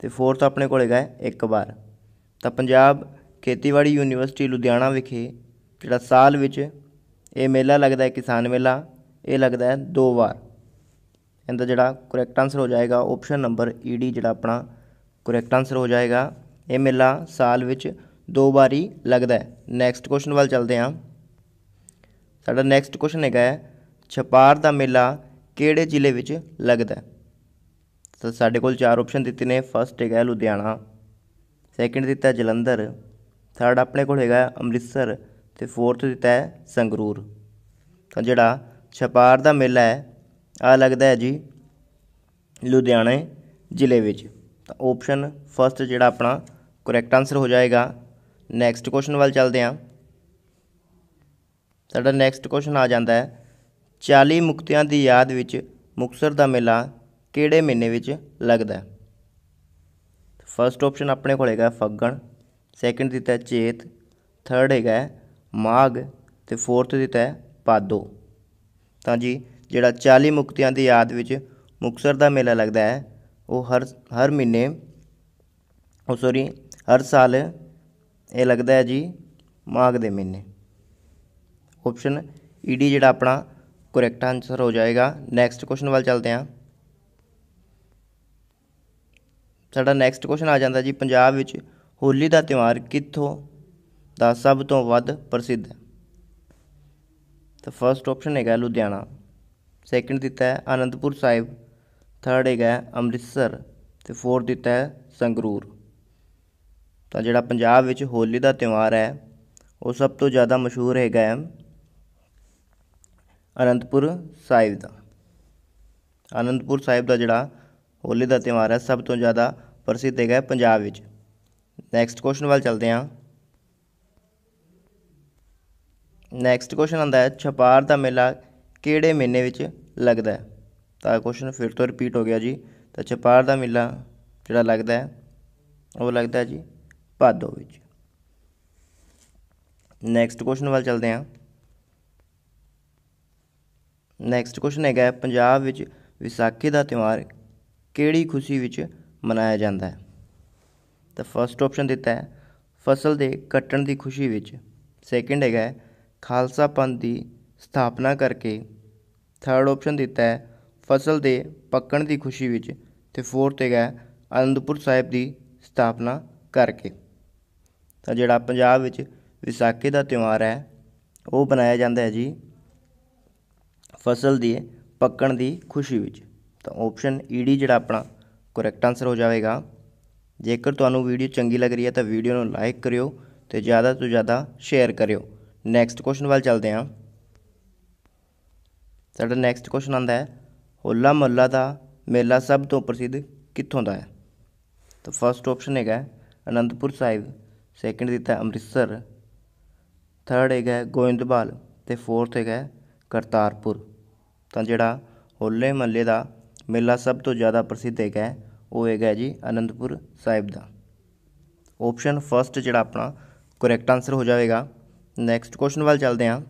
ਤੇ ਫੋਰਥ ਆਪਣੇ ਕੋਲ ਹੈਗਾ ਇੱਕ ਵਾਰ ਤਾਂ ਪੰਜਾਬ ਖੇਤੀਬਾੜੀ ਯੂਨੀਵਰਸਿਟੀ ਲੁਧਿਆਣਾ ਵਿਖੇ ਜਿਹੜਾ ਸਾਲ ਵਿੱਚ ਇਹ ਮੇਲਾ ਲੱਗਦਾ ਹੈ ਕਿਸਾਨ ਮੇਲਾ ਇਹ ਲੱਗਦਾ ਹੈ ਦੋ ਵਾਰ ਇਹਦਾ ਜਿਹੜਾ ਕਰੈਕਟ ਆਨਸਰ ਹੋ ਜਾਏਗਾ ਆਪਸ਼ਨ ਨੰਬਰ ਈਡੀ ਜਿਹੜਾ ਆਪਣਾ ਕਰੈਕਟ ਆਨਸਰ ਹੋ ਜਾਏਗਾ ਇਹ ਮੇਲਾ ਸਾਲ ਵਿੱਚ ਦੋ ਵਾਰੀ ਲੱਗਦਾ ਹੈ ਨੈਕਸਟ ਕੁਐਸਚਨ ਵੱਲ ਚੱਲਦੇ ਹਾਂ ਸਾਡਾ ਨੈਕਸਟ ਕੁਐਸਚਨ ਹੈਗਾ ਹੈ ਛਪਾਰ ਦਾ ਮੇਲਾ ਕਿਹੜੇ ਜ਼ਿਲ੍ਹੇ ਵਿੱਚ ਲੱਗਦਾ ਹੈ ਤਾਂ ਸਾਡੇ ਕੋਲ ਚਾਰ ਆਪਸ਼ਨ ਦਿੱਤੇ ਨੇ ਫਸਟ ਹੈਗਾ ਲੁਧਿਆਣਾ ਸੈਕਿੰਡ ਦਿੱਤਾ ਜਲੰਧਰ ਥਰਡ ਆਪਣੇ ਕੋਲ ਹੈਗਾ ਅੰਮ੍ਰਿਤਸਰ ਤੇ ਫੋਰਥ ਦਿੱਤਾ ਹੈ ਸੰਗਰੂਰ ਤਾਂ ਜਿਹੜਾ ਛਪਾਰ ਦਾ ਮੇਲਾ ਹੈ ਆ ਲੱਗਦਾ ਹੈ ਜੀ ਲੁਧਿਆਣੇ ਜ਼ਿਲ੍ਹੇ ਵਿੱਚ ਤਾਂ ਆਪਸ਼ਨ ਫਸਟ ਜਿਹੜਾ ਆਪਣਾ ਕਰੈਕਟ ਆਨਸਰ ਹੋ ਜਾਏਗਾ ਨੈਕਸਟ ਕੁਐਸਚਨ ਵੱਲ ਚੱਲਦੇ ਹਾਂ ਸਾਡਾ ਨੈਕਸਟ ਕੁਐਸਚਨ ਆ ਜਾਂਦਾ ਹੈ 40 ਮੁਕਤਿਆਂ ਦੀ ਯਾਦ ਵਿੱਚ ਮੁਕਸਰ ਦਾ ਮੇਲਾ ਕਿਹੜੇ ਮਹੀਨੇ ਵਿੱਚ ਲੱਗਦਾ ਹੈ ਫਰਸਟ ਆਪਸ਼ਨ ਆਪਣੇ ਕੋਲ ਹੈਗਾ ਫੱਗਣ ਸੈਕੰਡ ਦਿੱਤਾ ਚੇਤ ਥਰਡ ਹੈਗਾ ਮਾਗ ਤੇ ਫੋਰਥ ਦਿੱਤਾ ਹੈ ਤਾਂ ਜੀ ਜਿਹੜਾ 40 ਮੁਕਤੀਆਂ ਦੀ ਯਾਦ ਵਿੱਚ ਮੁਕਸਰ ਦਾ ਮੇਲਾ ਲੱਗਦਾ ਹੈ ਉਹ ਹਰ ਹਰ ਮਹੀਨੇ ਉਹ ਸੌਰੀ ਹਰ ਸਾਲ ਇਹ ਲੱਗਦਾ ਹੈ ਜੀ ਮਾਗ ਦੇ ਮਹੀਨੇ ਆਪਸ਼ਨ ਈਡੀ e ਜਿਹੜਾ ਆਪਣਾ ਕਰੈਕਟ ਆਨਸਰ ਹੋ ਜਾਏਗਾ ਨੈਕਸਟ ਕੁਐਸਚਨ ਵੱਲ ਚੱਲਦੇ ਹਾਂ ਸਾਡਾ ਨੈਕਸਟ ਕੁਐਸਚਨ ਆ ਜਾਂਦਾ ਜੀ ਪੰਜਾਬ ਵਿੱਚ ਹੋਲੀ ਦਾ ਤਿਉਹਾਰ ਕਿੱਥੋਂ ਦਾ ਸਭ ਤੋਂ ਵੱਧ ਪ੍ਰਸਿੱਧ ਹੈ ਤਾਂ ਫਰਸਟ ਆਪਸ਼ਨ ਹੈਗਾ ਲੁਧਿਆਣਾ ਸੈਕਿੰਡ ਦਿੱਤਾ ਹੈ ਆਨੰਦਪੁਰ ਸਾਹਿਬ ਥਰਡ ਹੈਗਾ ਅੰਮ੍ਰਿਤਸਰ ਤੇ ਫੋਰਥ ਦਿੱਤਾ ਹੈ ਸੰਗਰੂਰ ਤਾਂ ਜਿਹੜਾ ਪੰਜਾਬ ਵਿੱਚ ਹੋਲੀ ਦਾ ਤਿਉਹਾਰ ਹੈ ਉਹ ਸਭ ਤੋਂ ਜ਼ਿਆਦਾ ਮਸ਼ਹੂਰ ਹੈਗਾ ਹੈ ਅਨੰਦਪੁਰ ਸਾਹਿਬ ਦਾ ਅਨੰਦਪੁਰ ਸਾਹਿਬ ਦਾ ਜਿਹੜਾ ਹੋਲੀ ਦਾ ਤਿਉਹਾਰ ਹੈ ਸਭ ਤੋਂ ਜ਼ਿਆਦਾ ਪ੍ਰਸਿੱਧ ਹੈਗਾ ਪੰਜਾਬ ਵਿੱਚ ਨੈਕਸਟ ਕੁਐਸਚਨ ਵੱਲ ਚੱਲਦੇ ਹਾਂ ਨੈਕਸਟ ਕੁਐਸਚਨ ਆਂਦਾ ਹੈ ਛਪਾਰ ਦਾ ਮੇਲਾ ਕਿਹੜੇ ਮਹੀਨੇ ਵਿੱਚ ਲੱਗਦਾ ਹੈ ਤਾਂ ਕੁਐਸਚਨ ਫਿਰ ਤੋਂ ਰਿਪੀਟ ਹੋ ਗਿਆ ਜੀ ਤਾਂ ਛਪਾਰ ਦਾ ਮੇਲਾ ਜਿਹੜਾ ਲੱਗਦਾ ਹੈ ਉਹ ਲੱਗਦਾ ਜੀ ਭਾਦੋ ਵਿੱਚ ਨੈਕਸਟ ਕੁਐਸਚਨ ਵੱਲ ਚੱਲਦੇ ਹਾਂ ਨੈਕਸਟ ਕੁਐਸਚਨ ਹੈਗਾ ਪੰਜਾਬ ਵਿੱਚ ਵਿਸਾਖੀ ਦਾ ਤਿਉਹਾਰ ਕਿਹੜੀ ਖੁਸ਼ੀ ਵਿੱਚ ਮਨਾਇਆ ਜਾਂਦਾ ਹੈ ਤਾਂ ਫਰਸਟ ਆਪਸ਼ਨ ਦਿੱਤਾ ਹੈ ਫਸਲ ਦੇ ਕੱਟਣ ਦੀ ਖੁਸ਼ੀ ਵਿੱਚ ਸੈਕਿੰਡ ਹੈਗਾ ਖਾਲਸਾ ਪੰਥ ਦੀ ਸਥਾਪਨਾ ਕਰਕੇ ਥਰਡ ਆਪਸ਼ਨ ਦਿੱਤਾ ਹੈ ਫਸਲ ਦੇ ਪੱਕਣ ਦੀ ਖੁਸ਼ੀ ਵਿੱਚ ਤੇ ਫੋਰਥ ਹੈਗਾ ਅਨੰਦਪੁਰ ਸਾਹਿਬ ਦੀ ਸਥਾਪਨਾ ਕਰਕੇ ਤਾਂ ਜਿਹੜਾ ਪੰਜਾਬ ਵਿੱਚ ਵਿਸਾਖੀ ਦਾ ਤਿਉਹਾਰ ਹੈ ਉਹ ਬਣਾਇਆ ਜਾਂਦਾ ਹੈ ਜੀ ਫਸਲ ਦੀ ਪੱਕਣ ਦੀ ਖੁਸ਼ੀ ਵਿੱਚ ਤਾਂ ਆਪਸ਼ਨ ਈਡੀ e ਜਿਹੜਾ ਆਪਣਾ ਕਰੈਕਟ ਆਨਸਰ ਹੋ ਜਾਵੇਗਾ ਜੇਕਰ ਤੁਹਾਨੂੰ ਵੀਡੀਓ ਚੰਗੀ ਲੱਗ ਰਹੀ ਹੈ ਤਾਂ ਵੀਡੀਓ ਨੂੰ ਲਾਈਕ ਕਰਿਓ ਤੇ ਜ਼ਿਆਦਾ ਤੋਂ ਜ਼ਿਆਦਾ ਸ਼ੇਅਰ ਕਰਿਓ ਨੈਕਸਟ ਕੁਐਸਚਨ ਵੱਲ ਚੱਲਦੇ ਹਾਂ ਸਾਡਾ ਨੈਕਸਟ ਕੁਐਸਚਨ ਆਂਦਾ ਹੈ ਹੋਲਾ ਮੱਲਾ ਦਾ ਮੇਲਾ ਸਭ ਤੋਂ ਪ੍ਰਸਿੱਧ ਕਿੱਥੋਂ ਦਾ ਹੈ ਤਾਂ ਫਰਸਟ ਆਪਸ਼ਨ ਹੈਗਾ ਅਨੰਦਪੁਰ ਸਾਹਿਬ ਸੈਕੰਡ ਦਿੱਤਾ ਅੰਮ੍ਰਿਤਸਰ ਥਰਡ ਹੈਗਾ ਗੋਇੰਦਵਾਲ ਤੇ ਫੋਰਥ ਹੈਗਾ ਕਰਤਾਰਪੁਰ ਤਾਂ ਜਿਹੜਾ ਹੋਲੇ ਮੱਲੇ ਦਾ ਮੇਲਾ ਸਭ ਤੋਂ ਜ਼ਿਆਦਾ ਪ੍ਰਸਿੱਧ ਹੈਗਾ ਉਹ ਹੈਗਾ ਜੀ ਅਨੰਦਪੁਰ ਸਾਹਿਬ ਦਾ ਆਪਸ਼ਨ ਫਰਸਟ ਜਿਹੜਾ ਆਪਣਾ ਕਰੈਕਟ ਆਨਸਰ ਹੋ ਜਾਵੇਗਾ ਨੈਕਸਟ ਕੁਐਸਚਨ ਵੱਲ ਚੱਲਦੇ ਹਾਂ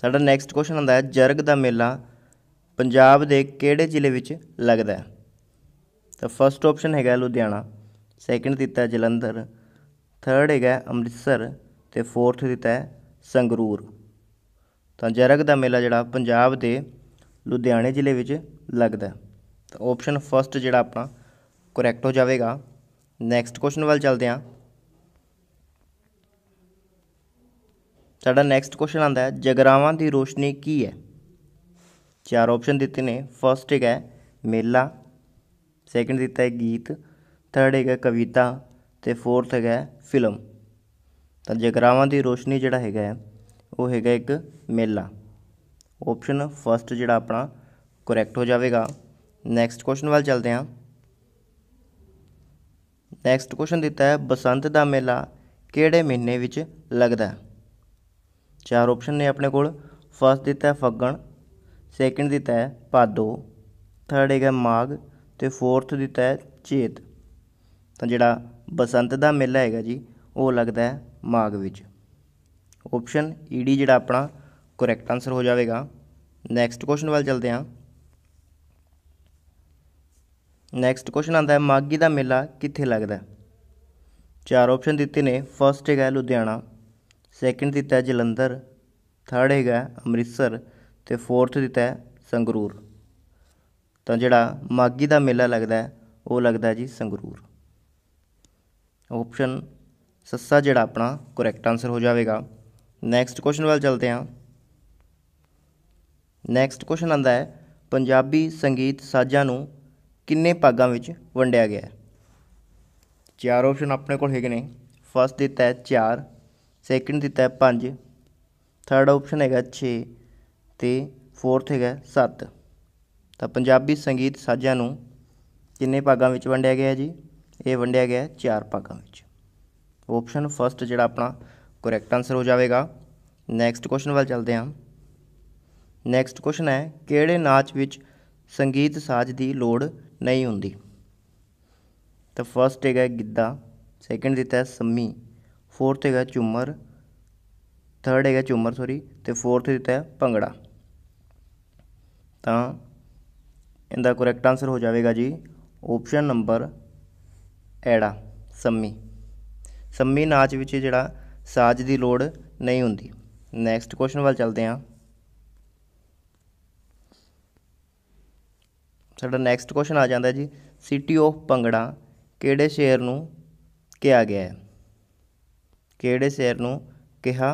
ਸਾਡਾ ਨੈਕਸਟ ਕੁਐਸਚਨ ਹੁੰਦਾ ਹੈ ਜਰਗ ਦਾ ਮੇਲਾ ਪੰਜਾਬ ਦੇ ਕਿਹੜੇ ਜ਼ਿਲ੍ਹੇ ਵਿੱਚ ਲੱਗਦਾ ਹੈ ਤਾਂ ਫਰਸਟ ਆਪਸ਼ਨ ਹੈਗਾ ਲੁਧਿਆਣਾ ਸੈਕੰਡ ਦਿੱਤਾ ਜਲੰਧਰ ਥਰਡ ਹੈਗਾ ਅੰਮ੍ਰਿਤਸਰ ਤੇ ਫੋਰਥ ਦਿੱਤਾ ਹੈ ਸੰਗਰੂਰ ਤਾਂ ਜਰਗ ਦਾ ਮੇਲਾ ਜਿਹੜਾ ਪੰਜਾਬ ਦੇ ਲੁਧਿਆਣੇ ਜ਼ਿਲ੍ਹੇ ਵਿੱਚ ਲੱਗਦਾ ਤਾਂ ਆਪਸ਼ਨ ਫਰਸਟ ਜਿਹੜਾ ਆਪਣਾ ਕਰੈਕਟ ਹੋ ਜਾਵੇਗਾ ਨੈਕਸਟ ਕੁਐਸਚਨ ਵੱਲ ਚੱਲਦੇ ਹਾਂ ਸਾਡਾ ਨੈਕਸਟ ਕੁਐਸਚਨ ਆਂਦਾ ਹੈ ਜਗਰਾਵਾਂ ਦੀ ਰੋਸ਼ਨੀ ਕੀ ਹੈ ਚਾਰ ਆਪਸ਼ਨ ਦਿੱਤੇ ਨੇ ਫਰਸਟ ਹੈਗਾ ਮੇਲਾ ਸੈਕੰਡ ਦਿੱਤਾ ਹੈ ਗੀਤ ਥਰਡ ਹੈਗਾ ਕਵਿਤਾ ਤੇ ਫੋਰਥ ਹੈਗਾ ਫਿਲਮ ਤਾਂ ਜਗਰਾਵਾਂ ਦੀ ਰੋਸ਼ਨੀ ਜਿਹੜਾ ਹੈਗਾ ਉਹ ਹੈਗਾ ਇੱਕ ਮੇਲਾ ਆਪਸ਼ਨ ਫਰਸਟ ਜਿਹੜਾ ਆਪਣਾ ਕਰੈਕਟ ਹੋ ਜਾਵੇਗਾ ਨੈਕਸਟ ਕੁਐਸਚਨ ਵੱਲ ਚੱਲਦੇ ਹਾਂ ਨੈਕਸਟ ਕੁਐਸਚਨ ਦਿੱਤਾ ਹੈ ਬਸੰਤ ਦਾ ਮੇਲਾ ਕਿਹੜੇ ਮਹੀਨੇ ਵਿੱਚ ਲੱਗਦਾ ਹੈ ਚਾਰ ਆਪਸ਼ਨ ਨੇ ਆਪਣੇ ਕੋਲ ਫਸਟ ਦਿੱਤਾ ਹੈ ਫੱਗਣ ਸੈਕਿੰਡ ਦਿੱਤਾ ਹੈ ਪਾਦੋ ਥਰਡ ਹੈਗਾ ਮਾਗ ਤੇ ਫੋਰਥ ਦਿੱਤਾ ਹੈ ਚੇਤ ਤਾਂ ਜਿਹੜਾ ਬਸੰਤ ਦਾ ਮੇਲਾ ਹੈਗਾ ਜੀ ਉਹ ਲੱਗਦਾ ਹੈ ਮਾਗ ਵਿੱਚ ਆਪਸ਼ਨ ਈਡੀ e ਜਿਹੜਾ ਆਪਣਾ ਕਰੈਕਟ ਆਨਸਰ ਹੋ ਜਾਵੇਗਾ ਨੈਕਸਟ ਕੁਐਸਚਨ ਵੱਲ ਚਲਦੇ ਹਾਂ ਨੈਕਸਟ ਕੁਐਸਚਨ ਆਂਦਾ ਹੈ ਮਾਗੀ ਦਾ ਮੇਲਾ ਕਿੱਥੇ ਲੱਗਦਾ ਹੈ ਚਾਰ ਆਪਸ਼ਨ ਦਿੱਤੇ ਨੇ ਫਸਟ ਹੈਗਾ ਲੁਧਿਆਣਾ ਸੈਕਿੰਡ ਦਿੱਤਾ ਜਲੰਧਰ ਥਰਡ ਹੈਗਾ ਅੰਮ੍ਰਿਤਸਰ ਤੇ ਫੋਰਥ ਦਿੱਤਾ ਹੈ ਸੰਗਰੂਰ ਤਾਂ ਜਿਹੜਾ ਮਾਗੀ ਦਾ ਮੇਲਾ ਲੱਗਦਾ ਉਹ ਲੱਗਦਾ ਜੀ ਸੰਗਰੂਰ ਆਪਸ਼ਨ ਸੱਸਾ ਜਿਹੜਾ ਆਪਣਾ ਕਰੈਕਟ ਆਨਸਰ ਹੋ ਜਾਵੇਗਾ ਨੈਕਸਟ ਕੁਐਸਚਨ ਵੱਲ ਚਲਦੇ ਹਾਂ ਨੈਕਸਟ ਕੁਐਸਚਨ ਆਂਦਾ ਹੈ ਪੰਜਾਬੀ ਸੰਗੀਤ ਸਾਜ਼ਾਂ ਨੂੰ ਕਿੰਨੇ ਭਾਗਾਂ ਵਿੱਚ ਵੰਡਿਆ ਗਿਆ ਹੈ ਚਾਰ ਆਪਸ਼ਨ ਆਪਣੇ ਕੋਲ ਹੈਗੇ ਨੇ ਫਸਟ ਦਿੱਤਾ ਹੈ ਚਾਰ ਸੈਕਿੰਡ ਦਿੱਤਾ ਹੈ 5 ਥਰਡ ਆਪਸ਼ਨ ਹੈਗਾ 6 ਤੇ ਫੋਰਥ ਹੈਗਾ 7 ਤਾਂ ਪੰਜਾਬੀ ਸੰਗੀਤ ਸਾਜ਼ਾਂ ਨੂੰ ਕਿੰਨੇ ਭਾਗਾਂ ਵਿੱਚ ਵੰਡਿਆ ਗਿਆ ਜੀ ਇਹ ਵੰਡਿਆ ਗਿਆ ਚਾਰ ਭਾਗਾਂ ਵਿੱਚ ਆਪਸ਼ਨ ਫਸਟ ਜਿਹੜਾ ਆਪਣਾ ਕਰੈਕਟ ਆਨਸਰ ਹੋ ਜਾਵੇਗਾ ਨੈਕਸਟ ਕੁਐਸਚਨ ਵੱਲ ਚੱਲਦੇ ਹਾਂ ਨੈਕਸਟ ਕੁਐਸਚਨ ਹੈ ਕਿਹੜੇ ਨਾਚ ਵਿੱਚ ਸੰਗੀਤ ਸਾਜ਼ ਦੀ ਲੋੜ ਨਹੀਂ ਹੁੰਦੀ ਤਾਂ ਫਸਟ ਹੈਗਾ ਗਿੱਧਾ ਸੈਕਿੰਡ ਦਿੱਤਾ ਹੈ ਸੰਮੀ ਫੋਰਥ ਹੈਗਾ ਝੂਮਰ ਥਰਡ ਹੈਗਾ ਝੂਮਰ ਸੌਰੀ ਤੇ ਫੋਰਥ ਦਿੱਤਾ ਹੈ ਭੰਗੜਾ ਤਾਂ ਇਹਦਾ ਕਰੈਕਟ ਆਨਸਰ ਹੋ ਜਾਵੇਗਾ ਜੀ ਆਪਸ਼ਨ ਨੰਬਰ ਐੜਾ ਸੰਮੀ ਸੰਮੀ ਨਾਚ ਵਿੱਚ ਜਿਹੜਾ ਸਾਜ ਦੀ ਲੋੜ ਨਹੀਂ ਹੁੰਦੀ ਨੈਕਸਟ ਕੁਐਸਚਨ ਵੱਲ ਚੱਲਦੇ ਹਾਂ ਸਾਡਾ ਨੈਕਸਟ ਕੁਐਸਚਨ ਆ ਜਾਂਦਾ ਜੀ ਸਿਟੀ ਆਫ ਭੰਗੜਾ ਕਿਹੜੇ ਸ਼ਹਿਰ ਨੂੰ ਕਿਹਾ ਗਿਆ ਹੈ ਕਿਹੜੇ ਸ਼ਹਿਰ ਨੂੰ ਕਿਹਾ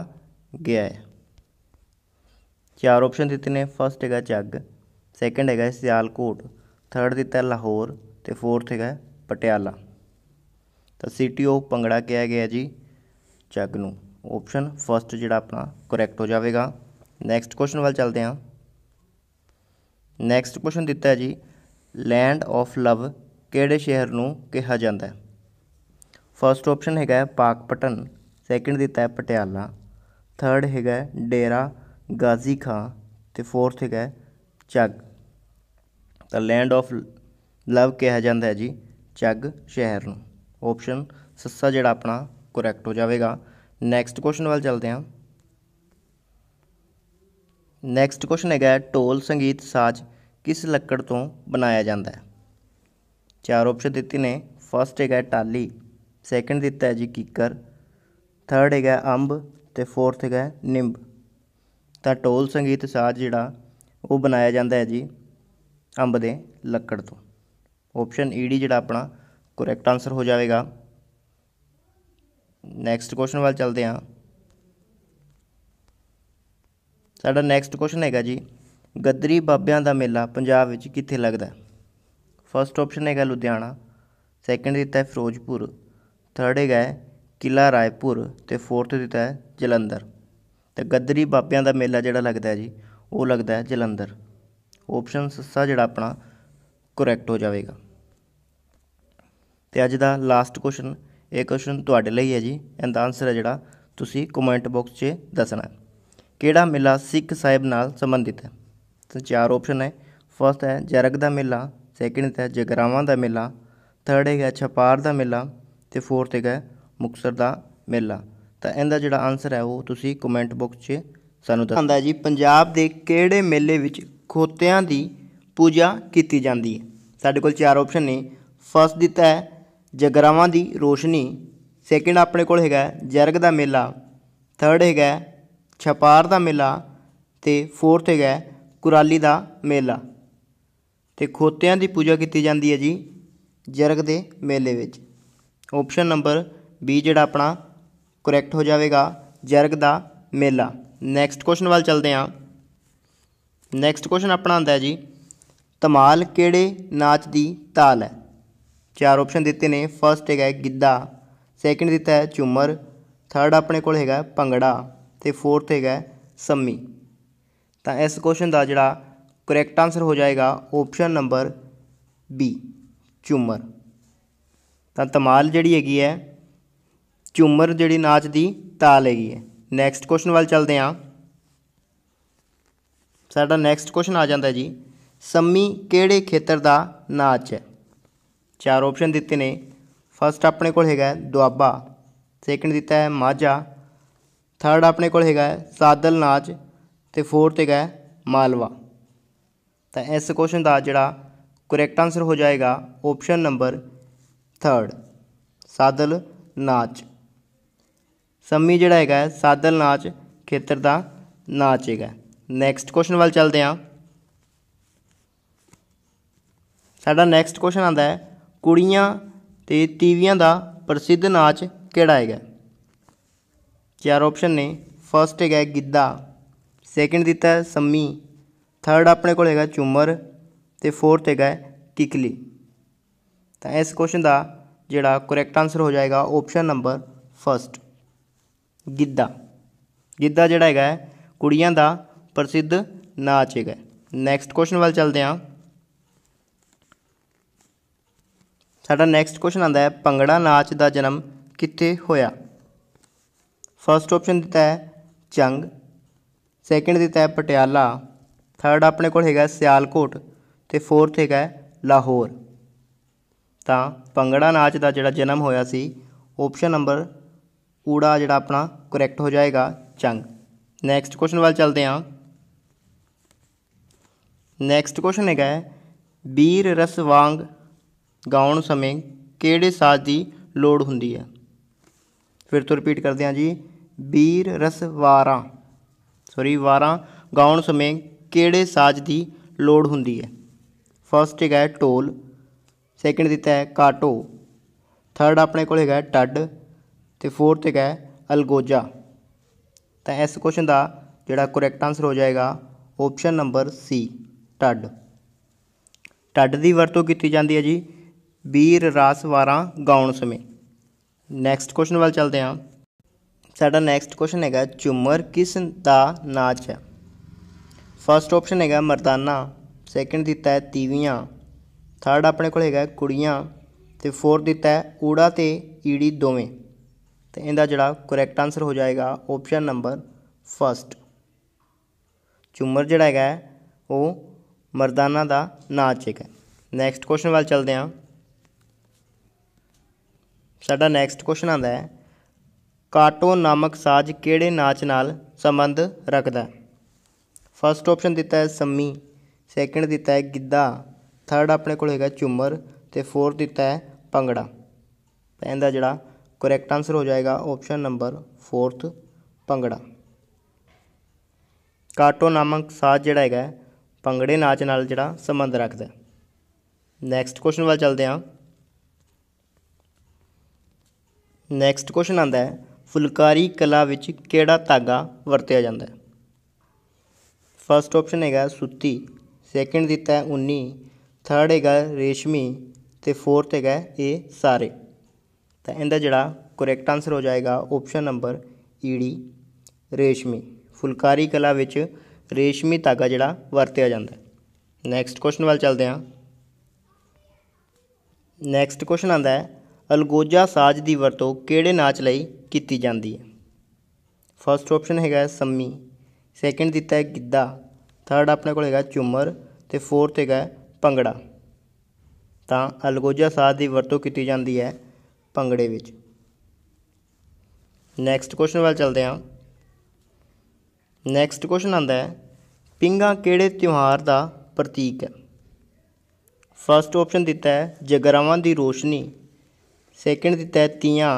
ਗਿਆ ਹੈ ਚਾਰ ਆਪਸ਼ਨ ਦਿੱਤੇ ਨੇ ਫਸਟ ਹੈਗਾ ਜੱਗ ਸੈਕੰਡ ਹੈਗਾ ਸਿਆਲਕੋਟ ਥਰਡ ਦਿੱਤਾ ਲਾਹੌਰ ਤੇ ਫੋਰਥ ਹੈਗਾ ਪਟਿਆਲਾ ਤਾਂ ਸਿਟੀ ਆਫ ਪੰਗੜਾ ਕਿਹਾ ਗਿਆ ਜੀ ਜੱਗ ਨੂੰ ਆਪਸ਼ਨ ਫਸਟ ਜਿਹੜਾ ਆਪਣਾ ਕਰੈਕਟ ਹੋ ਜਾਵੇਗਾ ਨੈਕਸਟ ਕੁਐਸਚਨ ਵੱਲ ਚੱਲਦੇ ਹਾਂ ਨੈਕਸਟ ਕੁਐਸਚਨ ਦਿੱਤਾ ਹੈ ਜੀ ਲੈਂਡ ਆਫ ਲਵ ਕਿਹੜੇ ਸ਼ਹਿਰ ਨੂੰ ਕਿਹਾ ਜਾਂਦਾ ਹੈ ਫਸਟ ਆਪਸ਼ਨ ਹੈਗਾ ਪਾਕਪਟਨ ਸੈਕਿੰਡ ਦਿੱਤਾ ਹੈ ਪਟਿਆਲਾ ਥਰਡ ਹੈਗਾ ਡੇਰਾ ਗਾਜ਼ੀ ਖਾਂ ਤੇ ਫੋਰਥ ਹੈਗਾ ਚੱਗ ਤਾਂ ਲੈਂਡ ਆਫ ਲਵ ਕਿਹਾ ਜਾਂਦਾ ਹੈ ਜੀ ਚੱਗ ਸ਼ਹਿਰ ਨੂੰ ਆਪਸ਼ਨ ਸੱਸਾ ਜਿਹੜਾ ਆਪਣਾ ਕਰੈਕਟ ਹੋ ਜਾਵੇਗਾ ਨੈਕਸਟ ਕੁਐਸਚਨ ਵੱਲ ਚੱਲਦੇ ਹਾਂ ਨੈਕਸਟ ਕੁਐਸਚਨ ਹੈਗਾ ਟੋਲ ਸੰਗੀਤ ਸਾਜ਼ ਕਿਸ ਲੱਕੜ ਤੋਂ ਬਣਾਇਆ ਜਾਂਦਾ ਹੈ ਚਾਰ ਆਪਸ਼ਨ ਦਿੱਤੇ ਨੇ ਫਸਟ ਹੈਗਾ ਟਾਲੀ ਸੈਕਿੰਡ ਦਿੱਤਾ ਹੈ ਜੀ ਕਿਕਰ ਥਰਡ ਹੈਗਾ ਅੰਬ ਤੇ ਫੋਰਥ ਹੈਗਾ ਨਿੰਬ ਤਾਂ ਢੋਲ ਸੰਗੀਤ ਸਾਜ਼ ਜਿਹੜਾ ਉਹ ਬਣਾਇਆ ਜਾਂਦਾ ਹੈ ਜੀ ਅੰਬ ਦੇ ਲੱਕੜ ਤੋਂ ਆਪਸ਼ਨ ਈ ਡੀ ਜਿਹੜਾ ਆਪਣਾ ਕਰੈਕਟ ਆਨਸਰ ਹੋ ਜਾਵੇਗਾ ਨੈਕਸਟ ਕੁਐਸਚਨ ਵੱਲ ਚੱਲਦੇ ਹਾਂ ਸਾਡਾ ਨੈਕਸਟ ਕੁਐਸਚਨ ਹੈਗਾ ਜੀ ਗੱਦਰੀ ਬਾਬਿਆਂ ਦਾ ਮੇਲਾ ਪੰਜਾਬ ਵਿੱਚ ਕਿੱਥੇ ਲੱਗਦਾ ਫਰਸਟ ਆਪਸ਼ਨ ਹੈਗਾ ਲੁਧਿਆਣਾ ਸੈਕੰਡ ਦਿੱਤਾ ਹੈ ਫਿਰੋਜ਼ਪੁਰ ਥਰਡ ਹੈਗਾ ਕਿਲਾ ਰਾਏਪੁਰ ਤੇ ਫੋਰਥ ਦਿੱਤਾ ਹੈ ਜਲੰਧਰ ਤੇ ਗੱਦਰੀ ਬਾਬਿਆਂ ਦਾ ਮੇਲਾ ਜਿਹੜਾ ਲੱਗਦਾ ਜੀ ਉਹ ਲੱਗਦਾ ਜਲੰਧਰ ਆਪਸ਼ਨ ਸੱਸਾ ਜਿਹੜਾ ਆਪਣਾ ਕਰੈਕਟ ਹੋ ਜਾਵੇਗਾ ਤੇ ਅੱਜ ਦਾ ਲਾਸਟ ਕੁਐਸਚਨ ਇਹ ਕੁਐਸਚਨ ਤੁਹਾਡੇ ਲਈ ਹੈ ਜੀ ਇਹਦਾ ਆਨਸਰ ਹੈ ਜਿਹੜਾ ਤੁਸੀਂ ਕਮੈਂਟ ਬਾਕਸ 'ਚ ਦੱਸਣਾ ਕਿਹੜਾ ਮੇਲਾ ਸਿੱਖ ਸਾਹਿਬ ਨਾਲ ਸੰਬੰਧਿਤ ਹੈ ਤਾਂ ਚਾਰ ਆਪਸ਼ਨ ਹੈ ਫਸਟ ਹੈ ਜਰਗ ਦਾ ਮੇਲਾ ਸੈਕਿੰਡ ਹੈ ਜਗਰਾਵਾਂ ਦਾ ਮੇਲਾ ਥਰਡ ਹੈ ਛਪਾਰ ਦਾ ਮੇਲਾ ਤੇ ਫੋਰਥ ਹੈ ਮੁਕਸਰ ਦਾ ਮੇਲਾ ਤਾਂ ਇਹਦਾ ਜਿਹੜਾ ਆਨਸਰ ਹੈ ਉਹ ਤੁਸੀਂ ਕਮੈਂਟ ਬਾਕਸ 'ਚ ਸਾਨੂੰ ਦੱਸਦਾ ਜੀ ਪੰਜਾਬ ਦੇ ਕਿਹੜੇ ਮੇਲੇ ਵਿੱਚ ਖੋਤਿਆਂ ਦੀ ਪੂਜਾ ਕੀਤੀ ਜਾਂਦੀ ਹੈ ਸਾਡੇ ਕੋਲ ਚਾਰ ਆਪਸ਼ਨ ਨੇ ਫਸਟ ਦਿੱਤਾ ਹੈ ਜਗਰਾਵਾਂ ਦੀ ਰੋਸ਼ਨੀ ਸੈਕਿੰਡ ਆਪਣੇ ਕੋਲ ਹੈਗਾ ਜਰਗ ਦਾ ਮੇਲਾ ਥਰਡ ਹੈਗਾ ਛਪਾਰ ਦਾ ਮੇਲਾ ਤੇ ਫੋਰਥ ਹੈਗਾ ਕੁਰਾਲੀ ਦਾ ਮੇਲਾ ਤੇ ਖੋਤਿਆਂ ਦੀ ਪੂਜਾ ਕੀਤੀ ਜਾਂਦੀ ਹੈ ਜੀ ਜਰਗ ਦੇ ਮੇਲੇ ਵਿੱਚ ਆਪਸ਼ਨ ਨੰਬਰ ਬੀ ਜਿਹੜਾ ਆਪਣਾ ਕਰੈਕਟ ਹੋ ਜਾਵੇਗਾ ਜਰਗ ਦਾ ਮੇਲਾ ਨੈਕਸਟ ਕੁਐਸਚਨ ਵੱਲ ਚਲਦੇ ਹਾਂ ਨੈਕਸਟ ਕੁਐਸਚਨ ਆਪਣਾ ਹੁੰਦਾ ਹੈ ਜੀ ਧਮਾਲ ਕਿਹੜੇ ਨਾਚ ਦੀ ਤਾਲ ਹੈ ਚਾਰ ਆਪਸ਼ਨ ਦਿੱਤੇ ਨੇ ਫਰਸਟ ਹੈਗਾ ਗਿੱਧਾ ਸੈਕਿੰਡ ਦਿੱਤਾ ਹੈ ਝੂਮਰ ਥਰਡ ਆਪਣੇ ਕੋਲ ਹੈਗਾ ਭੰਗੜਾ ਤੇ ਫੋਰਥ ਹੈਗਾ ਸੰਮੀ ਤਾਂ ਇਸ ਕੁਐਸਚਨ ਦਾ ਜਿਹੜਾ ਕਰੈਕਟ ਆਨਸਰ ਹੋ ਜਾਏਗਾ ਆਪਸ਼ਨ ਨੰਬਰ ਬੀ ਝੂਮਰ ਤਾਂ ਧਮਾਲ ਜਿਹੜੀ ਹੈਗੀ ਹੈ ਝੂਮਰ ਜਿਹੜੀ ਨਾਚ ਦੀ ਤਾਲ ਹੈਗੀ ਹੈ ਨੈਕਸਟ ਕੁਐਸਚਨ ਵੱਲ ਚੱਲਦੇ ਹਾਂ ਸਾਡਾ ਨੈਕਸਟ ਕੁਐਸਚਨ ਆ ਜਾਂਦਾ ਜੀ ਸੰਮੀ ਕਿਹੜੇ ਖੇਤਰ ਦਾ ਨਾਚ ਹੈ ਚਾਰ ਆਪਸ਼ਨ ਦਿੱਤੇ ਨੇ ਫਸਟ ਆਪਣੇ ਕੋਲ ਹੈਗਾ ਦੁਆਬਾ ਸੈਕੰਡ ਦਿੱਤਾ ਹੈ ਮਾਝਾ ਥਰਡ ਆਪਣੇ ਕੋਲ ਹੈਗਾ ਸਾਦਲ ਨਾਚ ਤੇ ਫੋਰਥ ਹੈਗਾ ਮਾਲਵਾ ਤਾਂ ਇਸ ਕੁਐਸਚਨ ਦਾ ਜਿਹੜਾ ਕਰੈਕਟ ਆਨਸਰ ਹੋ ਜਾਏਗਾ ਆਪਸ਼ਨ ਨੰਬਰ 3 ਸਾਦਲ ਨਾਚ ਸੰਮੀ ਜਿਹੜਾ ਹੈਗਾ ਸਾਦਲ ਨਾਚ ਖੇਤਰ ਦਾ ਨਾਚ ਹੈਗਾ ਨੈਕਸਟ ਕੁਐਸਚਨ ਵੱਲ ਚੱਲਦੇ ਹਾਂ ਸਾਡਾ ਨੈਕਸਟ ਕੁਐਸਚਨ ਆਂਦਾ ਹੈ ਕੁੜੀਆਂ ਤੇ ਤੀਵੀਆਂ ਦਾ ਪ੍ਰਸਿੱਧ ਨਾਚ ਕਿਹੜਾ ਹੈਗਾ ਚਾਰ ਆਪਸ਼ਨ ਨੇ ਫਰਸਟ ਹੈਗਾ ਗਿੱਧਾ ਸੈਕਿੰਡ ਦਿੱਤਾ ਹੈ ਸੰਮੀ ਥਰਡ ਆਪਣੇ ਕੋਲ ਹੈਗਾ ਝੂਮਰ ਤੇ ਫੋਰਥ ਹੈਗਾ ਕਿਕਲੀ ਤਾਂ ਇਸ ਕੁਐਸਚਨ ਦਾ ਜਿਹੜਾ ਕਰੈਕਟ ਆਨਸਰ ਹੋ ਜਾਏਗਾ option number first Giddha Giddha ਜਿਹੜਾ ਹੈਗਾ ਕੁੜੀਆਂ ਦਾ ਪ੍ਰਸਿੱਧ ਨਾਚ ਹੈਗਾ ਨੈਕਸਟ ਕੁਐਸਚਨ ਵੱਲ ਚੱਲਦੇ ਹਾਂ ਸਾਡਾ ਨੈਕਸਟ ਕੁਐਸਚਨ ਆਂਦਾ ਹੈ ਭੰਗੜਾ ਨਾਚ ਦਾ ਜਨਮ ਕਿੱਥੇ ਹੋਇਆ ਫਰਸਟ ਆਪਸ਼ਨ ਦਿੱਤਾ ਹੈ ਚੰਗ ਸੈਕਿੰਡ ਦਿੱਤਾ ਹੈ ਪਟਿਆਲਾ ਥਰਡ ਆਪਣੇ ਕੋਲ ਹੈਗਾ ਸਿਆਲਕੋਟ ਤੇ ਫੋਰਥ ਹੈਗਾ ਲਾਹੌਰ ਤਾਂ ਭੰਗੜਾ ਨਾਚ ਦਾ ਜਿਹੜਾ ਜਨਮ ਹੋਇਆ ਸੀ ਆਪਸ਼ਨ ਨੰਬਰ ਕੂੜਾ ਜਿਹੜਾ ਆਪਣਾ ਕਰੈਕਟ ਹੋ ਜਾਏਗਾ ਚੰਗ ਨੈਕਸਟ ਕੁਐਸਚਨ ਵੱਲ ਚਲਦੇ ਹਾਂ ਨੈਕਸਟ ਕੁਐਸਚਨ ਹੈਗਾ ਵੀਰ ਰਸ ਵਾਂਗ ਗਾਉਣ ਸਮੇਂ ਕਿਹੜੇ ਸਾਜ਼ ਦੀ ਲੋੜ ਹੁੰਦੀ ਹੈ ਫਿਰ ਤੋਂ ਰਿਪੀਟ ਕਰਦੇ ਹਾਂ ਜੀ ਵੀਰ ਰਸ ਵਾਰਾ ਸੌਰੀ ਵਾਰਾਂ ਗਾਉਣ ਸਮੇਂ ਕਿਹੜੇ ਸਾਜ਼ ਦੀ ਲੋੜ ਹੁੰਦੀ ਹੈ ਫਰਸਟ ਹੈਗਾ ਟੋਲ ਸੈਕੰਡ ਦਿੱਤਾ ਹੈ ਕਾਟੋ ਥਰਡ ਆਪਣੇ ਕੋਲ ਹੈਗਾ ਟੱਡ ਤੇ ਫੋਰਥ ਹੈਗਾ ਅਲਗੋਜਾ ਤਾਂ ਇਸ ਕੁਐਸਚਨ ਦਾ ਜਿਹੜਾ ਕਰੈਕਟ ਆਨਸਰ ਹੋ ਜਾਏਗਾ ਆਪਸ਼ਨ ਨੰਬਰ ਸੀ ਟੱਡ ਟੱਡ ਦੀ ਵਰਤੋਂ ਕੀਤੀ ਜਾਂਦੀ ਹੈ ਜੀ ਵੀਰ ਰਾਸ ਵਾਰਾਂ ਗਾਉਣ ਸਮੇਂ ਨੈਕਸਟ ਕੁਐਸਚਨ ਵੱਲ ਚੱਲਦੇ ਹਾਂ ਸਾਡਾ ਨੈਕਸਟ ਕੁਐਸਚਨ ਹੈਗਾ ਝੁੰਮਰ ਕਿਸ ਦਾ ਨਾਚ ਹੈ ਫਰਸਟ ਆਪਸ਼ਨ ਹੈਗਾ ਮਰਦਾਨਾ ਸੈਕੰਡ ਦਿੱਤਾ ਹੈ ਤੀਵੀਆਂ ਥਰਡ ਆਪਣੇ ਕੋਲ ਹੈਗਾ ਕੁੜੀਆਂ ਤੇ ਫੋਰਥ ਦਿੱਤਾ ਹੈ ਊੜਾ ਤੇ ਈੜੀ ਦੋਵੇਂ ਤੇ ਇਹਦਾ ਜਿਹੜਾ ਕਰੈਕਟ ਆਨਸਰ ਹੋ ਜਾਏਗਾ ਆਪਸ਼ਨ ਨੰਬਰ 1 ਝੂਮਰ ਜਿਹੜਾ ਹੈਗਾ ਉਹ ਮਰਦਾਨਾ ਦਾ ਨਾਚ ਹੈ ਨੈਕਸਟ ਕੁਐਸਚਨ ਵੱਲ ਚਲਦੇ ਹਾਂ ਸਾਡਾ ਨੈਕਸਟ ਕੁਐਸਚਨ ਆਂਦਾ ਹੈ ਕਾਟੋ ਨਾਮਕ ਸਾਜ਼ ਕਿਹੜੇ ਨਾਚ ਨਾਲ ਸੰਬੰਧ ਰੱਖਦਾ ਫਸਟ ਫਰਸਟ ਆਪਸ਼ਨ ਦਿੱਤਾ ਹੈ ਸੰਮੀ ਸੈਕੰਡ ਦਿੱਤਾ ਹੈ ਗਿੱਧਾ ਥਰਡ ਆਪਣੇ ਕੋਲ ਹੈਗਾ ਝੂਮਰ ਤੇ ਫੋਰਥ ਦਿੱਤਾ ਹੈ ਭੰਗੜਾ ਇਹਦਾ ਜਿਹੜਾ करेक्ट आंसर हो जाएगा ऑप्शन नंबर फोर्थ ਪੰਗੜਾ ਕਾਟੋ ਨਾਮਕ ਸਾਜ਼ ਜਿਹੜਾ ਹੈਗਾ ਪੰਗੜੇ ਨਾਚ ਨਾਲ ਜਿਹੜਾ ਸੰਬੰਧ ਰੱਖਦਾ ਨੈਕਸਟ ਕੁਐਸਚਨ ਵੱਲ ਚੱਲਦੇ ਹਾਂ ਨੈਕਸਟ ਕੁਐਸਚਨ ਆਂਦਾ ਹੈ ਫੁਲਕਾਰੀ ਕਲਾ ਵਿੱਚ ਕਿਹੜਾ ਧਾਗਾ ਵਰਤਿਆ ਜਾਂਦਾ ਹੈ ਫਰਸਟ ਆਪਸ਼ਨ ਹੈਗਾ ਸੁੱਤੀ ਸੈਕੰਡ ਦਿੱਤਾ ਹੈ 19 ਥਰਡ ਹੈਗਾ ਰੇਸ਼ਮੀ ਤੇ ਫੋਰਥ ਹੈਗਾ ਇਹ ਸਾਰੇ ਤਾਂ ਇਹਦਾ ਜਿਹੜਾ ਕਰੈਕਟ ਆਨਸਰ ਹੋ ਜਾਏਗਾ ਆਪਸ਼ਨ ਨੰਬਰ ਈੜੀ ਰੇਸ਼ਮੀ ਫੁਲਕਾਰੀ ਕਲਾ ਵਿੱਚ ਰੇਸ਼ਮੀ ਧਾਗਾ ਜਿਹੜਾ ਵਰਤਿਆ ਜਾਂਦਾ ਹੈ ਨੈਕਸਟ ਕੁਐਸਚਨ ਵੱਲ ਚੱਲਦੇ ਹਾਂ ਨੈਕਸਟ ਕੁਐਸਚਨ ਆਂਦਾ ਹੈ ਅਲਗੋਜਾ ਸਾਜ਼ ਦੀ ਵਰਤੋਂ ਕਿਹੜੇ ਨਾਚ ਲਈ ਕੀਤੀ ਜਾਂਦੀ ਹੈ ਫਰਸਟ ਆਪਸ਼ਨ ਹੈਗਾ ਸੰਮੀ ਸੈਕੰਡ ਦਿੱਤਾ ਹੈ ਗਿੱਧਾ ਥਰਡ ਆਪਣੇ ਕੋਲ ਹੈਗਾ ਝੁੰਮਰ ਤੇ ਫੋਰਥ ਹੈਗਾ ਭੰਗੜਾ ਤਾਂ ਅਲਗੋਜਾ ਸਾਜ਼ ਦੀ ਵਰਤੋਂ ਕੀਤੀ ਜਾਂਦੀ ਹੈ ਭੰਗੜੇ ਵਿੱਚ ਨੈਕਸਟ ਕੁਐਸਚਨ ਵੱਲ ਚਲਦੇ ਹਾਂ ਨੈਕਸਟ ਕੁਐਸਚਨ ਆਂਦਾ ਹੈ ਪਿੰਗਾ ਕਿਹੜੇ ਤਿਉਹਾਰ ਦਾ ਪ੍ਰਤੀਕ ਹੈ ਫਰਸਟ ਆਪਸ਼ਨ ਦਿੱਤਾ ਹੈ ਜਗਰਾਵਾਂ ਦੀ ਰੋਸ਼ਨੀ ਸੈਕੰਡ ਦਿੱਤਾ ਹੈ ਤੀਆਂ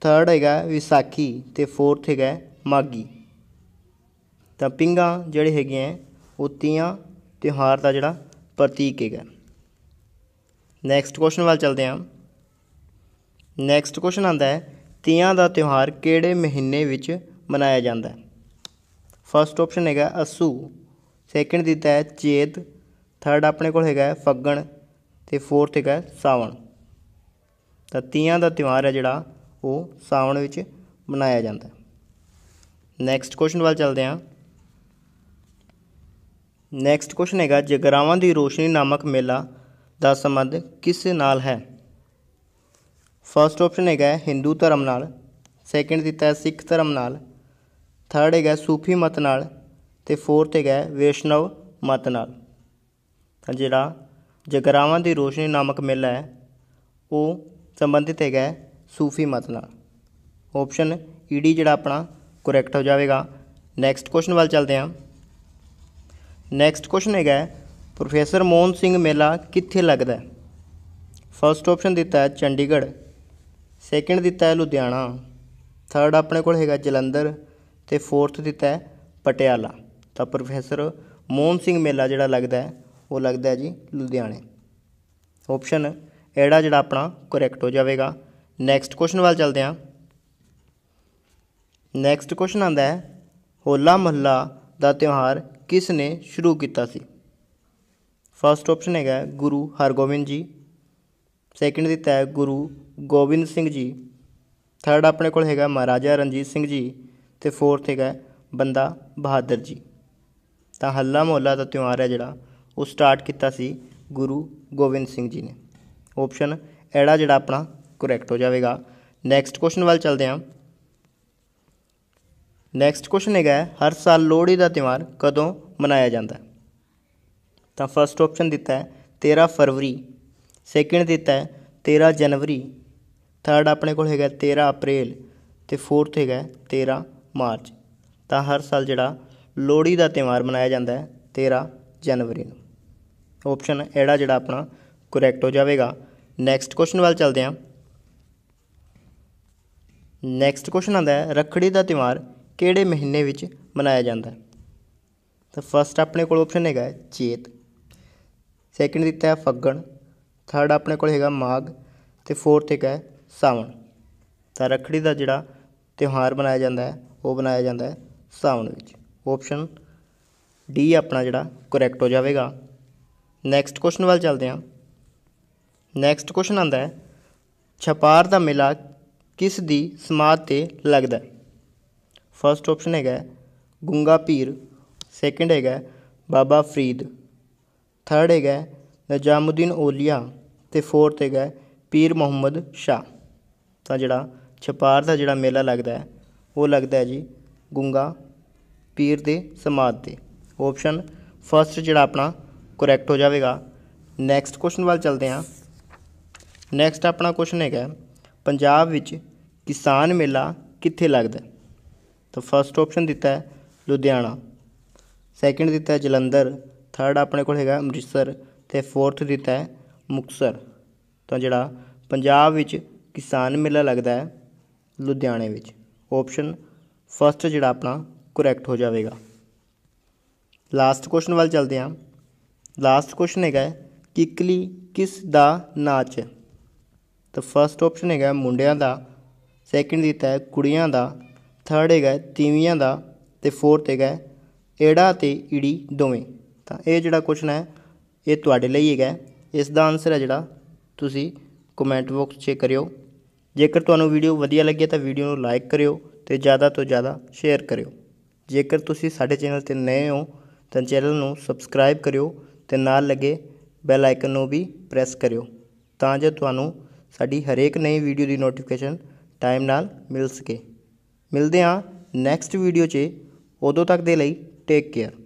ਥਰਡ ਹੈਗਾ ਵਿਸਾਖੀ ਤੇ ਫੋਰਥ ਹੈਗਾ ਮਾਗੀ ਤਾਂ ਪਿੰਗਾ ਜਿਹੜੇ ਹੈਗੇ ਆ ਉਹ ਤੀਆਂ ਤਿਉਹਾਰ ਦਾ ਜਿਹੜਾ ਪ੍ਰਤੀਕ ਹੈਗਾ ਨੈਕਸਟ ਕੁਐਸਚਨ ਵੱਲ ਚਲਦੇ ਹਾਂ ਨੈਕਸਟ ਕੁਐਸਚਨ ਆਂਦਾ ਹੈ ਤੀਆਂ ਦਾ ਤਿਉਹਾਰ ਕਿਹੜੇ ਮਹੀਨੇ ਵਿੱਚ ਮਨਾਇਆ ਜਾਂਦਾ ਹੈ ਫਰਸਟ ਆਪਸ਼ਨ ਹੈਗਾ ਅਸੂ ਸੈਕਿੰਡ ਦਿੱਤਾ ਹੈ ਚੇਤ ਥਰਡ ਆਪਣੇ ਕੋਲ ਹੈਗਾ ਫੱਗਣ ਤੇ ਫੋਰਥ ਹੈਗਾ ਸਾਵਣ ਤਾਂ ਤੀਆਂ ਦਾ ਤਿਉਹਾਰ ਹੈ ਜਿਹੜਾ ਉਹ ਸਾਵਣ ਵਿੱਚ ਮਨਾਇਆ ਜਾਂਦਾ ਹੈ ਨੈਕਸਟ ਕੁਐਸਚਨ ਵੱਲ ਚੱਲਦੇ ਹਾਂ ਨੈਕਸਟ ਕੁਐਸਚਨ ਹੈਗਾ ਜਗਰਾਵਾਂ ਦੀ ਰੋਸ਼ਨੀ ਨਾਮਕ ਮੇਲਾ ਦਾ ਸੰਬੰਧ ਕਿਸ ਨਾਲ ਹੈ ਫਰਸਟ ਆਪਸ਼ਨ ਹੈਗਾ ਹਿੰਦੂ ਧਰਮ ਨਾਲ ਸੈਕੰਡ ਦਿੱਤਾ ਹੈ ਸਿੱਖ ਧਰਮ ਨਾਲ ਥਰਡ ਹੈਗਾ ਸੂਫੀ ਮਤ ਨਾਲ ਤੇ ਫੋਰਥ ਹੈਗਾ ਵੈਸ਼ਨਵ ਮਤ ਨਾਲ ਤਾਂ ਜਿਹੜਾ ਜਗਰਾਵਾਂ ਦੀ ਰੋਸ਼ਨੀ ਨਾਮਕ ਮੇਲਾ ਹੈ ਉਹ ਸੰਬੰਧਿਤ ਹੈਗਾ ਸੂਫੀ ਮਤ ਨਾਲ ਆਪਸ਼ਨ ਈਡੀ e ਜਿਹੜਾ ਆਪਣਾ ਕਰੈਕਟ ਹੋ ਜਾਵੇਗਾ ਨੈਕਸਟ ਕੁਐਸਚਨ ਵੱਲ ਚੱਲਦੇ ਹਾਂ ਨੈਕਸਟ ਕੁਐਸਚਨ ਹੈਗਾ ਪ੍ਰੋਫੈਸਰ ਮੋਹਨ ਸਿੰਘ ਮੇਲਾ ਕਿੱਥੇ ਲੱਗਦਾ ਹੈ ਫਰਸਟ ਆਪਸ਼ਨ ਦਿੱਤਾ ਹੈ ਚੰਡੀਗੜ੍ਹ ਸੈਕਿੰਡ ਦਿੱਤਾ ਹੈ ਲੁਧਿਆਣਾ ਥਰਡ ਆਪਣੇ ਕੋਲ ਹੈਗਾ ਜਲੰਧਰ ਤੇ ਫੋਰਥ ਦਿੱਤਾ ਹੈ ਪਟਿਆਲਾ ਤਾਂ ਪ੍ਰੋਫੈਸਰ ਮੋਹਨ ਸਿੰਘ ਮੇਲਾ ਜਿਹੜਾ ਲੱਗਦਾ ਹੈ ਉਹ ਲੱਗਦਾ ਹੈ ਜੀ ਲੁਧਿਆਣੇ ਆਪਸ਼ਨ ਐੜਾ ਜਿਹੜਾ ਆਪਣਾ ਕਰੈਕਟ ਹੋ ਜਾਵੇਗਾ ਨੈਕਸਟ ਕੁਐਸਚਨ ਵੱਲ ਚੱਲਦੇ ਹਾਂ ਨੈਕਸਟ ਕੁਐਸਚਨ ਆਂਦਾ ਹੈ ਹੋਲਾ ਮਹੱਲਾ ਦਾ ਤਿਉਹਾਰ ਕਿਸ ਨੇ ਸ਼ੁਰੂ ਕੀਤਾ ਸੀ ਫਸਟ ਆਪਸ਼ਨ ਹੈਗਾ ਗੁਰੂ ਹਰਗੋਬਿੰਦ ਜੀ ਸੈਕਿੰਡ ਦਿੱਤਾ ਹੈ ਗੁਰੂ ਗੋਬਿੰਦ ਸਿੰਘ ਜੀ ਥਰਡ ਆਪਣੇ ਕੋਲ ਹੈਗਾ ਮਹਾਰਾਜਾ ਰਣਜੀਤ ਸਿੰਘ ਜੀ ਤੇ ਫੋਰਥ ਹੈਗਾ ਬੰਦਾ ਬਹਾਦਰ ਜੀ ਤਾਂ ਹੱਲਾ ਮੋਹਲਾ ਦਾ ਤਿਉਹਾਰ ਹੈ ਜਿਹੜਾ ਉਹ ਸਟਾਰਟ ਕੀਤਾ ਸੀ ਗੁਰੂ ਗੋਬਿੰਦ ਸਿੰਘ ਜੀ ਨੇ ਆਪਸ਼ਨ ਐੜਾ ਜਿਹੜਾ ਆਪਣਾ ਕਰੈਕਟ ਹੋ ਜਾਵੇਗਾ ਨੈਕਸਟ ਕੁਐਸਚਨ ਵੱਲ ਚੱਲਦੇ ਹਾਂ ਨੈਕਸਟ ਕੁਐਸਚਨ ਹੈਗਾ ਹਰ ਸਾਲ ਲੋਹੜੀ ਦਾ ਤਿਉਹਾਰ ਕਦੋਂ ਮਨਾਇਆ ਜਾਂਦਾ ਤਾਂ ਫਰਸਟ ਆਪਸ਼ਨ ਦਿੱਤਾ ਹੈ 13 ਫਰਵਰੀ ਸੈਕਿੰਡ ਦਿੱਤਾ 13 ਜਨਵਰੀ ਥਰਡ ਆਪਣੇ ਕੋਲ ਹੈਗਾ 13 ਅਪ੍ਰੈਲ ਤੇ ਫੋਰਥ ਹੈਗਾ 13 ਮਾਰਚ ਤਾਂ ਹਰ ਸਾਲ ਜਿਹੜਾ ਲੋਹੜੀ ਦਾ ਤਿਉਹਾਰ ਮਨਾਇਆ ਜਾਂਦਾ ਹੈ 13 ਜਨਵਰੀ ਨੂੰ ਆਪਸ਼ਨ ਇਹੜਾ ਜਿਹੜਾ ਆਪਣਾ ਕਰੈਕਟ ਹੋ ਜਾਵੇਗਾ ਨੈਕਸਟ ਕੁਐਸਚਨ ਵੱਲ ਚੱਲਦੇ ਹਾਂ ਨੈਕਸਟ ਕੁਐਸਚਨ ਆਉਂਦਾ ਹੈ ਰੱਖੜੀ ਦਾ ਤਿਉਹਾਰ ਕਿਹੜੇ ਮਹੀਨੇ ਵਿੱਚ ਮਨਾਇਆ ਜਾਂਦਾ ਹੈ ਤਾਂ ਫਸਟ ਆਪਣੇ ਕੋਲ ਆਪਸ਼ਨ ਹੈਗਾ ਚੇਤ ਸੈਕਿੰਡ ਦਿੱਤਾ ਹੈ ਫੱਗਣ ਥਰਡ ਆਪਣੇ ਕੋਲ ਹੈਗਾ ਮਾਗ ਤੇ ਫੋਰਥ ਹੈਗਾ ਸਾਵਣ ਤਾਂ ਰੱਖੜੀ ਦਾ ਜਿਹੜਾ ਤਿਉਹਾਰ ਮਨਾਇਆ ਜਾਂਦਾ ਹੈ ਉਹ ਮਨਾਇਆ ਜਾਂਦਾ ਹੈ ਸਾਵਣ ਵਿੱਚ ਆਪਸ਼ਨ ਡੀ ਆਪਣਾ ਜਿਹੜਾ ਕਰੈਕਟ ਹੋ ਜਾਵੇਗਾ ਨੈਕਸਟ ਕੁਐਸਚਨ ਵੱਲ ਚੱਲਦੇ ਹਾਂ ਨੈਕਸਟ ਕੁਐਸਚਨ ਆਂਦਾ ਹੈ ਛਪਾਰ ਦਾ ਮੇਲਾ ਕਿਸ ਦੀ ਸਮਾਦ ਤੇ ਲੱਗਦਾ ਹੈ ਫਰਸਟ ਆਪਸ਼ਨ ਹੈਗਾ ਗੁੰਗਾ ਪੀਰ ਸੈਕੰਡ ਹੈਗਾ ਬਾਬਾ ਫਰੀਦ ਥਰਡ ਹੈਗਾ ਨਜਾਮਉਦੀਨ ਔਲੀਆ ਤੇ 4 'ਤੇ ਗਏ ਪੀਰ ਮੁਹੰਮਦ ਸ਼ਾ ਤਾਂ ਜਿਹੜਾ ਛਪਾਰ ਦਾ ਜਿਹੜਾ ਮੇਲਾ ਲੱਗਦਾ ਹੈ ਉਹ ਲੱਗਦਾ ਹੈ ਜੀ ਗੁੰਗਾ ਪੀਰ ਦੇ ਸਮਾਦ 'ਤੇ ਆਪਸ਼ਨ ਫਸਟ ਜਿਹੜਾ ਆਪਣਾ ਕਰੈਕਟ ਹੋ ਜਾਵੇਗਾ ਨੈਕਸਟ ਕੁਐਸਚਨ ਵੱਲ ਚਲਦੇ ਹਾਂ ਨੈਕਸਟ ਆਪਣਾ ਕੁਐਸਚਨ ਹੈਗਾ ਪੰਜਾਬ ਵਿੱਚ ਕਿਸਾਨ ਮੇਲਾ ਕਿੱਥੇ ਲੱਗਦਾ ਤਾਂ ਫਸਟ ਆਪਸ਼ਨ ਦਿੱਤਾ ਹੈ ਲੁਧਿਆਣਾ ਸੈਕਿੰਡ ਦਿੱਤਾ ਹੈ ਜਲੰਧਰ ਥਰਡ ਆਪਣੇ ਕੋਲ ਹੈਗਾ ਅੰਮ੍ਰਿਤਸਰ ਤੇ ਫੋਰਥ ਦਿੱਤਾ ਹੈ ਮੁਕਸਰ ਤਾਂ ਜਿਹੜਾ ਪੰਜਾਬ ਵਿੱਚ ਕਿਸਾਨ ਮੇਲਾ ਲੱਗਦਾ ਹੈ ਲੁਧਿਆਣੇ ਵਿੱਚ ਆਪਸ਼ਨ ਫਸਟ ਜਿਹੜਾ ਆਪਣਾ ਕਰੈਕਟ ਹੋ ਜਾਵੇਗਾ ਲਾਸਟ ਕੁਐਸਚਨ ਵੱਲ ਚਲਦੇ ਹਾਂ ਲਾਸਟ ਕੁਐਸਚਨ ਹੈਗਾ ਕਿਕਲੀ ਕਿਸ ਦਾ ਨਾਚ ਹੈ ਤਾਂ ਫਰਸਟ ਆਪਸ਼ਨ ਹੈਗਾ ਮੁੰਡਿਆਂ ਦਾ ਸੈਕਿੰਡ ਦਿੱਤਾ ਹੈ ਕੁੜੀਆਂ ਦਾ ਥਰਡ ਹੈਗਾ ਤੀਵੀਆਂ ਦਾ ਤੇ ਫੋਰਥ ਹੈਗਾ ਏੜਾ ਤੇ ਈੜੀ ਦੋਵੇਂ ਤਾਂ ਇਹ ਜਿਹੜਾ ਕੁਐਸਚਨ ਹੈ ਇਹ ਤੁਹਾਡੇ ਲਈ ਹੈਗਾ ਇਸ ਦਾ ਆਨਸਰ ਹੈ ਜਿਹੜਾ ਤੁਸੀਂ ਕਮੈਂਟ ਬਾਕਸ 'ਚ ਕਰਿਓ ਜੇਕਰ ਤੁਹਾਨੂੰ ਵੀਡੀਓ ਵਧੀਆ ਲੱਗੇ ਤਾਂ ਵੀਡੀਓ ਨੂੰ ਲਾਈਕ ਕਰਿਓ ਤੇ ਜ਼ਿਆਦਾ ਤੋਂ ਜ਼ਿਆਦਾ ਸ਼ੇਅਰ ਕਰਿਓ ਜੇਕਰ ਤੁਸੀਂ ਸਾਡੇ ਚੈਨਲ ਤੇ ਨਏ ਹੋ ਤਾਂ ਚੈਨਲ ਨੂੰ ਸਬਸਕ੍ਰਾਈਬ ਕਰਿਓ ਤੇ ਨਾਲ ਲੱਗੇ ਬੈਲ ਆਈਕਨ ਨੂੰ ਵੀ ਪ੍ਰੈਸ ਕਰਿਓ ਤਾਂ ਜੋ ਤੁਹਾਨੂੰ ਸਾਡੀ ਹਰੇਕ ਨਈ ਵੀਡੀਓ ਦੀ ਨੋਟੀਫਿਕੇਸ਼ਨ ਟਾਈਮ ਨਾਲ ਮਿਲ ਸਕੇ ਮਿਲਦੇ ਹਾਂ ਨੈਕਸਟ ਵੀਡੀਓ 'ਚ ਉਦੋਂ ਤੱਕ ਦੇ ਲਈ ਟੇਕ ਕੇਅਰ